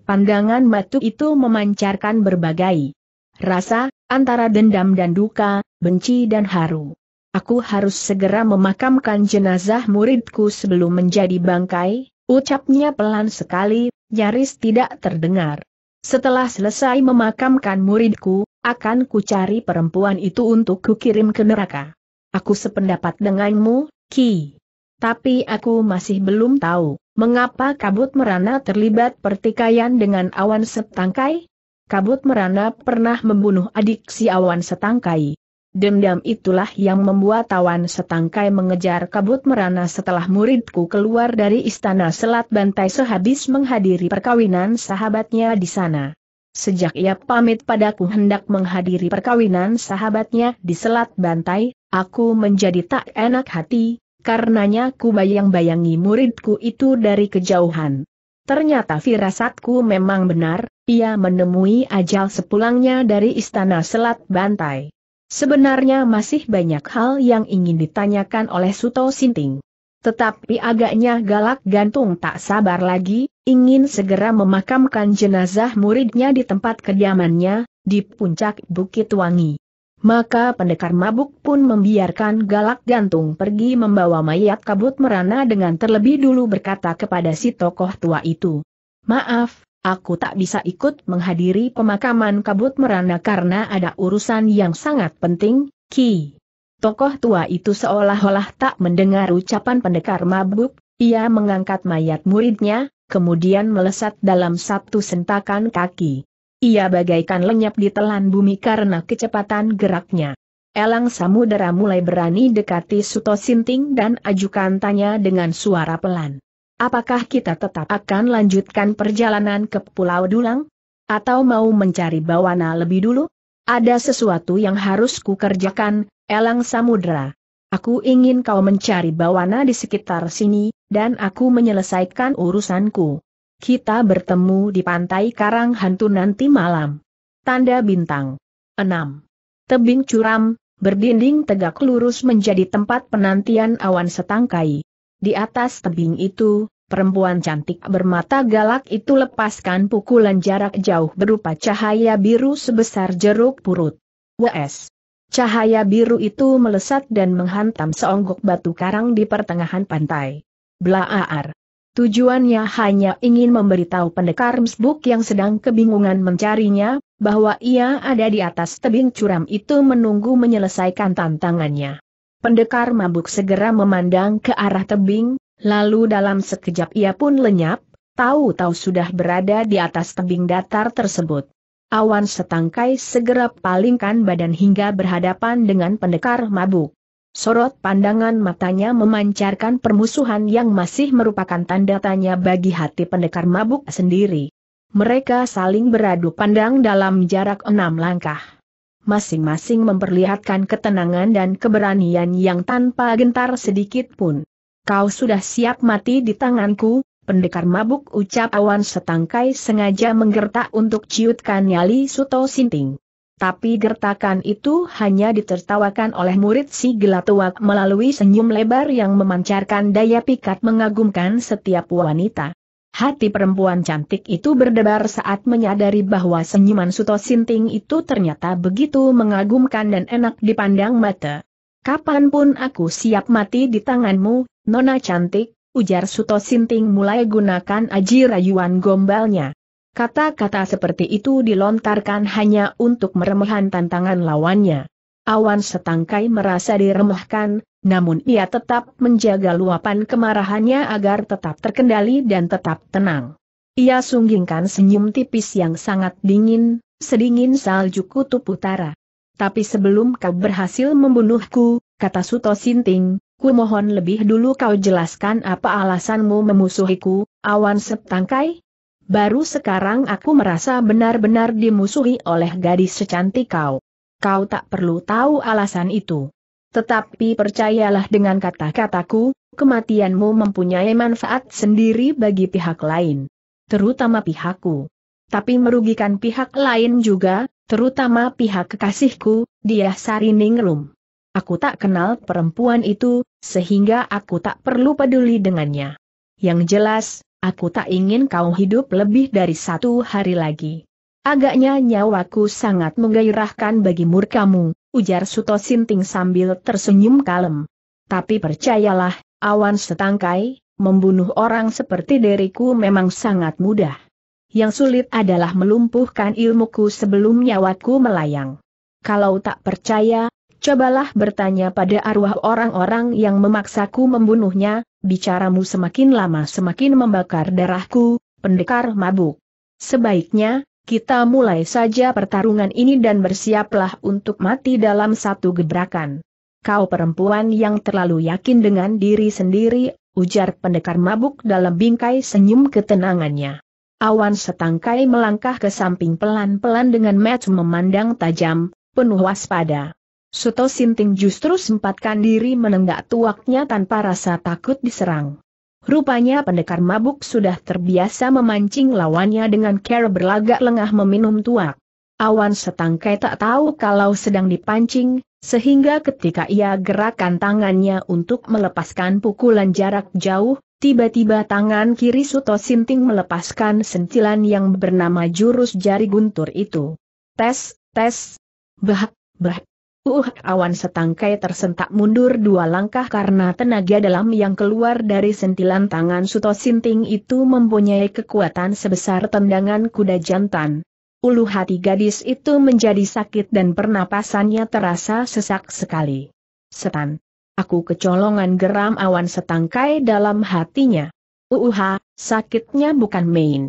Pandangan batu itu memancarkan berbagai rasa, antara dendam dan duka, benci dan haru. Aku harus segera memakamkan jenazah muridku sebelum menjadi bangkai, Ucapnya pelan sekali, nyaris tidak terdengar. Setelah selesai memakamkan muridku, akan kucari perempuan itu untuk kukirim ke neraka. Aku sependapat denganmu, Ki. Tapi aku masih belum tahu, mengapa kabut merana terlibat pertikaian dengan awan setangkai? Kabut merana pernah membunuh adik si awan setangkai. Dendam itulah yang membuat tawan setangkai mengejar kabut merana setelah muridku keluar dari istana Selat Bantai sehabis menghadiri perkawinan sahabatnya di sana. Sejak ia pamit padaku hendak menghadiri perkawinan sahabatnya di Selat Bantai, aku menjadi tak enak hati, karenanya ku bayang-bayangi muridku itu dari kejauhan. Ternyata firasatku memang benar, ia menemui ajal sepulangnya dari istana Selat Bantai. Sebenarnya masih banyak hal yang ingin ditanyakan oleh Suto Sinting. Tetapi agaknya galak gantung tak sabar lagi, ingin segera memakamkan jenazah muridnya di tempat kediamannya, di puncak Bukit Wangi. Maka pendekar mabuk pun membiarkan galak gantung pergi membawa mayat kabut merana dengan terlebih dulu berkata kepada si tokoh tua itu. Maaf, Aku tak bisa ikut menghadiri pemakaman kabut merana karena ada urusan yang sangat penting, Ki. Tokoh tua itu seolah-olah tak mendengar ucapan pendekar mabuk, ia mengangkat mayat muridnya, kemudian melesat dalam satu sentakan kaki. Ia bagaikan lenyap di telan bumi karena kecepatan geraknya. Elang Samudera mulai berani dekati Suto Sinting dan ajukan tanya dengan suara pelan. Apakah kita tetap akan lanjutkan perjalanan ke Pulau Dulang? Atau mau mencari Bawana lebih dulu? Ada sesuatu yang harus kukerjakan, Elang Samudra. Aku ingin kau mencari Bawana di sekitar sini, dan aku menyelesaikan urusanku. Kita bertemu di pantai Karang Hantu nanti malam. Tanda bintang. 6. Tebing curam, berdinding tegak lurus menjadi tempat penantian awan setangkai. Di atas tebing itu, perempuan cantik bermata galak itu lepaskan pukulan jarak jauh berupa cahaya biru sebesar jeruk purut. WS. Cahaya biru itu melesat dan menghantam seonggok batu karang di pertengahan pantai. Blaar. Tujuannya hanya ingin memberitahu pendekar Msbuk yang sedang kebingungan mencarinya, bahwa ia ada di atas tebing curam itu menunggu menyelesaikan tantangannya. Pendekar mabuk segera memandang ke arah tebing, lalu dalam sekejap ia pun lenyap, tahu-tahu sudah berada di atas tebing datar tersebut. Awan setangkai segera palingkan badan hingga berhadapan dengan pendekar mabuk. Sorot pandangan matanya memancarkan permusuhan yang masih merupakan tanda tanya bagi hati pendekar mabuk sendiri. Mereka saling beradu pandang dalam jarak enam langkah masing-masing memperlihatkan ketenangan dan keberanian yang tanpa gentar sedikit pun. Kau sudah siap mati di tanganku, pendekar mabuk ucap awan setangkai sengaja menggertak untuk ciutkan nyali Suto Sinting. Tapi gertakan itu hanya ditertawakan oleh murid si gelatuak melalui senyum lebar yang memancarkan daya pikat mengagumkan setiap wanita. Hati perempuan cantik itu berdebar saat menyadari bahwa senyuman Suto Sinting itu ternyata begitu mengagumkan dan enak dipandang mata. Kapanpun aku siap mati di tanganmu, nona cantik, ujar Suto Sinting mulai gunakan aji rayuan gombalnya. Kata-kata seperti itu dilontarkan hanya untuk meremehkan tantangan lawannya. Awan setangkai merasa diremehkan, namun ia tetap menjaga luapan kemarahannya agar tetap terkendali dan tetap tenang. Ia sunggingkan senyum tipis yang sangat dingin, sedingin salju kutub utara. Tapi sebelum kau berhasil membunuhku, kata Suto Sinting, ku mohon lebih dulu kau jelaskan apa alasanmu memusuhiku, awan setangkai? Baru sekarang aku merasa benar-benar dimusuhi oleh gadis secantik kau. Kau tak perlu tahu alasan itu. Tetapi percayalah dengan kata-kataku, kematianmu mempunyai manfaat sendiri bagi pihak lain. Terutama pihakku. Tapi merugikan pihak lain juga, terutama pihak kekasihku, dia Sariningrum. Aku tak kenal perempuan itu, sehingga aku tak perlu peduli dengannya. Yang jelas, aku tak ingin kau hidup lebih dari satu hari lagi. Agaknya nyawaku sangat menggairahkan bagi murkamu, ujar Suto Sinting sambil tersenyum kalem. Tapi percayalah, awan setangkai, membunuh orang seperti diriku memang sangat mudah. Yang sulit adalah melumpuhkan ilmuku sebelum nyawaku melayang. Kalau tak percaya, cobalah bertanya pada arwah orang-orang yang memaksaku membunuhnya, bicaramu semakin lama semakin membakar darahku, pendekar mabuk. Sebaiknya, kita mulai saja pertarungan ini dan bersiaplah untuk mati dalam satu gebrakan. Kau perempuan yang terlalu yakin dengan diri sendiri, ujar pendekar mabuk dalam bingkai senyum ketenangannya. Awan setangkai melangkah ke samping pelan-pelan dengan match memandang tajam, penuh waspada. Suto Sinting justru sempatkan diri menenggak tuaknya tanpa rasa takut diserang. Rupanya pendekar mabuk sudah terbiasa memancing lawannya dengan cara berlagak lengah meminum tuak. Awan setangkai tak tahu kalau sedang dipancing, sehingga ketika ia gerakan tangannya untuk melepaskan pukulan jarak jauh, tiba-tiba tangan kiri Suto Sinting melepaskan sentilan yang bernama jurus jari guntur itu. Tes, tes, bah, bah, Uh, awan setangkai tersentak mundur dua langkah karena tenaga dalam yang keluar dari sentilan tangan Suto Sinting itu mempunyai kekuatan sebesar tendangan kuda jantan. Ulu hati gadis itu menjadi sakit dan pernapasannya terasa sesak sekali. Setan. Aku kecolongan geram awan setangkai dalam hatinya. Uuha, sakitnya bukan main.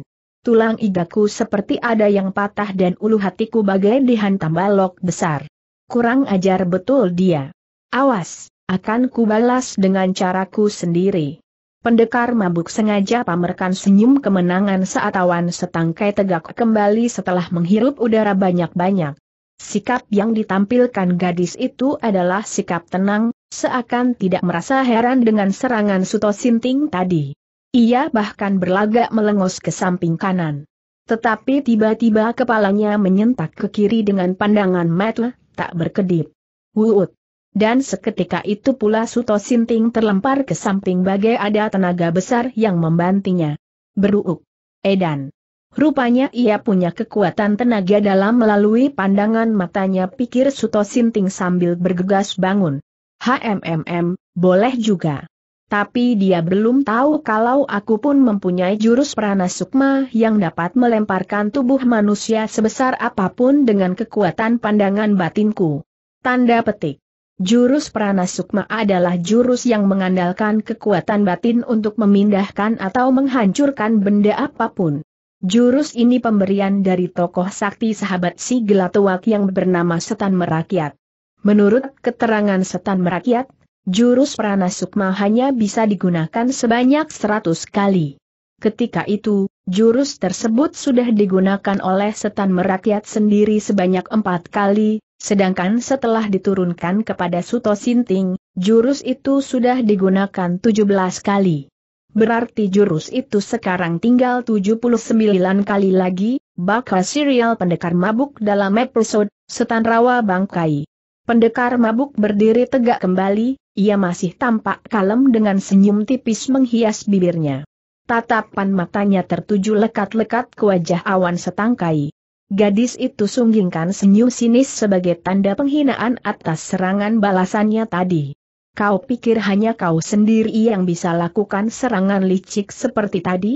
Tulang igaku seperti ada yang patah dan ulu hatiku bagai dihantam balok besar. Kurang ajar betul dia. Awas, akan kubalas dengan caraku sendiri. Pendekar mabuk sengaja pamerkan senyum kemenangan saat awan setangkai tegak kembali setelah menghirup udara banyak-banyak. Sikap yang ditampilkan gadis itu adalah sikap tenang, seakan tidak merasa heran dengan serangan Suto Sinting tadi. Ia bahkan berlagak melengos ke samping kanan. Tetapi tiba-tiba kepalanya menyentak ke kiri dengan pandangan Metle, tak berkedip. Wuut. Dan seketika itu pula Suto Sinting terlempar ke samping bagai ada tenaga besar yang membantinya. Beruuk. Edan. Rupanya ia punya kekuatan tenaga dalam melalui pandangan matanya pikir Suto Sinting sambil bergegas bangun. HMMM, boleh juga. Tapi dia belum tahu kalau aku pun mempunyai jurus prana sukma yang dapat melemparkan tubuh manusia sebesar apapun dengan kekuatan pandangan batinku. Tanda petik. Jurus prana sukma adalah jurus yang mengandalkan kekuatan batin untuk memindahkan atau menghancurkan benda apapun. Jurus ini pemberian dari tokoh sakti sahabat si gelatuak yang bernama Setan Merakyat. Menurut keterangan Setan Merakyat, Jurus Prana Sukma hanya bisa digunakan sebanyak 100 kali. Ketika itu, jurus tersebut sudah digunakan oleh setan merakyat sendiri sebanyak empat kali, sedangkan setelah diturunkan kepada Suto Sinting, jurus itu sudah digunakan 17 kali. Berarti jurus itu sekarang tinggal 79 kali lagi, bakal serial pendekar mabuk dalam episode, setan rawa bangkai. Pendekar mabuk berdiri tegak kembali, ia masih tampak kalem dengan senyum tipis menghias bibirnya. Tatapan matanya tertuju lekat-lekat ke wajah awan setangkai. Gadis itu sunggingkan senyum sinis sebagai tanda penghinaan atas serangan balasannya tadi. Kau pikir hanya kau sendiri yang bisa lakukan serangan licik seperti tadi?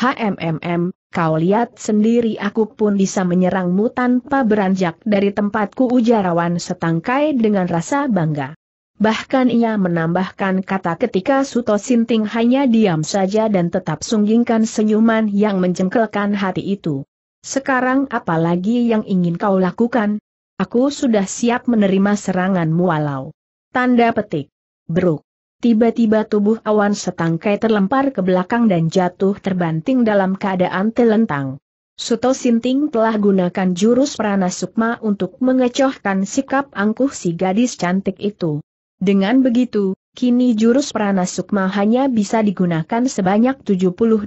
HMMM, kau lihat sendiri aku pun bisa menyerangmu tanpa beranjak dari tempatku ujarawan setangkai dengan rasa bangga. Bahkan ia menambahkan kata ketika Suto Sinting hanya diam saja dan tetap sunggingkan senyuman yang menjengkelkan hati itu. Sekarang apalagi yang ingin kau lakukan? Aku sudah siap menerima seranganmu walau. Tanda petik. Bruk. Tiba-tiba tubuh awan setangkai terlempar ke belakang dan jatuh terbanting dalam keadaan telentang. Suto Sinting telah gunakan jurus prana sukma untuk mengecohkan sikap angkuh si gadis cantik itu. Dengan begitu, kini jurus prana sukma hanya bisa digunakan sebanyak 78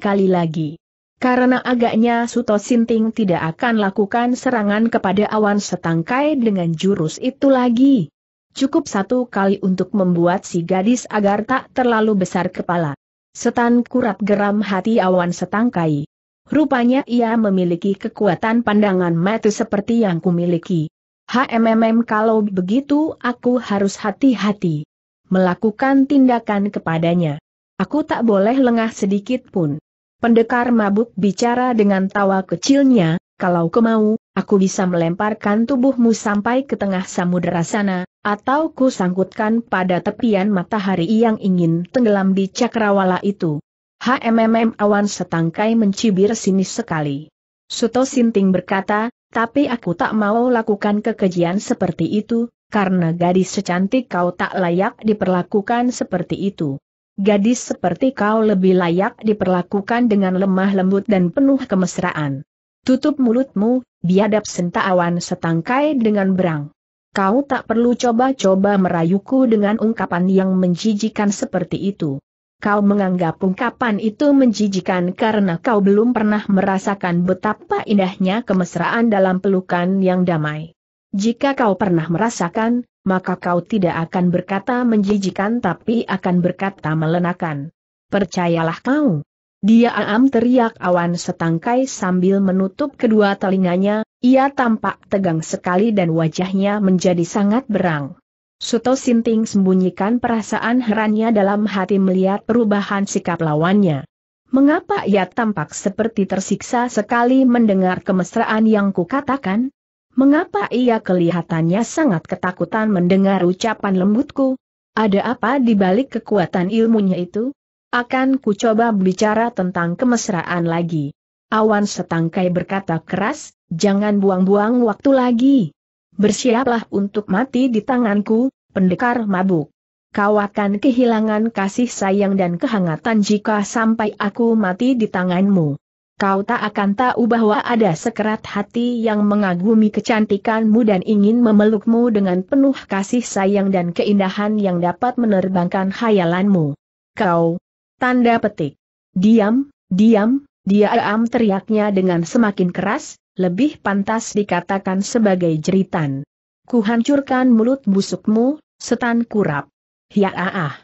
kali lagi. Karena agaknya Suto Sinting tidak akan lakukan serangan kepada awan setangkai dengan jurus itu lagi. Cukup satu kali untuk membuat si gadis agar tak terlalu besar kepala. Setan kurap geram hati awan setangkai. Rupanya ia memiliki kekuatan pandangan mata seperti yang kumiliki. HMMM kalau begitu aku harus hati-hati. Melakukan tindakan kepadanya. Aku tak boleh lengah sedikit pun. Pendekar mabuk bicara dengan tawa kecilnya, kalau kau mau, aku bisa melemparkan tubuhmu sampai ke tengah samudera sana, atau ku sangkutkan pada tepian matahari yang ingin tenggelam di cakrawala itu. HMMM awan setangkai mencibir sinis sekali. Suto Sinting berkata, tapi aku tak mau lakukan kekejian seperti itu, karena gadis secantik kau tak layak diperlakukan seperti itu. Gadis seperti kau lebih layak diperlakukan dengan lemah lembut dan penuh kemesraan. Tutup mulutmu, biadab senta awan setangkai dengan berang. Kau tak perlu coba-coba merayuku dengan ungkapan yang menjijikan seperti itu kau menganggap ungkapan itu menjijikan karena kau belum pernah merasakan betapa indahnya kemesraan dalam pelukan yang damai. Jika kau pernah merasakan, maka kau tidak akan berkata menjijikan tapi akan berkata melenakan. Percayalah kau. Dia aam teriak awan setangkai sambil menutup kedua telinganya, ia tampak tegang sekali dan wajahnya menjadi sangat berang. Suto Sinting sembunyikan perasaan herannya dalam hati melihat perubahan sikap lawannya. Mengapa ia tampak seperti tersiksa sekali mendengar kemesraan yang kukatakan? Mengapa ia kelihatannya sangat ketakutan mendengar ucapan lembutku? Ada apa di balik kekuatan ilmunya itu? Akan ku coba bicara tentang kemesraan lagi. Awan setangkai berkata keras, jangan buang-buang waktu lagi. Bersiaplah untuk mati di tanganku, pendekar mabuk. Kau akan kehilangan kasih sayang dan kehangatan jika sampai aku mati di tanganmu. Kau tak akan tahu bahwa ada sekerat hati yang mengagumi kecantikanmu dan ingin memelukmu dengan penuh kasih sayang dan keindahan yang dapat menerbangkan khayalanmu. Kau. Tanda petik. Diam, diam, diam teriaknya dengan semakin keras, lebih pantas dikatakan sebagai jeritan. Kuhancurkan mulut busukmu, setan kurap. Ya ah ah.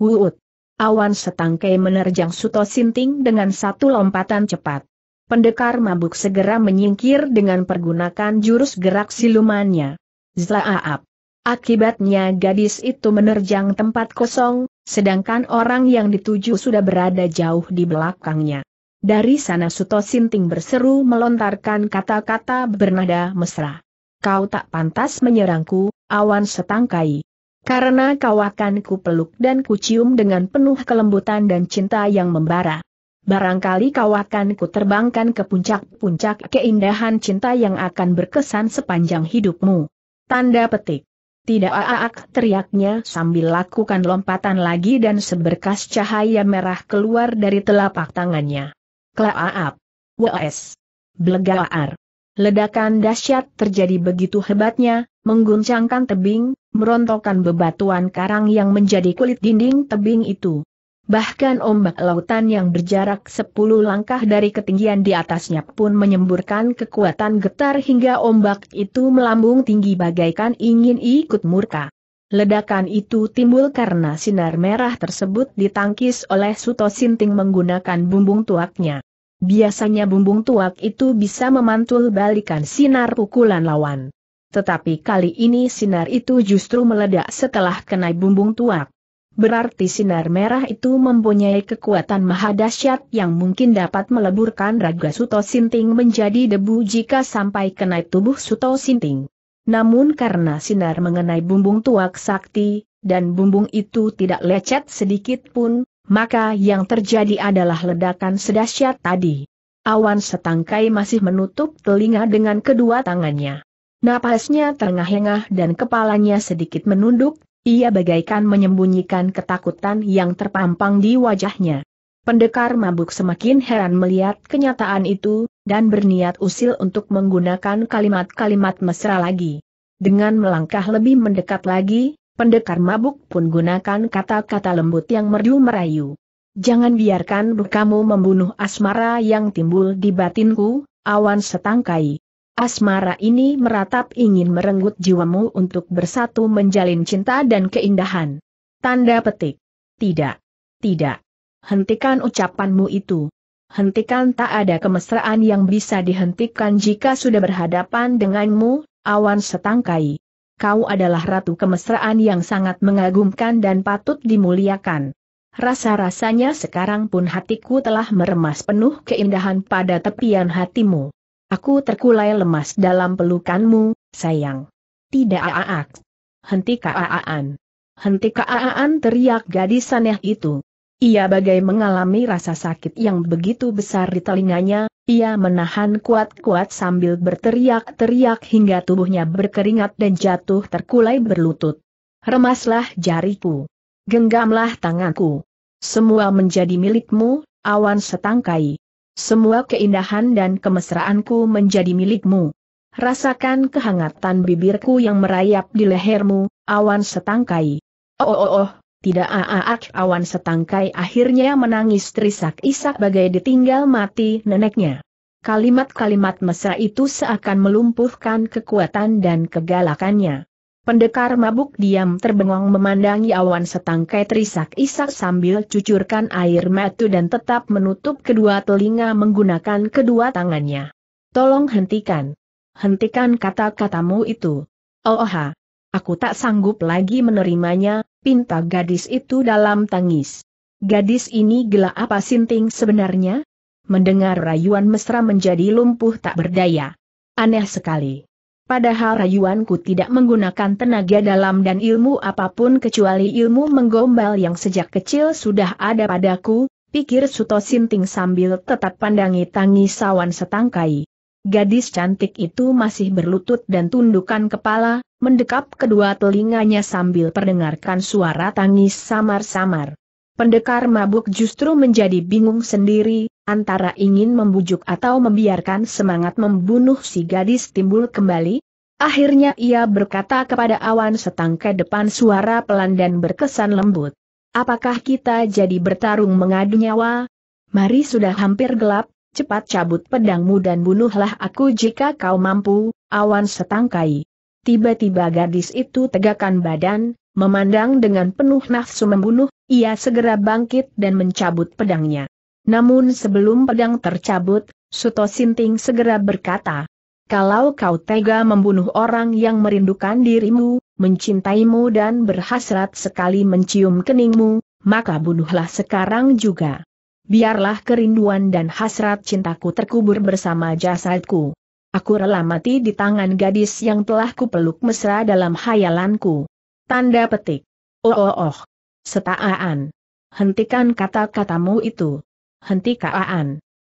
Wuut. Awan setangkai menerjang Suto Sinting dengan satu lompatan cepat. Pendekar mabuk segera menyingkir dengan pergunakan jurus gerak silumannya. Zlaaap. Ah, ah. Akibatnya gadis itu menerjang tempat kosong, sedangkan orang yang dituju sudah berada jauh di belakangnya. Dari sana Suto Sinting berseru melontarkan kata-kata bernada mesra. Kau tak pantas menyerangku, awan setangkai. Karena kau akan ku peluk dan kucium dengan penuh kelembutan dan cinta yang membara. Barangkali kau akan ku terbangkan ke puncak-puncak keindahan cinta yang akan berkesan sepanjang hidupmu. Tanda petik. Tidak aak teriaknya sambil lakukan lompatan lagi dan seberkas cahaya merah keluar dari telapak tangannya. Klaaap. Wes. Blegaar. Ledakan dahsyat terjadi begitu hebatnya, mengguncangkan tebing, merontokkan bebatuan karang yang menjadi kulit dinding tebing itu. Bahkan ombak lautan yang berjarak 10 langkah dari ketinggian di atasnya pun menyemburkan kekuatan getar hingga ombak itu melambung tinggi bagaikan ingin ikut murka. Ledakan itu timbul karena sinar merah tersebut ditangkis oleh Suto Sinting menggunakan bumbung tuaknya. Biasanya bumbung tuak itu bisa memantul balikan sinar pukulan lawan. Tetapi kali ini sinar itu justru meledak setelah kena bumbung tuak. Berarti sinar merah itu mempunyai kekuatan mahadasyat yang mungkin dapat meleburkan raga Suto Sinting menjadi debu jika sampai kena tubuh Suto Sinting. Namun karena sinar mengenai bumbung tuak sakti, dan bumbung itu tidak lecet sedikit pun, maka yang terjadi adalah ledakan sedahsyat tadi. Awan setangkai masih menutup telinga dengan kedua tangannya. Napasnya terengah-engah dan kepalanya sedikit menunduk, ia bagaikan menyembunyikan ketakutan yang terpampang di wajahnya. Pendekar mabuk semakin heran melihat kenyataan itu, dan berniat usil untuk menggunakan kalimat-kalimat mesra lagi. Dengan melangkah lebih mendekat lagi, pendekar mabuk pun gunakan kata-kata lembut yang merdu merayu. Jangan biarkan kamu membunuh asmara yang timbul di batinku, awan setangkai. Asmara ini meratap ingin merenggut jiwamu untuk bersatu menjalin cinta dan keindahan. Tanda petik. Tidak. Tidak. Hentikan ucapanmu itu hentikan tak ada kemesraan yang bisa dihentikan jika sudah berhadapan denganmu, awan setangkai. Kau adalah ratu kemesraan yang sangat mengagumkan dan patut dimuliakan. Rasa-rasanya sekarang pun hatiku telah meremas penuh keindahan pada tepian hatimu. Aku terkulai lemas dalam pelukanmu, sayang. Tidak aaak. Henti kaaan. Henti kaaan teriak gadis aneh itu. Ia bagai mengalami rasa sakit yang begitu besar di telinganya, ia menahan kuat-kuat sambil berteriak-teriak hingga tubuhnya berkeringat dan jatuh terkulai berlutut. Remaslah jariku. Genggamlah tanganku. Semua menjadi milikmu, awan setangkai. Semua keindahan dan kemesraanku menjadi milikmu. Rasakan kehangatan bibirku yang merayap di lehermu, awan setangkai. Oh oh oh, oh. Tidak aak ah, ah, ah, awan setangkai akhirnya menangis terisak-isak bagai ditinggal mati neneknya. Kalimat-kalimat mesra itu seakan melumpuhkan kekuatan dan kegalakannya. Pendekar mabuk diam terbengong memandangi awan setangkai terisak-isak sambil cucurkan air mata dan tetap menutup kedua telinga menggunakan kedua tangannya. Tolong hentikan. Hentikan kata-katamu itu. Oh, oh Aku tak sanggup lagi menerimanya, pinta gadis itu dalam tangis. Gadis ini gila apa sinting sebenarnya? Mendengar rayuan mesra menjadi lumpuh tak berdaya. Aneh sekali. Padahal rayuanku tidak menggunakan tenaga dalam dan ilmu apapun kecuali ilmu menggombal yang sejak kecil sudah ada padaku, pikir Suto Sinting sambil tetap pandangi tangis sawan setangkai. Gadis cantik itu masih berlutut dan tundukkan kepala, mendekap kedua telinganya sambil perdengarkan suara tangis samar-samar. Pendekar mabuk justru menjadi bingung sendiri, antara ingin membujuk atau membiarkan semangat membunuh si gadis timbul kembali. Akhirnya ia berkata kepada awan setangkai depan suara pelan dan berkesan lembut. Apakah kita jadi bertarung mengadu nyawa? Mari sudah hampir gelap, cepat cabut pedangmu dan bunuhlah aku jika kau mampu, awan setangkai. Tiba-tiba gadis itu tegakkan badan, memandang dengan penuh nafsu membunuh, ia segera bangkit dan mencabut pedangnya. Namun sebelum pedang tercabut, Suto Sinting segera berkata, Kalau kau tega membunuh orang yang merindukan dirimu, mencintaimu dan berhasrat sekali mencium keningmu, maka bunuhlah sekarang juga biarlah kerinduan dan hasrat cintaku terkubur bersama jasadku. Aku rela mati di tangan gadis yang telah kupeluk mesra dalam hayalanku. Tanda petik. Oh oh oh. Setaan. Hentikan kata-katamu itu. Henti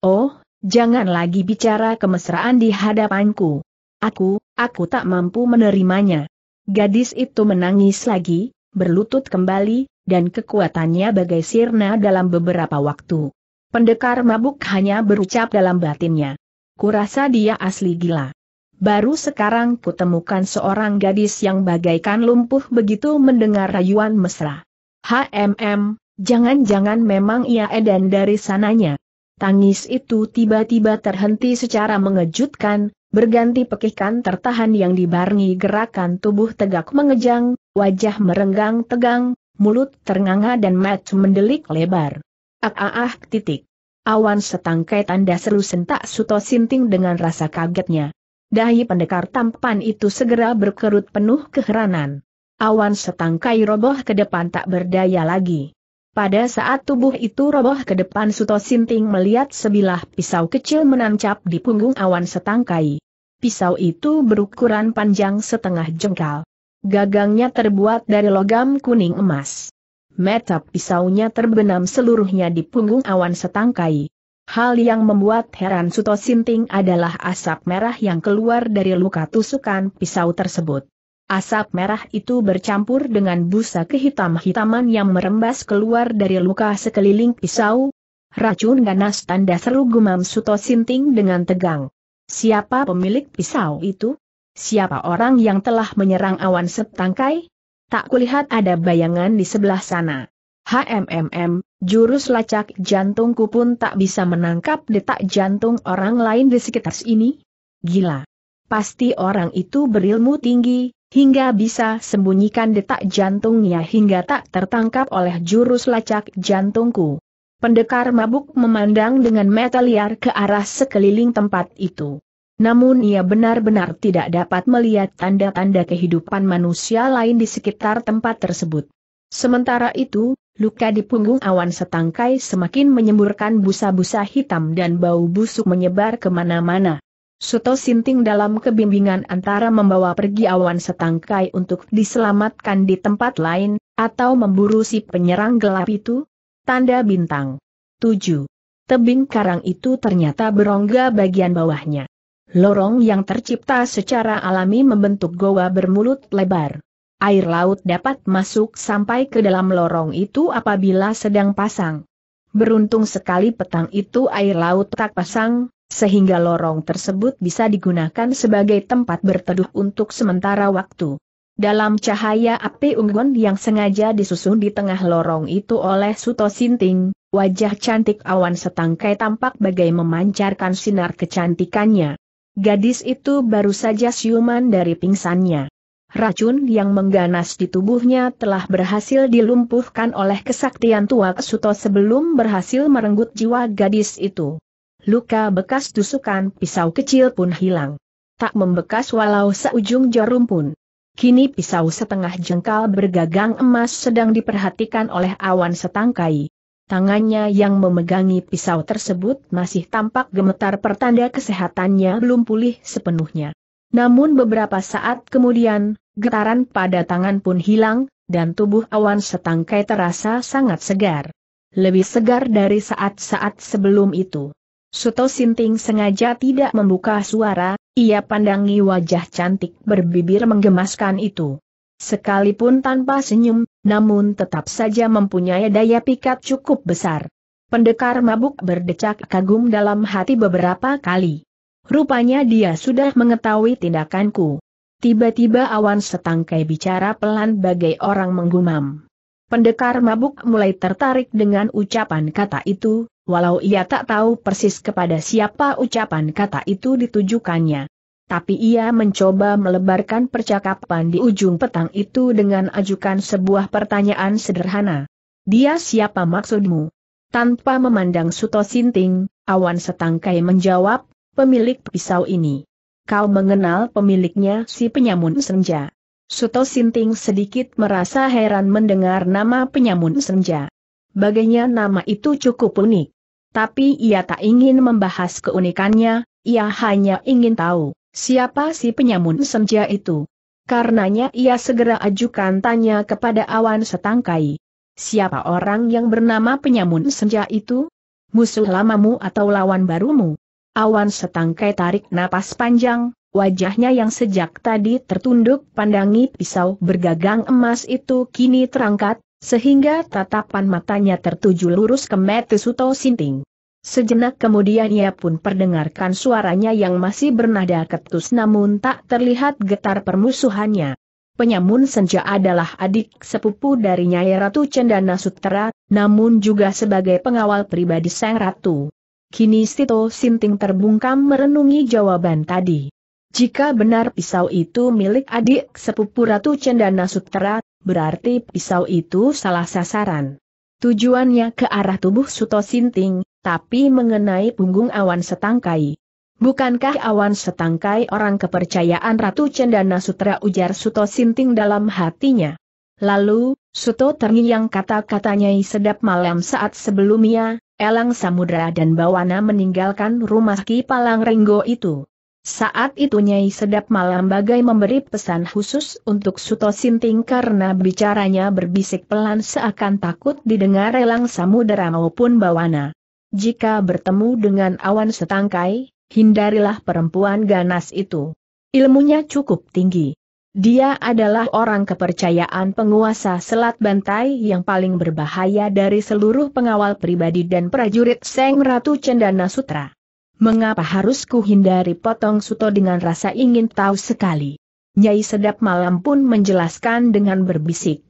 Oh, jangan lagi bicara kemesraan di hadapanku. Aku, aku tak mampu menerimanya. Gadis itu menangis lagi, berlutut kembali, dan kekuatannya bagai sirna dalam beberapa waktu. Pendekar mabuk hanya berucap dalam batinnya. Kurasa dia asli gila. Baru sekarang kutemukan seorang gadis yang bagaikan lumpuh begitu mendengar rayuan mesra. HMM, jangan-jangan memang ia edan dari sananya. Tangis itu tiba-tiba terhenti secara mengejutkan, berganti pekikan tertahan yang dibarengi gerakan tubuh tegak mengejang, wajah merenggang tegang, mulut ternganga dan mat mendelik lebar. Ah ah ah titik. Awan setangkai tanda seru sentak Suto Sinting dengan rasa kagetnya. Dahi pendekar tampan itu segera berkerut penuh keheranan. Awan setangkai roboh ke depan tak berdaya lagi. Pada saat tubuh itu roboh ke depan Suto Sinting melihat sebilah pisau kecil menancap di punggung awan setangkai. Pisau itu berukuran panjang setengah jengkal. Gagangnya terbuat dari logam kuning emas. Metap pisaunya terbenam seluruhnya di punggung awan setangkai. Hal yang membuat heran Suto Sinting adalah asap merah yang keluar dari luka tusukan pisau tersebut. Asap merah itu bercampur dengan busa kehitam-hitaman yang merembas keluar dari luka sekeliling pisau. Racun ganas tanda seru gumam Suto Sinting dengan tegang. Siapa pemilik pisau itu? Siapa orang yang telah menyerang awan setangkai? Tak kulihat ada bayangan di sebelah sana. HMMM, jurus lacak jantungku pun tak bisa menangkap detak jantung orang lain di sekitar sini. Gila. Pasti orang itu berilmu tinggi, hingga bisa sembunyikan detak jantungnya hingga tak tertangkap oleh jurus lacak jantungku. Pendekar mabuk memandang dengan mata liar ke arah sekeliling tempat itu. Namun ia benar-benar tidak dapat melihat tanda-tanda kehidupan manusia lain di sekitar tempat tersebut. Sementara itu, luka di punggung awan setangkai semakin menyemburkan busa-busa hitam dan bau busuk menyebar kemana-mana. Suto Sinting dalam kebimbingan antara membawa pergi awan setangkai untuk diselamatkan di tempat lain, atau memburu si penyerang gelap itu? Tanda bintang. 7. Tebing karang itu ternyata berongga bagian bawahnya. Lorong yang tercipta secara alami membentuk goa bermulut lebar. Air laut dapat masuk sampai ke dalam lorong itu apabila sedang pasang. Beruntung sekali petang itu air laut tak pasang, sehingga lorong tersebut bisa digunakan sebagai tempat berteduh untuk sementara waktu. Dalam cahaya api unggun yang sengaja disusun di tengah lorong itu oleh Suto Sinting, wajah cantik awan setangkai tampak bagai memancarkan sinar kecantikannya. Gadis itu baru saja siuman dari pingsannya. Racun yang mengganas di tubuhnya telah berhasil dilumpuhkan oleh kesaktian tua Suto sebelum berhasil merenggut jiwa gadis itu. Luka bekas tusukan pisau kecil pun hilang. Tak membekas walau seujung jarum pun. Kini pisau setengah jengkal bergagang emas sedang diperhatikan oleh awan setangkai. Tangannya yang memegangi pisau tersebut masih tampak gemetar pertanda kesehatannya belum pulih sepenuhnya. Namun beberapa saat kemudian, getaran pada tangan pun hilang, dan tubuh awan setangkai terasa sangat segar. Lebih segar dari saat-saat sebelum itu. Suto Sinting sengaja tidak membuka suara, ia pandangi wajah cantik berbibir menggemaskan itu. Sekalipun tanpa senyum, namun tetap saja mempunyai daya pikat cukup besar. Pendekar mabuk berdecak kagum dalam hati beberapa kali. Rupanya dia sudah mengetahui tindakanku. Tiba-tiba awan setangkai bicara pelan bagai orang menggumam. Pendekar mabuk mulai tertarik dengan ucapan kata itu, walau ia tak tahu persis kepada siapa ucapan kata itu ditujukannya tapi ia mencoba melebarkan percakapan di ujung petang itu dengan ajukan sebuah pertanyaan sederhana. Dia siapa maksudmu? Tanpa memandang Suto Sinting, Awan Setangkai menjawab, pemilik pisau ini. Kau mengenal pemiliknya si penyamun senja. Suto Sinting sedikit merasa heran mendengar nama penyamun senja. Baginya nama itu cukup unik. Tapi ia tak ingin membahas keunikannya, ia hanya ingin tahu. Siapa si penyamun senja itu? Karenanya ia segera ajukan tanya kepada awan setangkai. Siapa orang yang bernama penyamun senja itu? Musuh lamamu atau lawan barumu? Awan setangkai tarik napas panjang, wajahnya yang sejak tadi tertunduk pandangi pisau bergagang emas itu kini terangkat, sehingga tatapan matanya tertuju lurus ke Metesuto Sinting. Sejenak kemudian ia pun perdengarkan suaranya yang masih bernada ketus namun tak terlihat getar permusuhannya. Penyamun Senja adalah adik sepupu dari Nyai Ratu Cendana Sutera, namun juga sebagai pengawal pribadi Sang Ratu. Kini Sito Sinting terbungkam merenungi jawaban tadi. Jika benar pisau itu milik adik sepupu Ratu Cendana Sutera, berarti pisau itu salah sasaran. Tujuannya ke arah tubuh Suto Sinting, tapi mengenai punggung awan setangkai. Bukankah awan setangkai orang kepercayaan Ratu Cendana Sutra ujar Suto Sinting dalam hatinya? Lalu, Suto yang kata-katanya sedap malam saat sebelumnya, Elang Samudra dan Bawana meninggalkan rumah Ki Palang Renggo itu. Saat itu Nyai Sedap Malam bagai memberi pesan khusus untuk Suto Sinting karena bicaranya berbisik pelan seakan takut didengar Elang Samudera maupun Bawana. Jika bertemu dengan awan setangkai, hindarilah perempuan ganas itu. Ilmunya cukup tinggi. Dia adalah orang kepercayaan penguasa Selat Bantai yang paling berbahaya dari seluruh pengawal pribadi dan prajurit Seng Ratu Cendana Sutra. Mengapa harus hindari potong suto dengan rasa ingin tahu sekali? Nyai Sedap Malam pun menjelaskan dengan berbisik.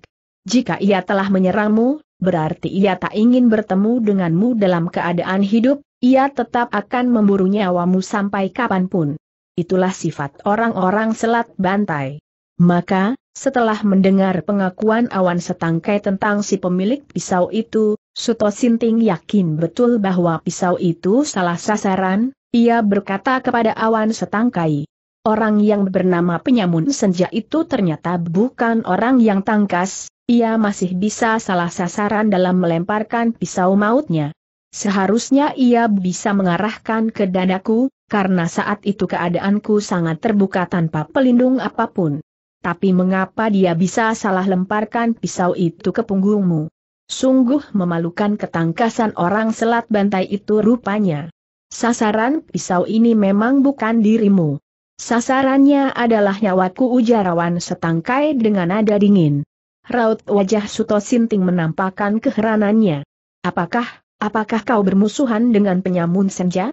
Jika ia telah menyerangmu, berarti ia tak ingin bertemu denganmu dalam keadaan hidup, ia tetap akan memburu nyawamu sampai kapanpun. Itulah sifat orang-orang selat bantai. Maka, setelah mendengar pengakuan awan setangkai tentang si pemilik pisau itu, Suto Sinting yakin betul bahwa pisau itu salah sasaran, ia berkata kepada awan setangkai. Orang yang bernama penyamun senja itu ternyata bukan orang yang tangkas, ia masih bisa salah sasaran dalam melemparkan pisau mautnya. Seharusnya ia bisa mengarahkan ke dadaku, karena saat itu keadaanku sangat terbuka tanpa pelindung apapun. Tapi mengapa dia bisa salah lemparkan pisau itu ke punggungmu? Sungguh memalukan ketangkasan orang selat bantai itu rupanya. Sasaran pisau ini memang bukan dirimu. Sasarannya adalah nyawaku ujarawan setangkai dengan nada dingin raut wajah Suto Sinting menampakkan keheranannya. Apakah, apakah kau bermusuhan dengan penyamun senja?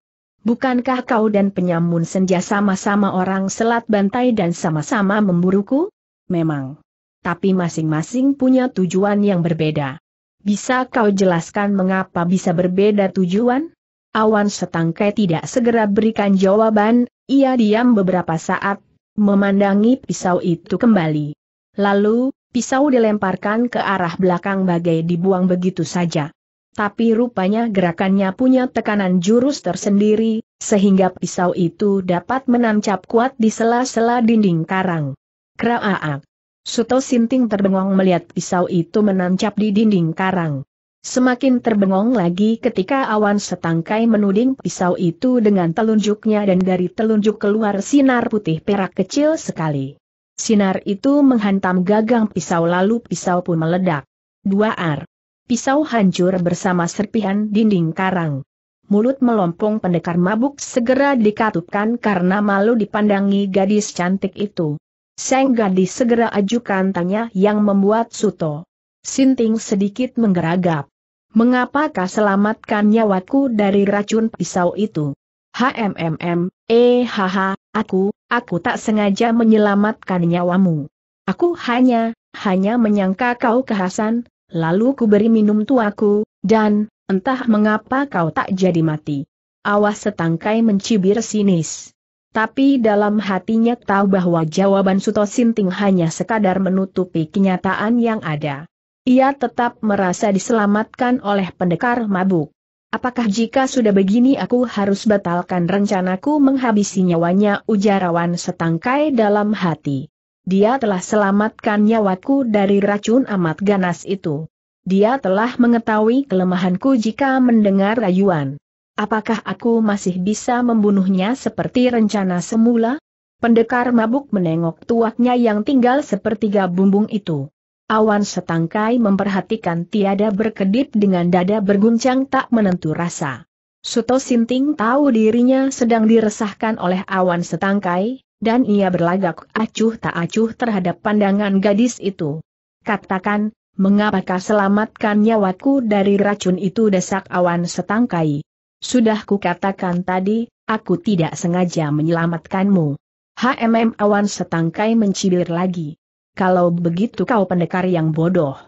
Bukankah kau dan penyamun senja sama-sama orang selat bantai dan sama-sama memburuku? Memang. Tapi masing-masing punya tujuan yang berbeda. Bisa kau jelaskan mengapa bisa berbeda tujuan? Awan setangkai tidak segera berikan jawaban, ia diam beberapa saat, memandangi pisau itu kembali. Lalu, Pisau dilemparkan ke arah belakang bagai dibuang begitu saja. Tapi rupanya gerakannya punya tekanan jurus tersendiri, sehingga pisau itu dapat menancap kuat di sela-sela dinding karang. Kraaak. Suto Sinting terbengong melihat pisau itu menancap di dinding karang. Semakin terbengong lagi ketika awan setangkai menuding pisau itu dengan telunjuknya dan dari telunjuk keluar sinar putih perak kecil sekali. Sinar itu menghantam gagang pisau lalu pisau pun meledak. Dua ar. Pisau hancur bersama serpihan dinding karang. Mulut melompong pendekar mabuk segera dikatupkan karena malu dipandangi gadis cantik itu. Seng gadis segera ajukan tanya yang membuat Suto. Sinting sedikit menggeragap. Mengapakah selamatkan nyawaku dari racun pisau itu? HMMM, eh haha, aku, Aku tak sengaja menyelamatkan nyawamu. Aku hanya, hanya menyangka kau kehasan, lalu ku beri minum tuaku, dan, entah mengapa kau tak jadi mati. Awas setangkai mencibir sinis. Tapi dalam hatinya tahu bahwa jawaban Suto Sinting hanya sekadar menutupi kenyataan yang ada. Ia tetap merasa diselamatkan oleh pendekar mabuk. Apakah jika sudah begini aku harus batalkan rencanaku menghabisi nyawanya ujarawan setangkai dalam hati. Dia telah selamatkan nyawaku dari racun amat ganas itu. Dia telah mengetahui kelemahanku jika mendengar rayuan. Apakah aku masih bisa membunuhnya seperti rencana semula? Pendekar mabuk menengok tuaknya yang tinggal sepertiga bumbung itu. Awan setangkai memperhatikan tiada berkedip dengan dada berguncang tak menentu rasa. Suto Sinting tahu dirinya sedang diresahkan oleh awan setangkai, dan ia berlagak acuh tak acuh terhadap pandangan gadis itu. Katakan, mengapakah selamatkan nyawaku dari racun itu desak awan setangkai? Sudah kukatakan tadi, aku tidak sengaja menyelamatkanmu. HMM awan setangkai mencibir lagi. Kalau begitu kau pendekar yang bodoh.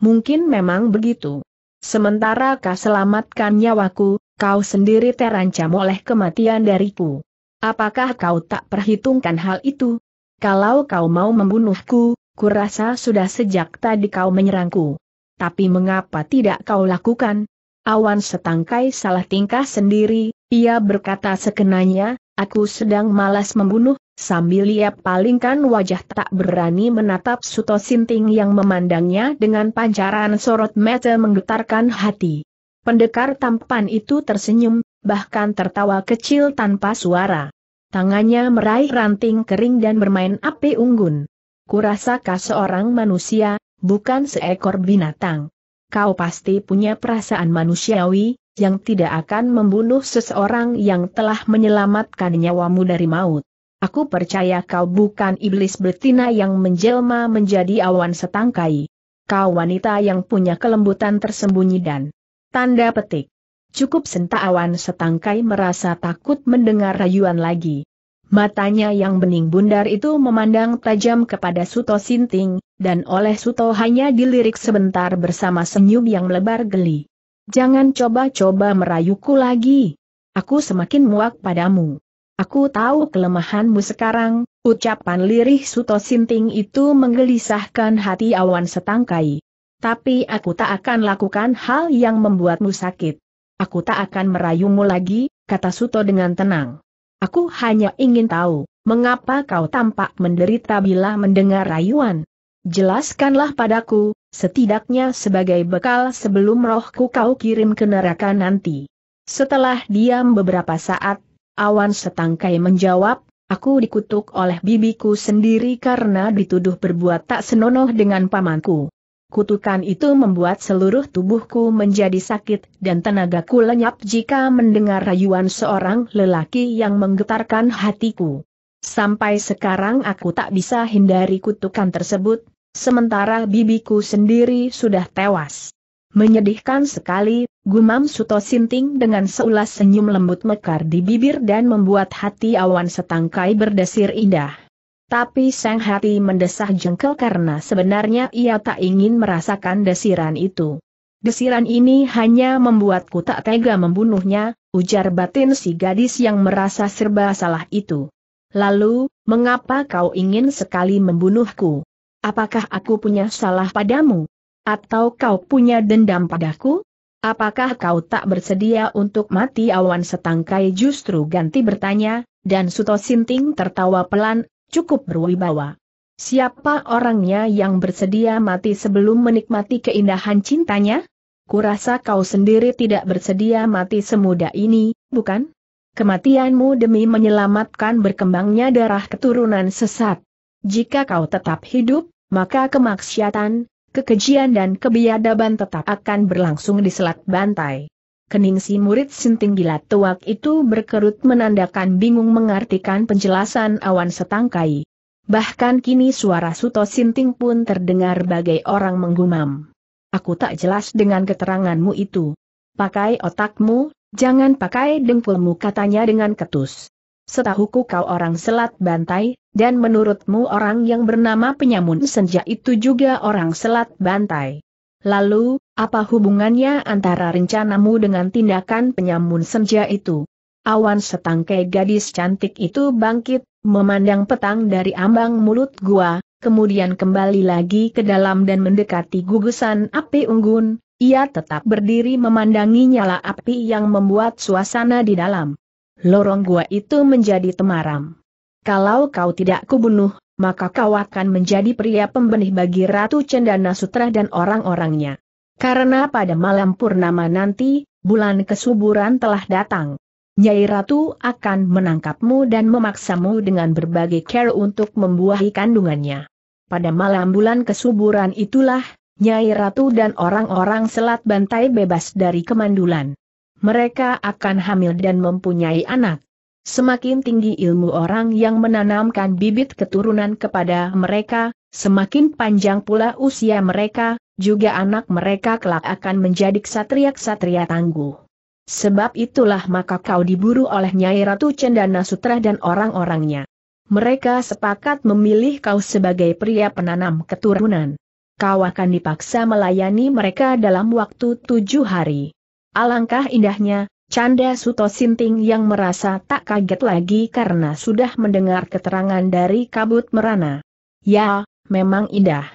Mungkin memang begitu. Sementara kau selamatkan nyawaku, kau sendiri terancam oleh kematian dariku. Apakah kau tak perhitungkan hal itu? Kalau kau mau membunuhku, kurasa sudah sejak tadi kau menyerangku. Tapi mengapa tidak kau lakukan? Awan setangkai salah tingkah sendiri, ia berkata sekenanya, aku sedang malas membunuh, Sambil ia palingkan wajah tak berani menatap Suto Sinting yang memandangnya dengan pancaran sorot mata menggetarkan hati. Pendekar tampan itu tersenyum, bahkan tertawa kecil tanpa suara. Tangannya meraih ranting kering dan bermain api unggun. Kurasakah seorang manusia, bukan seekor binatang. Kau pasti punya perasaan manusiawi, yang tidak akan membunuh seseorang yang telah menyelamatkan nyawamu dari maut. Aku percaya kau bukan iblis betina yang menjelma menjadi awan setangkai. Kau wanita yang punya kelembutan tersembunyi dan tanda petik. Cukup senta awan setangkai merasa takut mendengar rayuan lagi. Matanya yang bening bundar itu memandang tajam kepada Suto Sinting, dan oleh Suto hanya dilirik sebentar bersama senyum yang lebar geli. Jangan coba-coba merayuku lagi. Aku semakin muak padamu. Aku tahu kelemahanmu sekarang, ucapan lirih Suto Sinting itu menggelisahkan hati awan setangkai. Tapi aku tak akan lakukan hal yang membuatmu sakit. Aku tak akan merayumu lagi, kata Suto dengan tenang. Aku hanya ingin tahu, mengapa kau tampak menderita bila mendengar rayuan? Jelaskanlah padaku, setidaknya sebagai bekal sebelum rohku kau kirim ke neraka nanti. Setelah diam beberapa saat, Awan setangkai menjawab, aku dikutuk oleh bibiku sendiri karena dituduh berbuat tak senonoh dengan pamanku. Kutukan itu membuat seluruh tubuhku menjadi sakit dan tenagaku lenyap jika mendengar rayuan seorang lelaki yang menggetarkan hatiku. Sampai sekarang aku tak bisa hindari kutukan tersebut, sementara bibiku sendiri sudah tewas. Menyedihkan sekali, Gumam Suto Sinting dengan seulas senyum lembut mekar di bibir dan membuat hati awan setangkai berdesir indah. Tapi sang hati mendesah jengkel karena sebenarnya ia tak ingin merasakan desiran itu. Desiran ini hanya membuatku tak tega membunuhnya, ujar batin si gadis yang merasa serba salah itu. Lalu, mengapa kau ingin sekali membunuhku? Apakah aku punya salah padamu? Atau kau punya dendam padaku? Apakah kau tak bersedia untuk mati awan setangkai justru ganti bertanya, dan Suto Sinting tertawa pelan, cukup berwibawa. Siapa orangnya yang bersedia mati sebelum menikmati keindahan cintanya? Kurasa kau sendiri tidak bersedia mati semuda ini, bukan? Kematianmu demi menyelamatkan berkembangnya darah keturunan sesat. Jika kau tetap hidup, maka kemaksiatan, kekejian dan kebiadaban tetap akan berlangsung di Selat Bantai. Kening si murid sinting gila tuak itu berkerut menandakan bingung mengartikan penjelasan awan setangkai. Bahkan kini suara Suto Sinting pun terdengar bagai orang menggumam. Aku tak jelas dengan keteranganmu itu. Pakai otakmu, jangan pakai dengkulmu katanya dengan ketus. Setahuku kau orang selat bantai, dan menurutmu orang yang bernama penyamun senja itu juga orang selat bantai. Lalu, apa hubungannya antara rencanamu dengan tindakan penyamun senja itu? Awan setangkai gadis cantik itu bangkit, memandang petang dari ambang mulut gua, kemudian kembali lagi ke dalam dan mendekati gugusan api unggun, ia tetap berdiri memandangi nyala api yang membuat suasana di dalam lorong gua itu menjadi temaram. Kalau kau tidak kubunuh, maka kau akan menjadi pria pembenih bagi Ratu Cendana Sutra dan orang-orangnya. Karena pada malam purnama nanti, bulan kesuburan telah datang. Nyai Ratu akan menangkapmu dan memaksamu dengan berbagai cara untuk membuahi kandungannya. Pada malam bulan kesuburan itulah, Nyai Ratu dan orang-orang selat bantai bebas dari kemandulan mereka akan hamil dan mempunyai anak. Semakin tinggi ilmu orang yang menanamkan bibit keturunan kepada mereka, semakin panjang pula usia mereka, juga anak mereka kelak akan menjadi ksatria-ksatria tangguh. Sebab itulah maka kau diburu oleh Nyai Ratu Cendana Sutra dan orang-orangnya. Mereka sepakat memilih kau sebagai pria penanam keturunan. Kau akan dipaksa melayani mereka dalam waktu tujuh hari. Alangkah indahnya, canda Suto Sinting yang merasa tak kaget lagi karena sudah mendengar keterangan dari Kabut Merana. Ya, memang indah.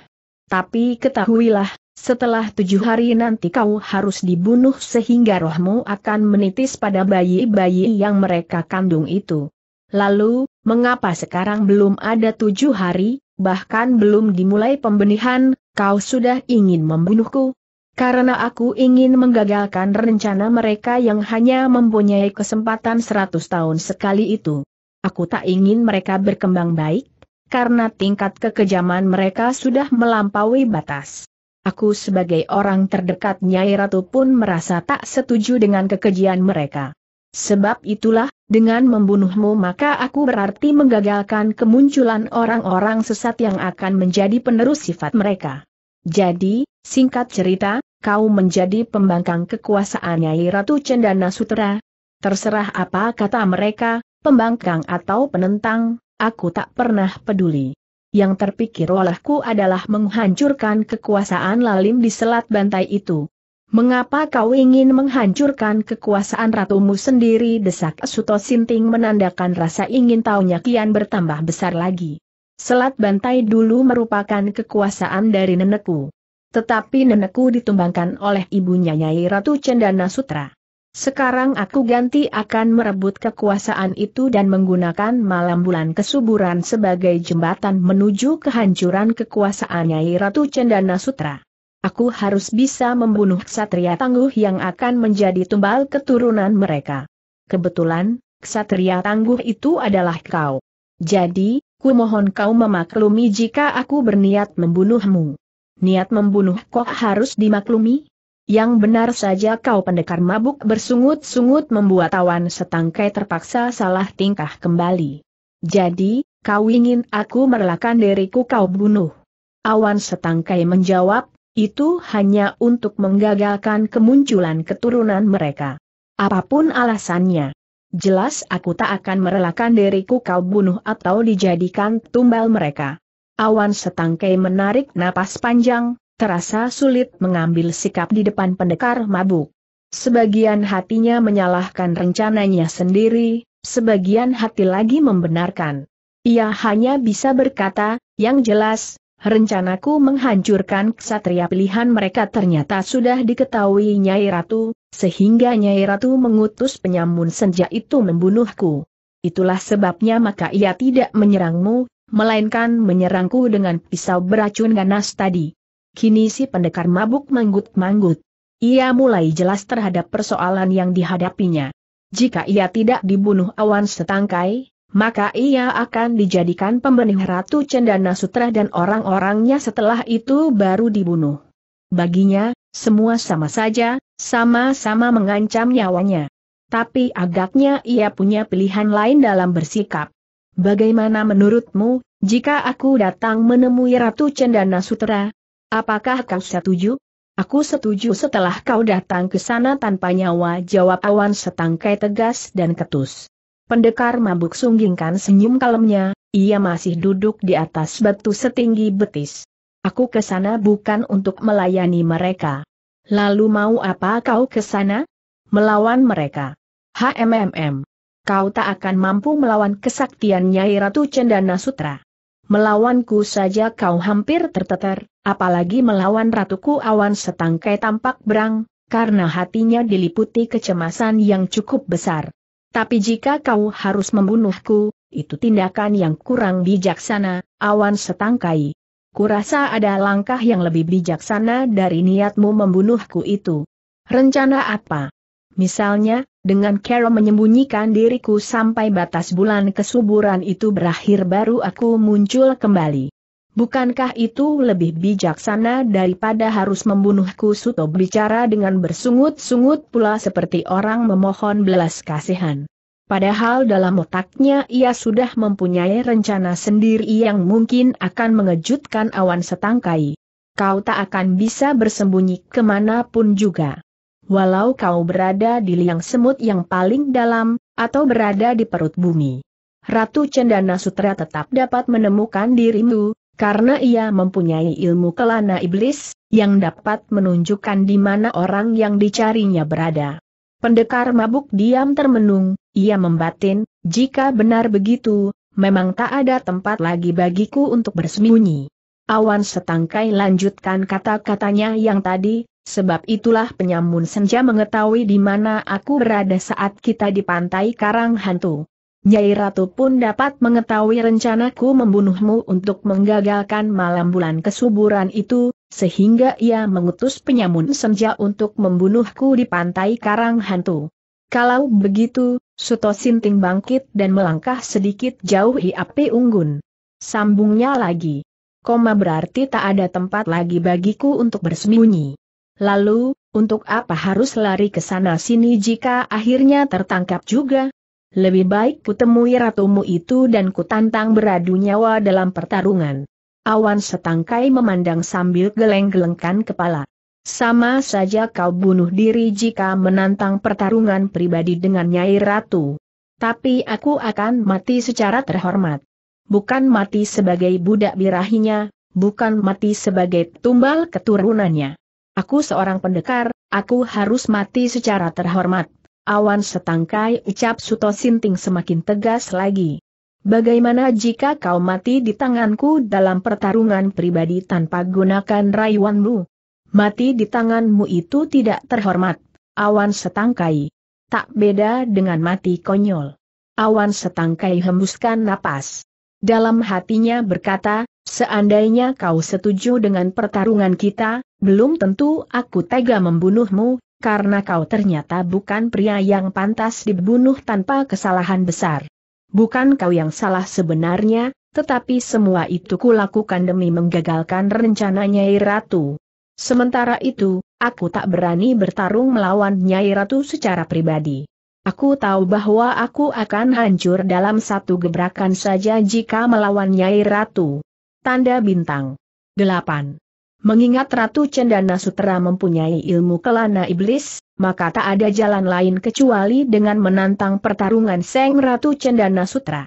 Tapi ketahuilah, setelah tujuh hari nanti kau harus dibunuh sehingga rohmu akan menitis pada bayi-bayi yang mereka kandung itu. Lalu, mengapa sekarang belum ada tujuh hari, bahkan belum dimulai pembenihan, kau sudah ingin membunuhku? Karena aku ingin menggagalkan rencana mereka yang hanya mempunyai kesempatan 100 tahun sekali itu. Aku tak ingin mereka berkembang baik, karena tingkat kekejaman mereka sudah melampaui batas. Aku sebagai orang terdekat Nyai Ratu pun merasa tak setuju dengan kekejian mereka. Sebab itulah, dengan membunuhmu maka aku berarti menggagalkan kemunculan orang-orang sesat yang akan menjadi penerus sifat mereka. Jadi, singkat cerita, kau menjadi pembangkang kekuasaan Nyai Ratu Cendana Sutera? Terserah apa kata mereka, pembangkang atau penentang, aku tak pernah peduli. Yang terpikir olehku adalah menghancurkan kekuasaan Lalim di Selat Bantai itu. Mengapa kau ingin menghancurkan kekuasaan ratumu sendiri? Desak Suto Sinting menandakan rasa ingin tahunya kian bertambah besar lagi. Selat Bantai dulu merupakan kekuasaan dari nenekku. Tetapi nenekku ditumbangkan oleh ibunya Nyai Ratu Cendana Sutra. Sekarang aku ganti akan merebut kekuasaan itu dan menggunakan malam bulan kesuburan sebagai jembatan menuju kehancuran kekuasaan Nyai Ratu Cendana Sutra. Aku harus bisa membunuh ksatria tangguh yang akan menjadi tumbal keturunan mereka. Kebetulan, ksatria tangguh itu adalah kau. Jadi, ku mohon kau memaklumi jika aku berniat membunuhmu niat membunuh kok harus dimaklumi? Yang benar saja kau pendekar mabuk bersungut-sungut membuat awan setangkai terpaksa salah tingkah kembali. Jadi, kau ingin aku merelakan diriku kau bunuh? Awan setangkai menjawab, itu hanya untuk menggagalkan kemunculan keturunan mereka. Apapun alasannya. Jelas aku tak akan merelakan diriku kau bunuh atau dijadikan tumbal mereka. Awan setangkai menarik napas panjang, terasa sulit mengambil sikap di depan pendekar mabuk. Sebagian hatinya menyalahkan rencananya sendiri, sebagian hati lagi membenarkan. Ia hanya bisa berkata, yang jelas, rencanaku menghancurkan ksatria pilihan mereka ternyata sudah diketahui Nyai Ratu, sehingga Nyai Ratu mengutus penyamun senja itu membunuhku. Itulah sebabnya maka ia tidak menyerangmu, melainkan menyerangku dengan pisau beracun ganas tadi. Kini si pendekar mabuk manggut-manggut. Ia mulai jelas terhadap persoalan yang dihadapinya. Jika ia tidak dibunuh awan setangkai, maka ia akan dijadikan pembening Ratu Cendana Sutra dan orang-orangnya setelah itu baru dibunuh. Baginya, semua sama saja, sama-sama mengancam nyawanya. Tapi agaknya ia punya pilihan lain dalam bersikap. Bagaimana menurutmu, jika aku datang menemui Ratu Cendana Sutera? Apakah kau setuju? Aku setuju setelah kau datang ke sana tanpa nyawa jawab awan setangkai tegas dan ketus. Pendekar mabuk sunggingkan senyum kalemnya, ia masih duduk di atas batu setinggi betis. Aku ke sana bukan untuk melayani mereka. Lalu mau apa kau ke sana? Melawan mereka. HMMM kau tak akan mampu melawan kesaktian Nyai Ratu Cendana Sutra. Melawanku saja kau hampir terteter, apalagi melawan Ratuku Awan Setangkai tampak berang, karena hatinya diliputi kecemasan yang cukup besar. Tapi jika kau harus membunuhku, itu tindakan yang kurang bijaksana, Awan Setangkai. Kurasa ada langkah yang lebih bijaksana dari niatmu membunuhku itu. Rencana apa? Misalnya, dengan cara menyembunyikan diriku sampai batas bulan kesuburan itu berakhir baru aku muncul kembali. Bukankah itu lebih bijaksana daripada harus membunuhku Suto bicara dengan bersungut-sungut pula seperti orang memohon belas kasihan. Padahal dalam otaknya ia sudah mempunyai rencana sendiri yang mungkin akan mengejutkan awan setangkai. Kau tak akan bisa bersembunyi kemanapun juga walau kau berada di liang semut yang paling dalam, atau berada di perut bumi. Ratu Cendana Sutra tetap dapat menemukan dirimu, karena ia mempunyai ilmu kelana iblis, yang dapat menunjukkan di mana orang yang dicarinya berada. Pendekar mabuk diam termenung, ia membatin, jika benar begitu, memang tak ada tempat lagi bagiku untuk bersembunyi. Awan setangkai lanjutkan kata-katanya yang tadi, Sebab itulah penyamun senja mengetahui di mana aku berada saat kita di pantai Karang Hantu. Nyai Ratu pun dapat mengetahui rencanaku membunuhmu untuk menggagalkan malam bulan kesuburan itu, sehingga ia mengutus penyamun senja untuk membunuhku di pantai Karang Hantu. Kalau begitu, Suto Sinting bangkit dan melangkah sedikit jauh di api unggun. Sambungnya lagi. Koma berarti tak ada tempat lagi bagiku untuk bersembunyi. Lalu, untuk apa harus lari ke sana-sini jika akhirnya tertangkap juga? Lebih baik kutemui ratumu itu dan kutantang beradu nyawa dalam pertarungan. Awan setangkai memandang sambil geleng-gelengkan kepala. Sama saja kau bunuh diri jika menantang pertarungan pribadi dengan Nyai Ratu. Tapi aku akan mati secara terhormat. Bukan mati sebagai budak birahinya, bukan mati sebagai tumbal keturunannya. Aku seorang pendekar, aku harus mati secara terhormat. Awan setangkai ucap Suto Sinting semakin tegas lagi. Bagaimana jika kau mati di tanganku dalam pertarungan pribadi tanpa gunakan rayuanmu? Mati di tanganmu itu tidak terhormat. Awan setangkai. Tak beda dengan mati konyol. Awan setangkai hembuskan napas dalam hatinya berkata, Seandainya kau setuju dengan pertarungan kita, belum tentu aku tega membunuhmu, karena kau ternyata bukan pria yang pantas dibunuh tanpa kesalahan besar. Bukan kau yang salah sebenarnya, tetapi semua itu kulakukan demi menggagalkan rencana Nyai Ratu. Sementara itu, aku tak berani bertarung melawan Nyai Ratu secara pribadi. Aku tahu bahwa aku akan hancur dalam satu gebrakan saja jika melawan Nyai Ratu. Tanda bintang. 8. Mengingat Ratu Cendana Sutera mempunyai ilmu kelana iblis, maka tak ada jalan lain kecuali dengan menantang pertarungan Seng Ratu Cendana Sutra.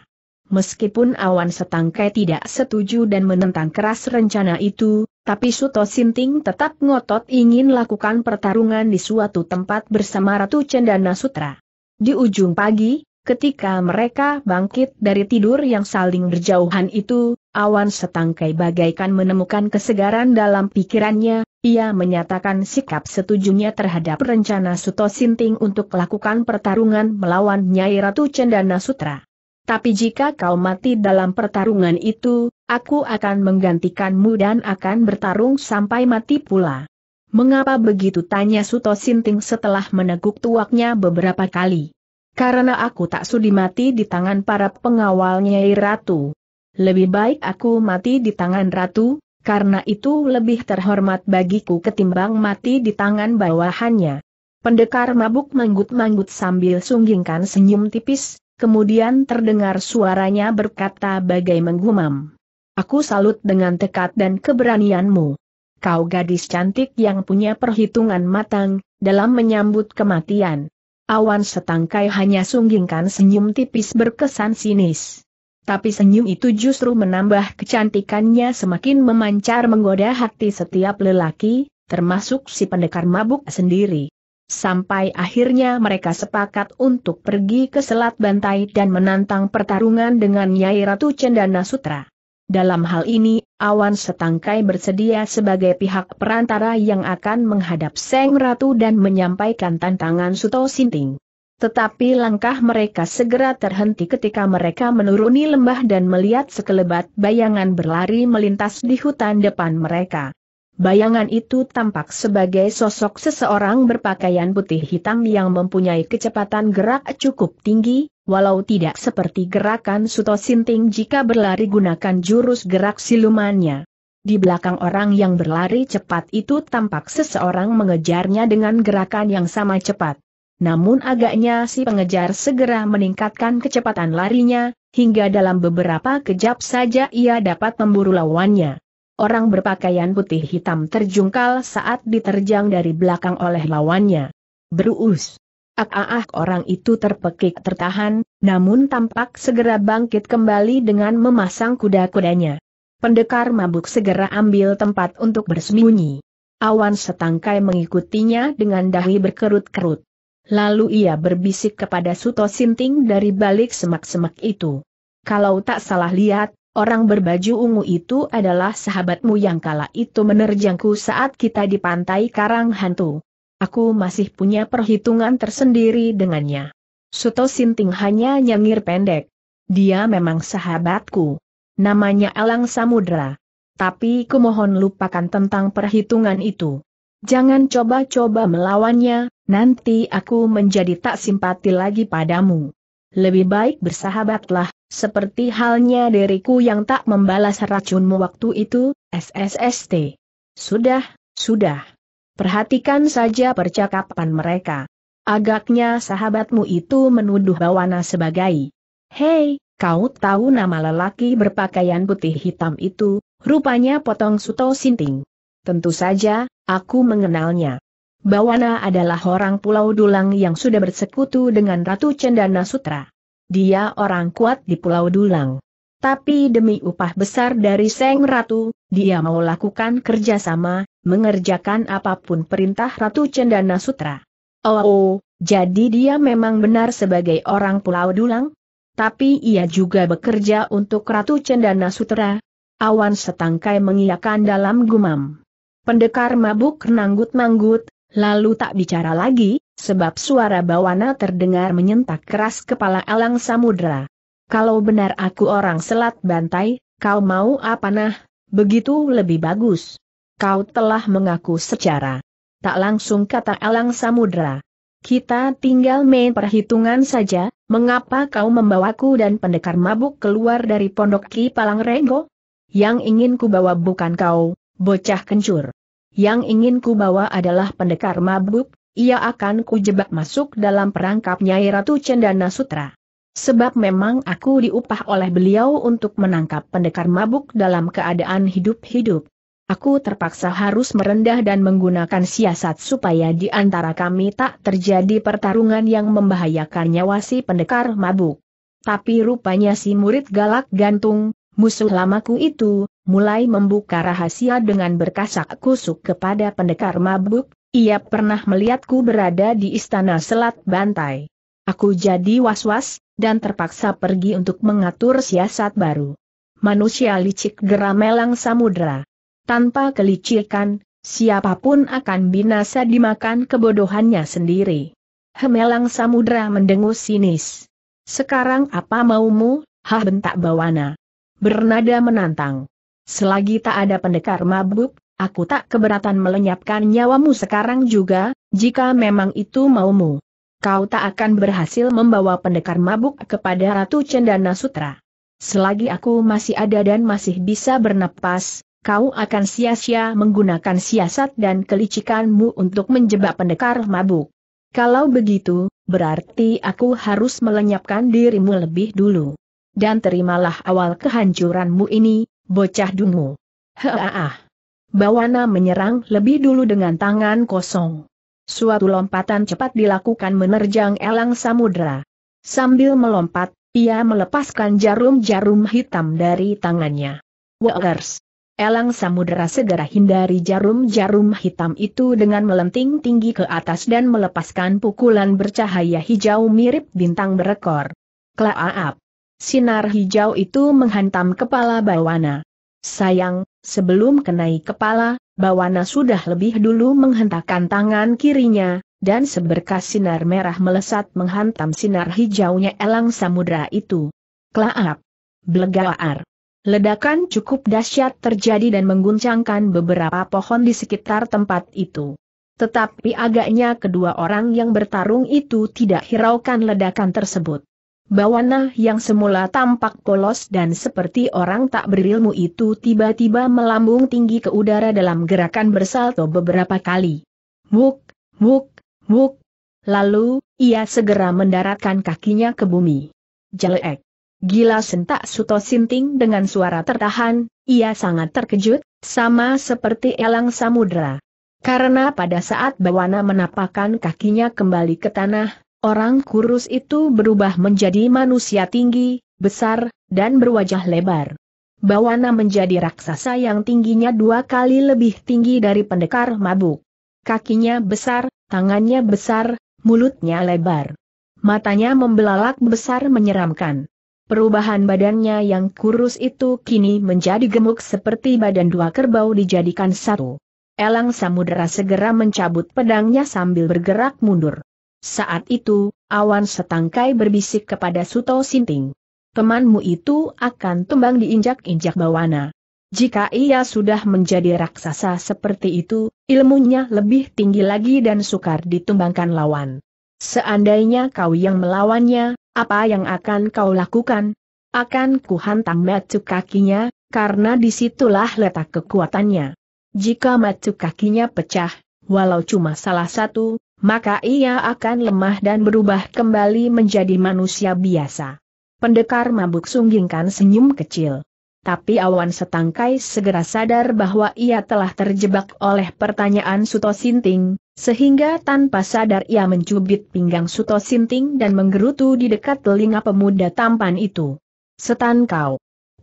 Meskipun awan setangkai tidak setuju dan menentang keras rencana itu, tapi Suto Sinting tetap ngotot ingin lakukan pertarungan di suatu tempat bersama Ratu Cendana Sutra. Di ujung pagi, ketika mereka bangkit dari tidur yang saling berjauhan itu, awan setangkai bagaikan menemukan kesegaran dalam pikirannya, ia menyatakan sikap setujunya terhadap rencana Suto Sinting untuk melakukan pertarungan melawan Nyai Ratu Cendana Sutra. Tapi jika kau mati dalam pertarungan itu, aku akan menggantikanmu dan akan bertarung sampai mati pula. Mengapa begitu tanya Suto Sinting setelah meneguk tuaknya beberapa kali. Karena aku tak sudi mati di tangan para pengawalnya Ratu. Lebih baik aku mati di tangan Ratu, karena itu lebih terhormat bagiku ketimbang mati di tangan bawahannya. Pendekar mabuk manggut-manggut sambil sunggingkan senyum tipis, kemudian terdengar suaranya berkata bagai menggumam. Aku salut dengan tekad dan keberanianmu kau gadis cantik yang punya perhitungan matang, dalam menyambut kematian. Awan setangkai hanya sunggingkan senyum tipis berkesan sinis. Tapi senyum itu justru menambah kecantikannya semakin memancar menggoda hati setiap lelaki, termasuk si pendekar mabuk sendiri. Sampai akhirnya mereka sepakat untuk pergi ke Selat Bantai dan menantang pertarungan dengan Nyai Ratu Cendana Sutra. Dalam hal ini, Awan Setangkai bersedia sebagai pihak perantara yang akan menghadap Seng Ratu dan menyampaikan tantangan Suto Sinting. Tetapi langkah mereka segera terhenti ketika mereka menuruni lembah dan melihat sekelebat bayangan berlari melintas di hutan depan mereka. Bayangan itu tampak sebagai sosok seseorang berpakaian putih hitam yang mempunyai kecepatan gerak cukup tinggi, walau tidak seperti gerakan Suto Sinting jika berlari gunakan jurus gerak silumannya. Di belakang orang yang berlari cepat itu tampak seseorang mengejarnya dengan gerakan yang sama cepat. Namun agaknya si pengejar segera meningkatkan kecepatan larinya, hingga dalam beberapa kejap saja ia dapat memburu lawannya orang berpakaian putih hitam terjungkal saat diterjang dari belakang oleh lawannya. Berus, Ah, ah, orang itu terpekik tertahan, namun tampak segera bangkit kembali dengan memasang kuda-kudanya. Pendekar mabuk segera ambil tempat untuk bersembunyi. Awan setangkai mengikutinya dengan dahi berkerut-kerut. Lalu ia berbisik kepada Suto Sinting dari balik semak-semak itu. Kalau tak salah lihat, Orang berbaju ungu itu adalah sahabatmu yang kala itu menerjangku saat kita di pantai Karang Hantu. Aku masih punya perhitungan tersendiri dengannya. Suto Sinting hanya nyengir pendek. Dia memang sahabatku. Namanya Elang Samudra. Tapi kumohon lupakan tentang perhitungan itu. Jangan coba-coba melawannya, nanti aku menjadi tak simpati lagi padamu lebih baik bersahabatlah, seperti halnya diriku yang tak membalas racunmu waktu itu, SSST. Sudah, sudah. Perhatikan saja percakapan mereka. Agaknya sahabatmu itu menuduh Bawana sebagai Hei, kau tahu nama lelaki berpakaian putih hitam itu, rupanya potong Suto Sinting. Tentu saja, aku mengenalnya. Bawana adalah orang Pulau Dulang yang sudah bersekutu dengan Ratu Cendana Sutra. Dia orang kuat di Pulau Dulang. Tapi demi upah besar dari Seng Ratu, dia mau lakukan kerjasama, mengerjakan apapun perintah Ratu Cendana Sutra. Oh, oh, jadi dia memang benar sebagai orang Pulau Dulang? Tapi ia juga bekerja untuk Ratu Cendana Sutra. Awan setangkai mengiakan dalam gumam. Pendekar mabuk nanggut manggut Lalu tak bicara lagi, sebab suara bawana terdengar menyentak keras kepala Alang Samudra. Kalau benar aku orang selat bantai, kau mau apa nah, begitu lebih bagus. Kau telah mengaku secara. Tak langsung kata Alang Samudra. Kita tinggal main perhitungan saja, mengapa kau membawaku dan pendekar mabuk keluar dari pondok Ki Palang Renggo? Yang ingin ku bawa bukan kau, bocah kencur. Yang ingin ku bawa adalah pendekar mabuk, ia akan ku jebak masuk dalam perangkap Nyai Ratu Cendana Sutra. Sebab memang aku diupah oleh beliau untuk menangkap pendekar mabuk dalam keadaan hidup-hidup. Aku terpaksa harus merendah dan menggunakan siasat supaya di antara kami tak terjadi pertarungan yang membahayakan nyawa si pendekar mabuk. Tapi rupanya si murid galak gantung, musuh lamaku itu, mulai membuka rahasia dengan berkasak kusuk kepada pendekar mabuk, ia pernah melihatku berada di istana Selat Bantai. Aku jadi was-was, dan terpaksa pergi untuk mengatur siasat baru. Manusia licik geram elang samudera. Tanpa kelicikan, siapapun akan binasa dimakan kebodohannya sendiri. Hemelang samudera mendengus sinis. Sekarang apa maumu, hah bentak bawana bernada menantang. Selagi tak ada pendekar mabuk, aku tak keberatan melenyapkan nyawamu sekarang juga, jika memang itu maumu. Kau tak akan berhasil membawa pendekar mabuk kepada Ratu Cendana Sutra. Selagi aku masih ada dan masih bisa bernapas, kau akan sia-sia menggunakan siasat dan kelicikanmu untuk menjebak pendekar mabuk. Kalau begitu, berarti aku harus melenyapkan dirimu lebih dulu dan terimalah awal kehancuranmu ini, bocah dungu. Heaah. Bawana menyerang lebih dulu dengan tangan kosong. Suatu lompatan cepat dilakukan menerjang elang samudra. Sambil melompat, ia melepaskan jarum-jarum hitam dari tangannya. Wagers. Elang samudera segera hindari jarum-jarum hitam itu dengan melenting tinggi ke atas dan melepaskan pukulan bercahaya hijau mirip bintang berekor. Klaaap! Sinar hijau itu menghantam kepala Bawana. Sayang, sebelum kenai kepala, Bawana sudah lebih dulu menghentakkan tangan kirinya, dan seberkas sinar merah melesat menghantam sinar hijaunya elang samudra itu. Klaap! Blegaar! Ledakan cukup dahsyat terjadi dan mengguncangkan beberapa pohon di sekitar tempat itu. Tetapi agaknya kedua orang yang bertarung itu tidak hiraukan ledakan tersebut. Bawana yang semula tampak polos dan seperti orang tak berilmu itu tiba-tiba melambung tinggi ke udara dalam gerakan bersalto beberapa kali. Wuk, wuk, wuk. Lalu, ia segera mendaratkan kakinya ke bumi. Jelek. Gila sentak Suto Sinting dengan suara tertahan, ia sangat terkejut, sama seperti elang samudera. Karena pada saat Bawana menapakkan kakinya kembali ke tanah, Orang kurus itu berubah menjadi manusia tinggi, besar, dan berwajah lebar. Bawana menjadi raksasa yang tingginya dua kali lebih tinggi dari pendekar mabuk. Kakinya besar, tangannya besar, mulutnya lebar. Matanya membelalak besar menyeramkan. Perubahan badannya yang kurus itu kini menjadi gemuk seperti badan dua kerbau dijadikan satu. Elang Samudera segera mencabut pedangnya sambil bergerak mundur. Saat itu, awan setangkai berbisik kepada Suto Sinting. Temanmu itu akan tumbang diinjak-injak bawana. Jika ia sudah menjadi raksasa seperti itu, ilmunya lebih tinggi lagi dan sukar ditumbangkan lawan. Seandainya kau yang melawannya, apa yang akan kau lakukan? Akan kuhantam macu kakinya, karena disitulah letak kekuatannya. Jika macu kakinya pecah, walau cuma salah satu, maka ia akan lemah dan berubah kembali menjadi manusia biasa. Pendekar mabuk sunggingkan senyum kecil. Tapi awan setangkai segera sadar bahwa ia telah terjebak oleh pertanyaan Suto Sinting, sehingga tanpa sadar ia mencubit pinggang Suto Sinting dan menggerutu di dekat telinga pemuda tampan itu. Setan kau!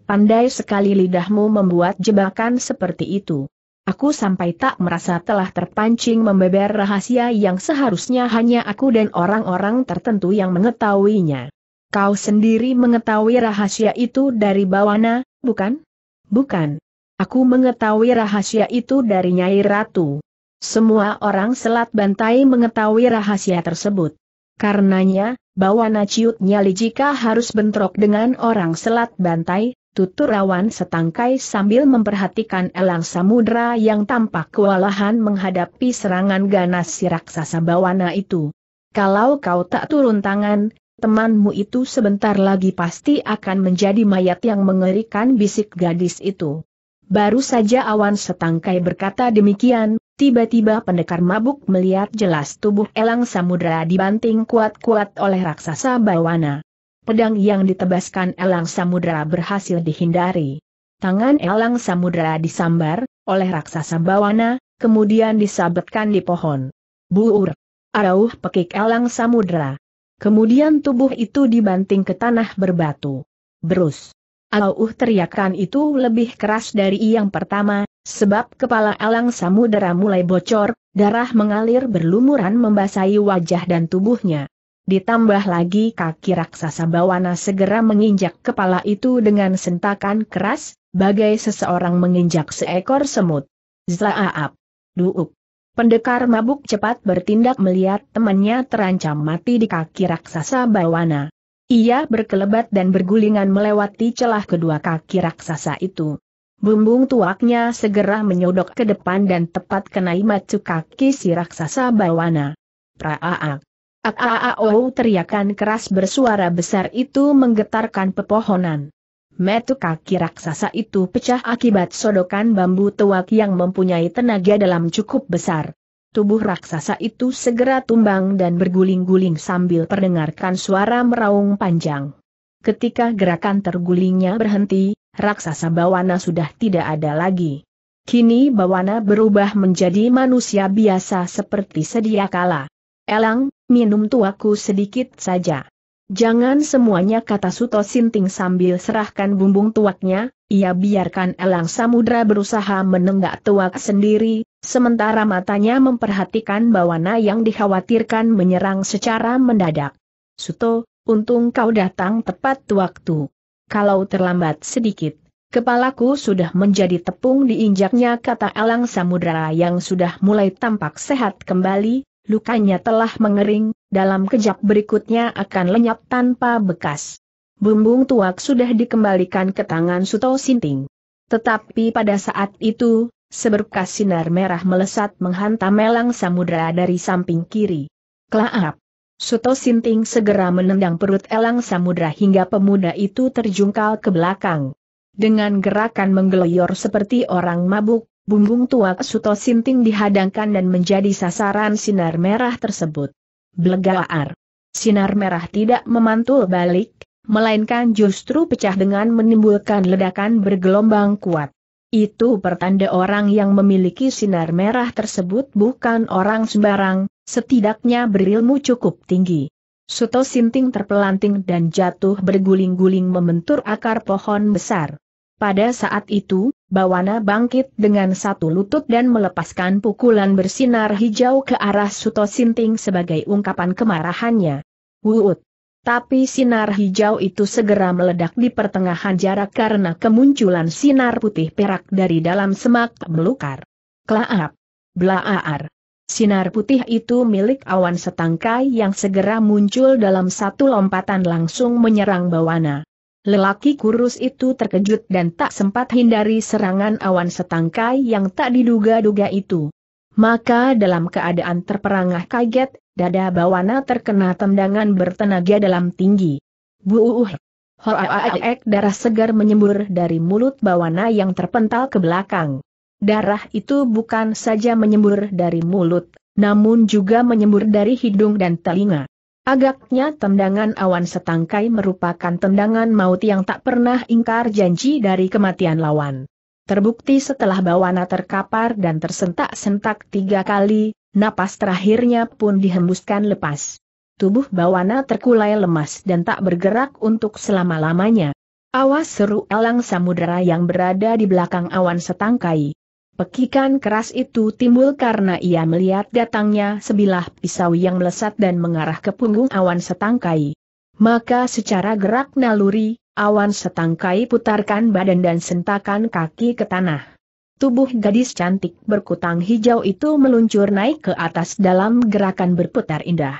Pandai sekali lidahmu membuat jebakan seperti itu. Aku sampai tak merasa telah terpancing membeber rahasia yang seharusnya hanya aku dan orang-orang tertentu yang mengetahuinya. Kau sendiri mengetahui rahasia itu dari Bawana, bukan? Bukan. Aku mengetahui rahasia itu dari Nyai Ratu. Semua orang Selat Bantai mengetahui rahasia tersebut. Karenanya, Bawana ciutnya nyali harus bentrok dengan orang Selat Bantai, tutur rawan setangkai sambil memperhatikan elang samudra yang tampak kewalahan menghadapi serangan ganas si raksasa bawana itu. Kalau kau tak turun tangan, temanmu itu sebentar lagi pasti akan menjadi mayat yang mengerikan bisik gadis itu. Baru saja awan setangkai berkata demikian, tiba-tiba pendekar mabuk melihat jelas tubuh elang samudra dibanting kuat-kuat oleh raksasa bawana. Pedang yang ditebaskan Elang Samudra berhasil dihindari. Tangan Elang Samudra disambar oleh raksasa bawana, kemudian disabetkan di pohon. Buur! Arauh pekik Elang Samudra. Kemudian tubuh itu dibanting ke tanah berbatu. Berus! Arauh teriakan itu lebih keras dari yang pertama, sebab kepala Elang Samudra mulai bocor, darah mengalir berlumuran membasahi wajah dan tubuhnya. Ditambah lagi kaki raksasa bawana segera menginjak kepala itu dengan sentakan keras, bagai seseorang menginjak seekor semut. Zlaaap. Duuk. Pendekar mabuk cepat bertindak melihat temannya terancam mati di kaki raksasa bawana. Ia berkelebat dan bergulingan melewati celah kedua kaki raksasa itu. Bumbung tuaknya segera menyodok ke depan dan tepat kena imat kaki si raksasa bawana. Praaak. Aaao teriakan keras bersuara besar itu menggetarkan pepohonan. Metu kaki raksasa itu pecah akibat sodokan bambu tuak yang mempunyai tenaga dalam cukup besar. Tubuh raksasa itu segera tumbang dan berguling-guling sambil perdengarkan suara meraung panjang. Ketika gerakan tergulingnya berhenti, raksasa bawana sudah tidak ada lagi. Kini bawana berubah menjadi manusia biasa seperti sedia kala. Elang, minum tuaku sedikit saja. Jangan semuanya kata Suto Sinting sambil serahkan bumbung tuaknya, ia biarkan elang samudra berusaha menenggak tuak sendiri, sementara matanya memperhatikan bawana yang dikhawatirkan menyerang secara mendadak. Suto, untung kau datang tepat waktu. Kalau terlambat sedikit, kepalaku sudah menjadi tepung diinjaknya kata elang samudra yang sudah mulai tampak sehat kembali, Lukanya telah mengering, dalam kejap berikutnya akan lenyap tanpa bekas. Bumbung tuak sudah dikembalikan ke tangan Suto Sinting. Tetapi pada saat itu, seberkas sinar merah melesat menghantam elang samudera dari samping kiri. Klaap! Suto Sinting segera menendang perut elang samudera hingga pemuda itu terjungkal ke belakang. Dengan gerakan menggeloyor seperti orang mabuk, bumbung tua Suto Sinting dihadangkan dan menjadi sasaran sinar merah tersebut. Blegaar. Sinar merah tidak memantul balik, melainkan justru pecah dengan menimbulkan ledakan bergelombang kuat. Itu pertanda orang yang memiliki sinar merah tersebut bukan orang sembarang, setidaknya berilmu cukup tinggi. Suto Sinting terpelanting dan jatuh berguling-guling membentur akar pohon besar. Pada saat itu, Bawana bangkit dengan satu lutut dan melepaskan pukulan bersinar hijau ke arah Suto Sinting sebagai ungkapan kemarahannya. Wuut! Tapi sinar hijau itu segera meledak di pertengahan jarak karena kemunculan sinar putih perak dari dalam semak melukar. Klaap! Blaar. Sinar putih itu milik awan setangkai yang segera muncul dalam satu lompatan langsung menyerang bawana. Lelaki kurus itu terkejut dan tak sempat hindari serangan awan setangkai yang tak diduga-duga itu. Maka dalam keadaan terperangah kaget, dada bawana terkena tendangan bertenaga dalam tinggi. Buuh! Hoaek darah segar menyembur dari mulut bawana yang terpental ke belakang. Darah itu bukan saja menyembur dari mulut, namun juga menyembur dari hidung dan telinga. Agaknya tendangan awan setangkai merupakan tendangan maut yang tak pernah ingkar janji dari kematian lawan. Terbukti setelah bawana terkapar dan tersentak-sentak tiga kali, napas terakhirnya pun dihembuskan lepas. Tubuh bawana terkulai lemas dan tak bergerak untuk selama-lamanya. Awas seru elang samudera yang berada di belakang awan setangkai. Pekikan keras itu timbul karena ia melihat datangnya sebilah pisau yang melesat dan mengarah ke punggung awan setangkai. Maka secara gerak naluri, awan setangkai putarkan badan dan sentakan kaki ke tanah. Tubuh gadis cantik berkutang hijau itu meluncur naik ke atas dalam gerakan berputar indah.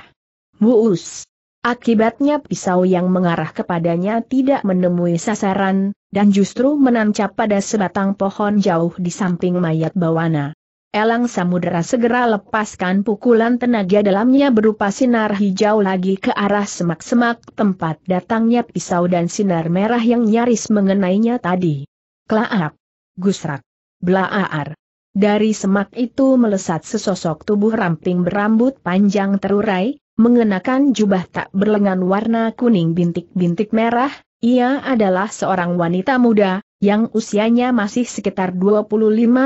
Wuus! Akibatnya pisau yang mengarah kepadanya tidak menemui sasaran, dan justru menancap pada sebatang pohon jauh di samping mayat bawana. Elang Samudera segera lepaskan pukulan tenaga dalamnya berupa sinar hijau lagi ke arah semak-semak tempat datangnya pisau dan sinar merah yang nyaris mengenainya tadi. Klaap! Gusrak! Blaaar! Dari semak itu melesat sesosok tubuh ramping berambut panjang terurai, mengenakan jubah tak berlengan warna kuning bintik-bintik merah, ia adalah seorang wanita muda, yang usianya masih sekitar 25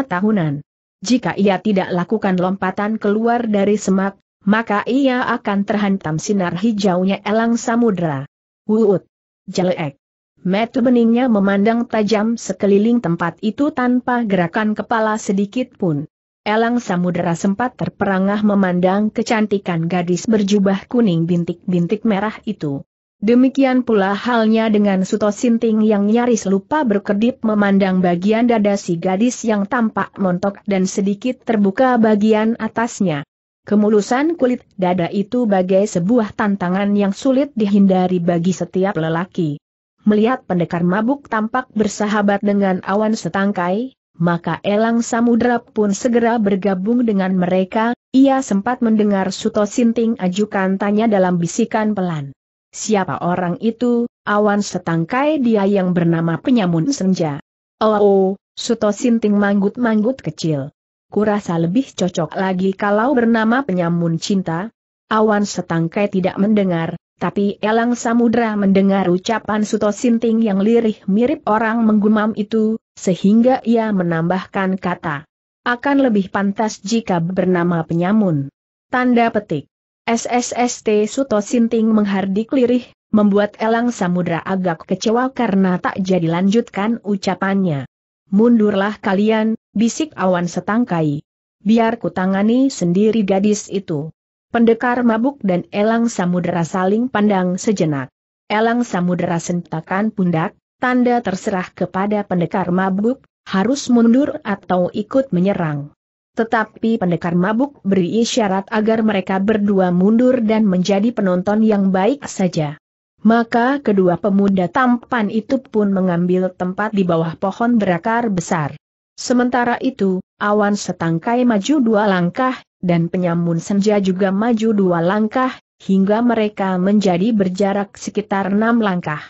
tahunan. Jika ia tidak lakukan lompatan keluar dari semak, maka ia akan terhantam sinar hijaunya elang samudera. Wuut! Jelek! Matt beningnya memandang tajam sekeliling tempat itu tanpa gerakan kepala sedikit pun. Elang Samudera sempat terperangah memandang kecantikan gadis berjubah kuning bintik-bintik merah itu. Demikian pula halnya dengan Suto Sinting yang nyaris lupa berkedip memandang bagian dada si gadis yang tampak montok dan sedikit terbuka bagian atasnya. Kemulusan kulit dada itu bagai sebuah tantangan yang sulit dihindari bagi setiap lelaki. Melihat pendekar mabuk tampak bersahabat dengan awan setangkai, maka Elang Samudra pun segera bergabung dengan mereka, ia sempat mendengar Suto Sinting ajukan tanya dalam bisikan pelan. Siapa orang itu, awan setangkai dia yang bernama penyamun senja. Oh, oh Suto Sinting manggut-manggut kecil. Kurasa lebih cocok lagi kalau bernama penyamun cinta. Awan setangkai tidak mendengar, tapi Elang Samudra mendengar ucapan Suto Sinting yang lirih mirip orang menggumam itu, sehingga ia menambahkan kata. Akan lebih pantas jika bernama penyamun. Tanda petik. SSST Suto Sinting menghardik lirih, membuat Elang Samudra agak kecewa karena tak jadi lanjutkan ucapannya. Mundurlah kalian, bisik awan setangkai. Biar kutangani sendiri gadis itu. Pendekar mabuk dan Elang Samudera saling pandang sejenak. Elang Samudera sentakan pundak, tanda terserah kepada pendekar mabuk, harus mundur atau ikut menyerang. Tetapi pendekar mabuk beri isyarat agar mereka berdua mundur dan menjadi penonton yang baik saja. Maka kedua pemuda tampan itu pun mengambil tempat di bawah pohon berakar besar. Sementara itu, awan setangkai maju dua langkah, dan penyamun senja juga maju dua langkah, hingga mereka menjadi berjarak sekitar enam langkah.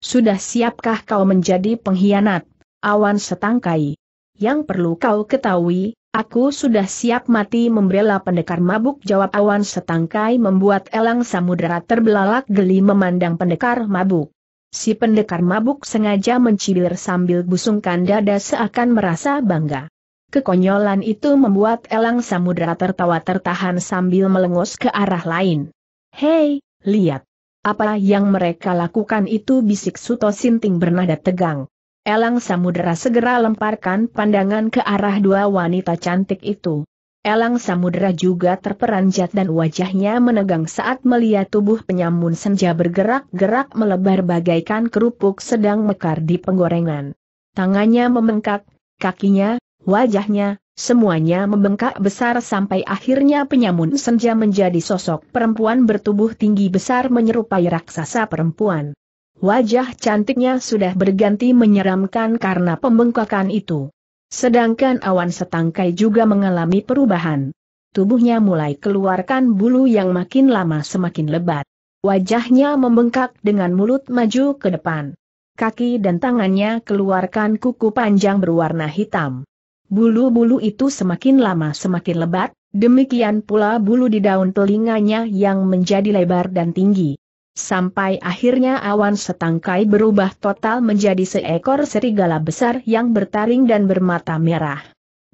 Sudah siapkah kau menjadi pengkhianat, awan setangkai? Yang perlu kau ketahui, Aku sudah siap mati membela pendekar mabuk jawab awan setangkai membuat elang samudera terbelalak geli memandang pendekar mabuk. Si pendekar mabuk sengaja mencibir sambil busungkan dada seakan merasa bangga. Kekonyolan itu membuat Elang Samudra tertawa tertahan sambil melengus ke arah lain. Hei, lihat. Apa yang mereka lakukan itu bisik Suto Sinting bernada tegang. Elang Samudra segera lemparkan pandangan ke arah dua wanita cantik itu. Elang Samudra juga terperanjat dan wajahnya menegang saat melihat tubuh penyamun senja bergerak-gerak melebar bagaikan kerupuk sedang mekar di penggorengan. Tangannya memengkak, kakinya, Wajahnya, semuanya membengkak besar sampai akhirnya penyamun senja menjadi sosok perempuan bertubuh tinggi besar menyerupai raksasa perempuan. Wajah cantiknya sudah berganti menyeramkan karena pembengkakan itu. Sedangkan awan setangkai juga mengalami perubahan. Tubuhnya mulai keluarkan bulu yang makin lama semakin lebat. Wajahnya membengkak dengan mulut maju ke depan. Kaki dan tangannya keluarkan kuku panjang berwarna hitam. Bulu-bulu itu semakin lama semakin lebat, demikian pula bulu di daun telinganya yang menjadi lebar dan tinggi. Sampai akhirnya awan setangkai berubah total menjadi seekor serigala besar yang bertaring dan bermata merah.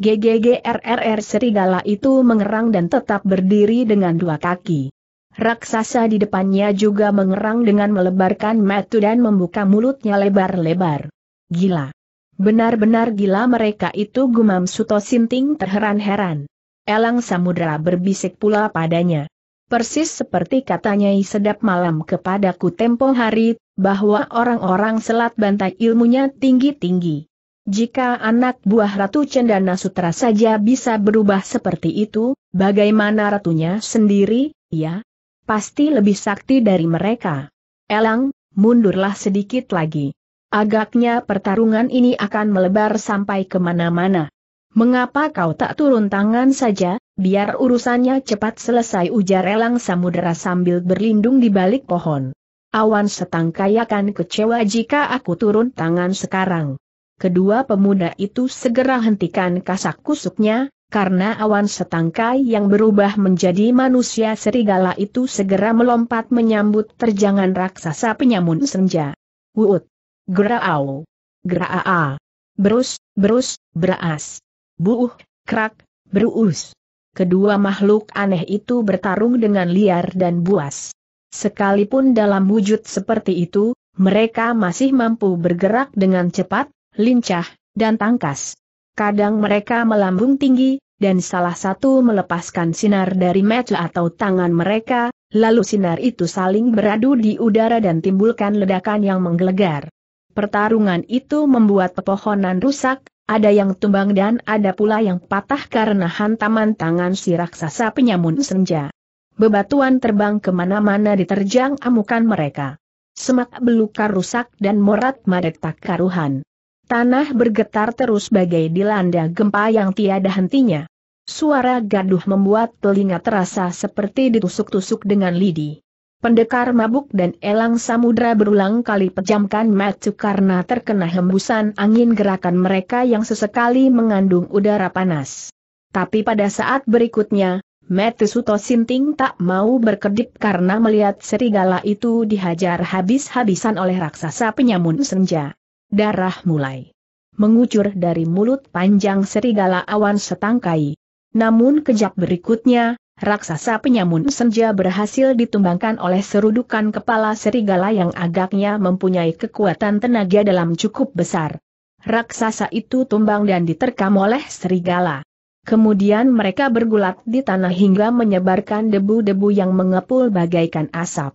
GGGRRR serigala itu mengerang dan tetap berdiri dengan dua kaki. Raksasa di depannya juga mengerang dengan melebarkan metu dan membuka mulutnya lebar-lebar. Gila. Benar-benar gila mereka itu gumam Suto Sinting terheran-heran. Elang Samudra berbisik pula padanya. Persis seperti katanya sedap malam kepadaku tempo hari, bahwa orang-orang selat bantai ilmunya tinggi-tinggi. Jika anak buah Ratu Cendana Sutra saja bisa berubah seperti itu, bagaimana ratunya sendiri, ya? Pasti lebih sakti dari mereka. Elang, mundurlah sedikit lagi. Agaknya pertarungan ini akan melebar sampai kemana-mana. Mengapa kau tak turun tangan saja, biar urusannya cepat selesai ujar Elang Samudera sambil berlindung di balik pohon. Awan setangkai akan kecewa jika aku turun tangan sekarang. Kedua pemuda itu segera hentikan kasak kusuknya, karena awan setangkai yang berubah menjadi manusia serigala itu segera melompat menyambut terjangan raksasa penyamun senja. Wuut! Gerau, Geraa. Berus, berus, beras. Buuh, krak, berus. Kedua makhluk aneh itu bertarung dengan liar dan buas. Sekalipun dalam wujud seperti itu, mereka masih mampu bergerak dengan cepat, lincah, dan tangkas. Kadang mereka melambung tinggi, dan salah satu melepaskan sinar dari mata atau tangan mereka, lalu sinar itu saling beradu di udara dan timbulkan ledakan yang menggelegar. Pertarungan itu membuat pepohonan rusak, ada yang tumbang dan ada pula yang patah karena hantaman tangan si raksasa penyamun senja. Bebatuan terbang kemana-mana diterjang amukan mereka. Semak belukar rusak dan morat madet tak karuhan. Tanah bergetar terus bagai dilanda gempa yang tiada hentinya. Suara gaduh membuat telinga terasa seperti ditusuk-tusuk dengan lidi. Pendekar mabuk dan elang samudra berulang kali pejamkan mata karena terkena hembusan angin gerakan mereka yang sesekali mengandung udara panas. Tapi pada saat berikutnya, mata Suto Sinting tak mau berkedip karena melihat serigala itu dihajar habis-habisan oleh raksasa penyamun senja. Darah mulai mengucur dari mulut panjang serigala awan setangkai. Namun kejap berikutnya, Raksasa penyamun senja berhasil ditumbangkan oleh serudukan kepala serigala yang agaknya mempunyai kekuatan tenaga dalam cukup besar. Raksasa itu tumbang dan diterkam oleh serigala. Kemudian mereka bergulat di tanah hingga menyebarkan debu-debu yang mengepul bagaikan asap.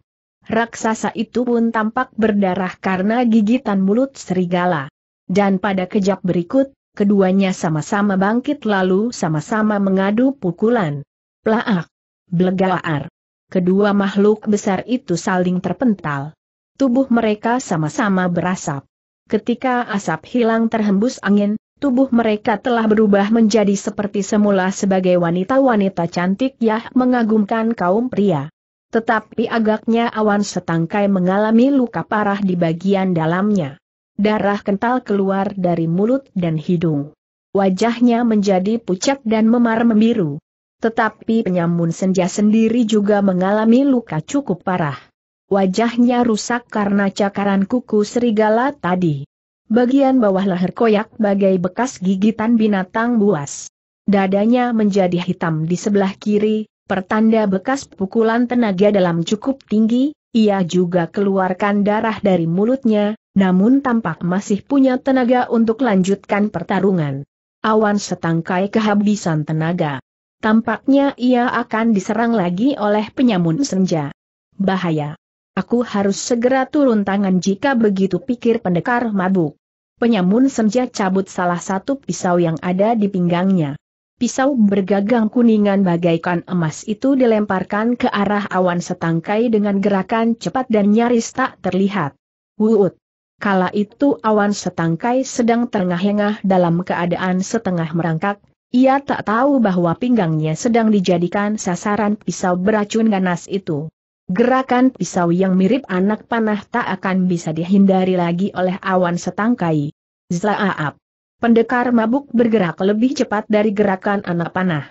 Raksasa itu pun tampak berdarah karena gigitan mulut serigala. Dan pada kejap berikut, keduanya sama-sama bangkit lalu sama-sama mengadu pukulan. Plaak. Blegaar. Kedua makhluk besar itu saling terpental. Tubuh mereka sama-sama berasap. Ketika asap hilang terhembus angin, tubuh mereka telah berubah menjadi seperti semula sebagai wanita-wanita cantik yang mengagumkan kaum pria. Tetapi agaknya awan setangkai mengalami luka parah di bagian dalamnya. Darah kental keluar dari mulut dan hidung. Wajahnya menjadi pucat dan memar membiru. Tetapi penyamun senja sendiri juga mengalami luka cukup parah. Wajahnya rusak karena cakaran kuku serigala tadi. Bagian bawah leher koyak bagai bekas gigitan binatang buas. Dadanya menjadi hitam di sebelah kiri, pertanda bekas pukulan tenaga dalam cukup tinggi, ia juga keluarkan darah dari mulutnya, namun tampak masih punya tenaga untuk lanjutkan pertarungan. Awan setangkai kehabisan tenaga. Tampaknya ia akan diserang lagi oleh penyamun senja. Bahaya. Aku harus segera turun tangan jika begitu pikir pendekar mabuk. Penyamun senja cabut salah satu pisau yang ada di pinggangnya. Pisau bergagang kuningan bagaikan emas itu dilemparkan ke arah awan setangkai dengan gerakan cepat dan nyaris tak terlihat. Wuut. Kala itu awan setangkai sedang terengah-engah dalam keadaan setengah merangkak, ia tak tahu bahwa pinggangnya sedang dijadikan sasaran pisau beracun ganas itu. Gerakan pisau yang mirip anak panah tak akan bisa dihindari lagi oleh awan setangkai. Zlaaap. Pendekar mabuk bergerak lebih cepat dari gerakan anak panah.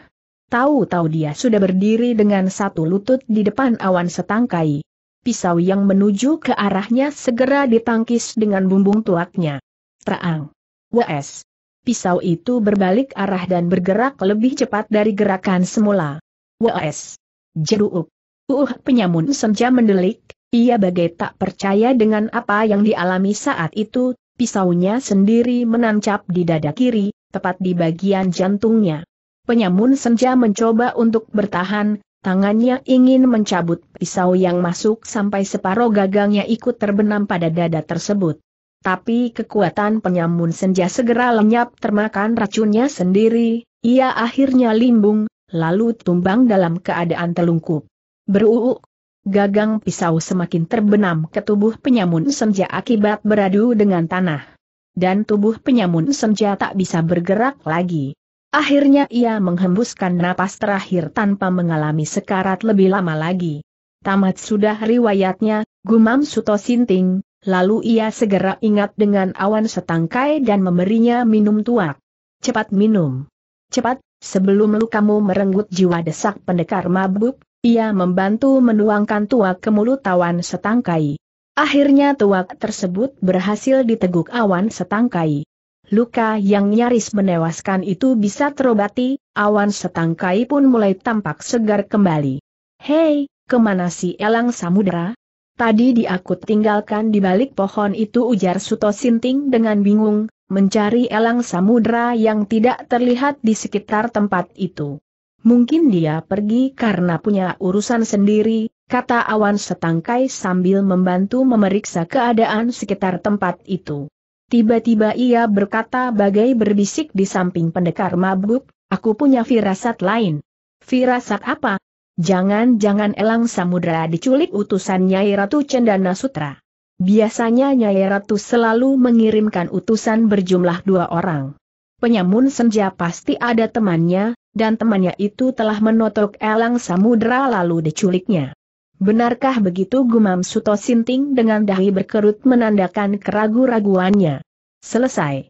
Tahu-tahu dia sudah berdiri dengan satu lutut di depan awan setangkai. Pisau yang menuju ke arahnya segera ditangkis dengan bumbung tuaknya. Traang, Wes pisau itu berbalik arah dan bergerak lebih cepat dari gerakan semula. Wes! Jeduuk! Uh penyamun senja mendelik, ia bagai tak percaya dengan apa yang dialami saat itu, pisaunya sendiri menancap di dada kiri, tepat di bagian jantungnya. Penyamun senja mencoba untuk bertahan, tangannya ingin mencabut pisau yang masuk sampai separuh gagangnya ikut terbenam pada dada tersebut. Tapi kekuatan penyamun senja segera lenyap termakan racunnya sendiri, ia akhirnya limbung, lalu tumbang dalam keadaan telungkup. Beruuk. Gagang pisau semakin terbenam ke tubuh penyamun senja akibat beradu dengan tanah. Dan tubuh penyamun senja tak bisa bergerak lagi. Akhirnya ia menghembuskan napas terakhir tanpa mengalami sekarat lebih lama lagi. Tamat sudah riwayatnya, Gumam Suto Sinting, Lalu ia segera ingat dengan awan setangkai dan memberinya minum tuak. Cepat minum. Cepat, sebelum lukamu merenggut jiwa desak pendekar mabuk, ia membantu menuangkan tuak ke mulut awan setangkai. Akhirnya tuak tersebut berhasil diteguk awan setangkai. Luka yang nyaris menewaskan itu bisa terobati, awan setangkai pun mulai tampak segar kembali. Hei, kemana si elang samudera? Tadi dia aku tinggalkan di balik pohon itu ujar Suto Sinting dengan bingung, mencari elang samudra yang tidak terlihat di sekitar tempat itu. Mungkin dia pergi karena punya urusan sendiri, kata awan setangkai sambil membantu memeriksa keadaan sekitar tempat itu. Tiba-tiba ia berkata bagai berbisik di samping pendekar mabuk, aku punya firasat lain. Firasat apa? Jangan-jangan Elang Samudra diculik utusan Nyai Ratu Cendana Sutra. Biasanya Nyai Ratu selalu mengirimkan utusan berjumlah dua orang. Penyamun senja pasti ada temannya, dan temannya itu telah menotok Elang Samudra lalu diculiknya. Benarkah begitu gumam Suto Sinting dengan dahi berkerut menandakan keragu-raguannya? Selesai.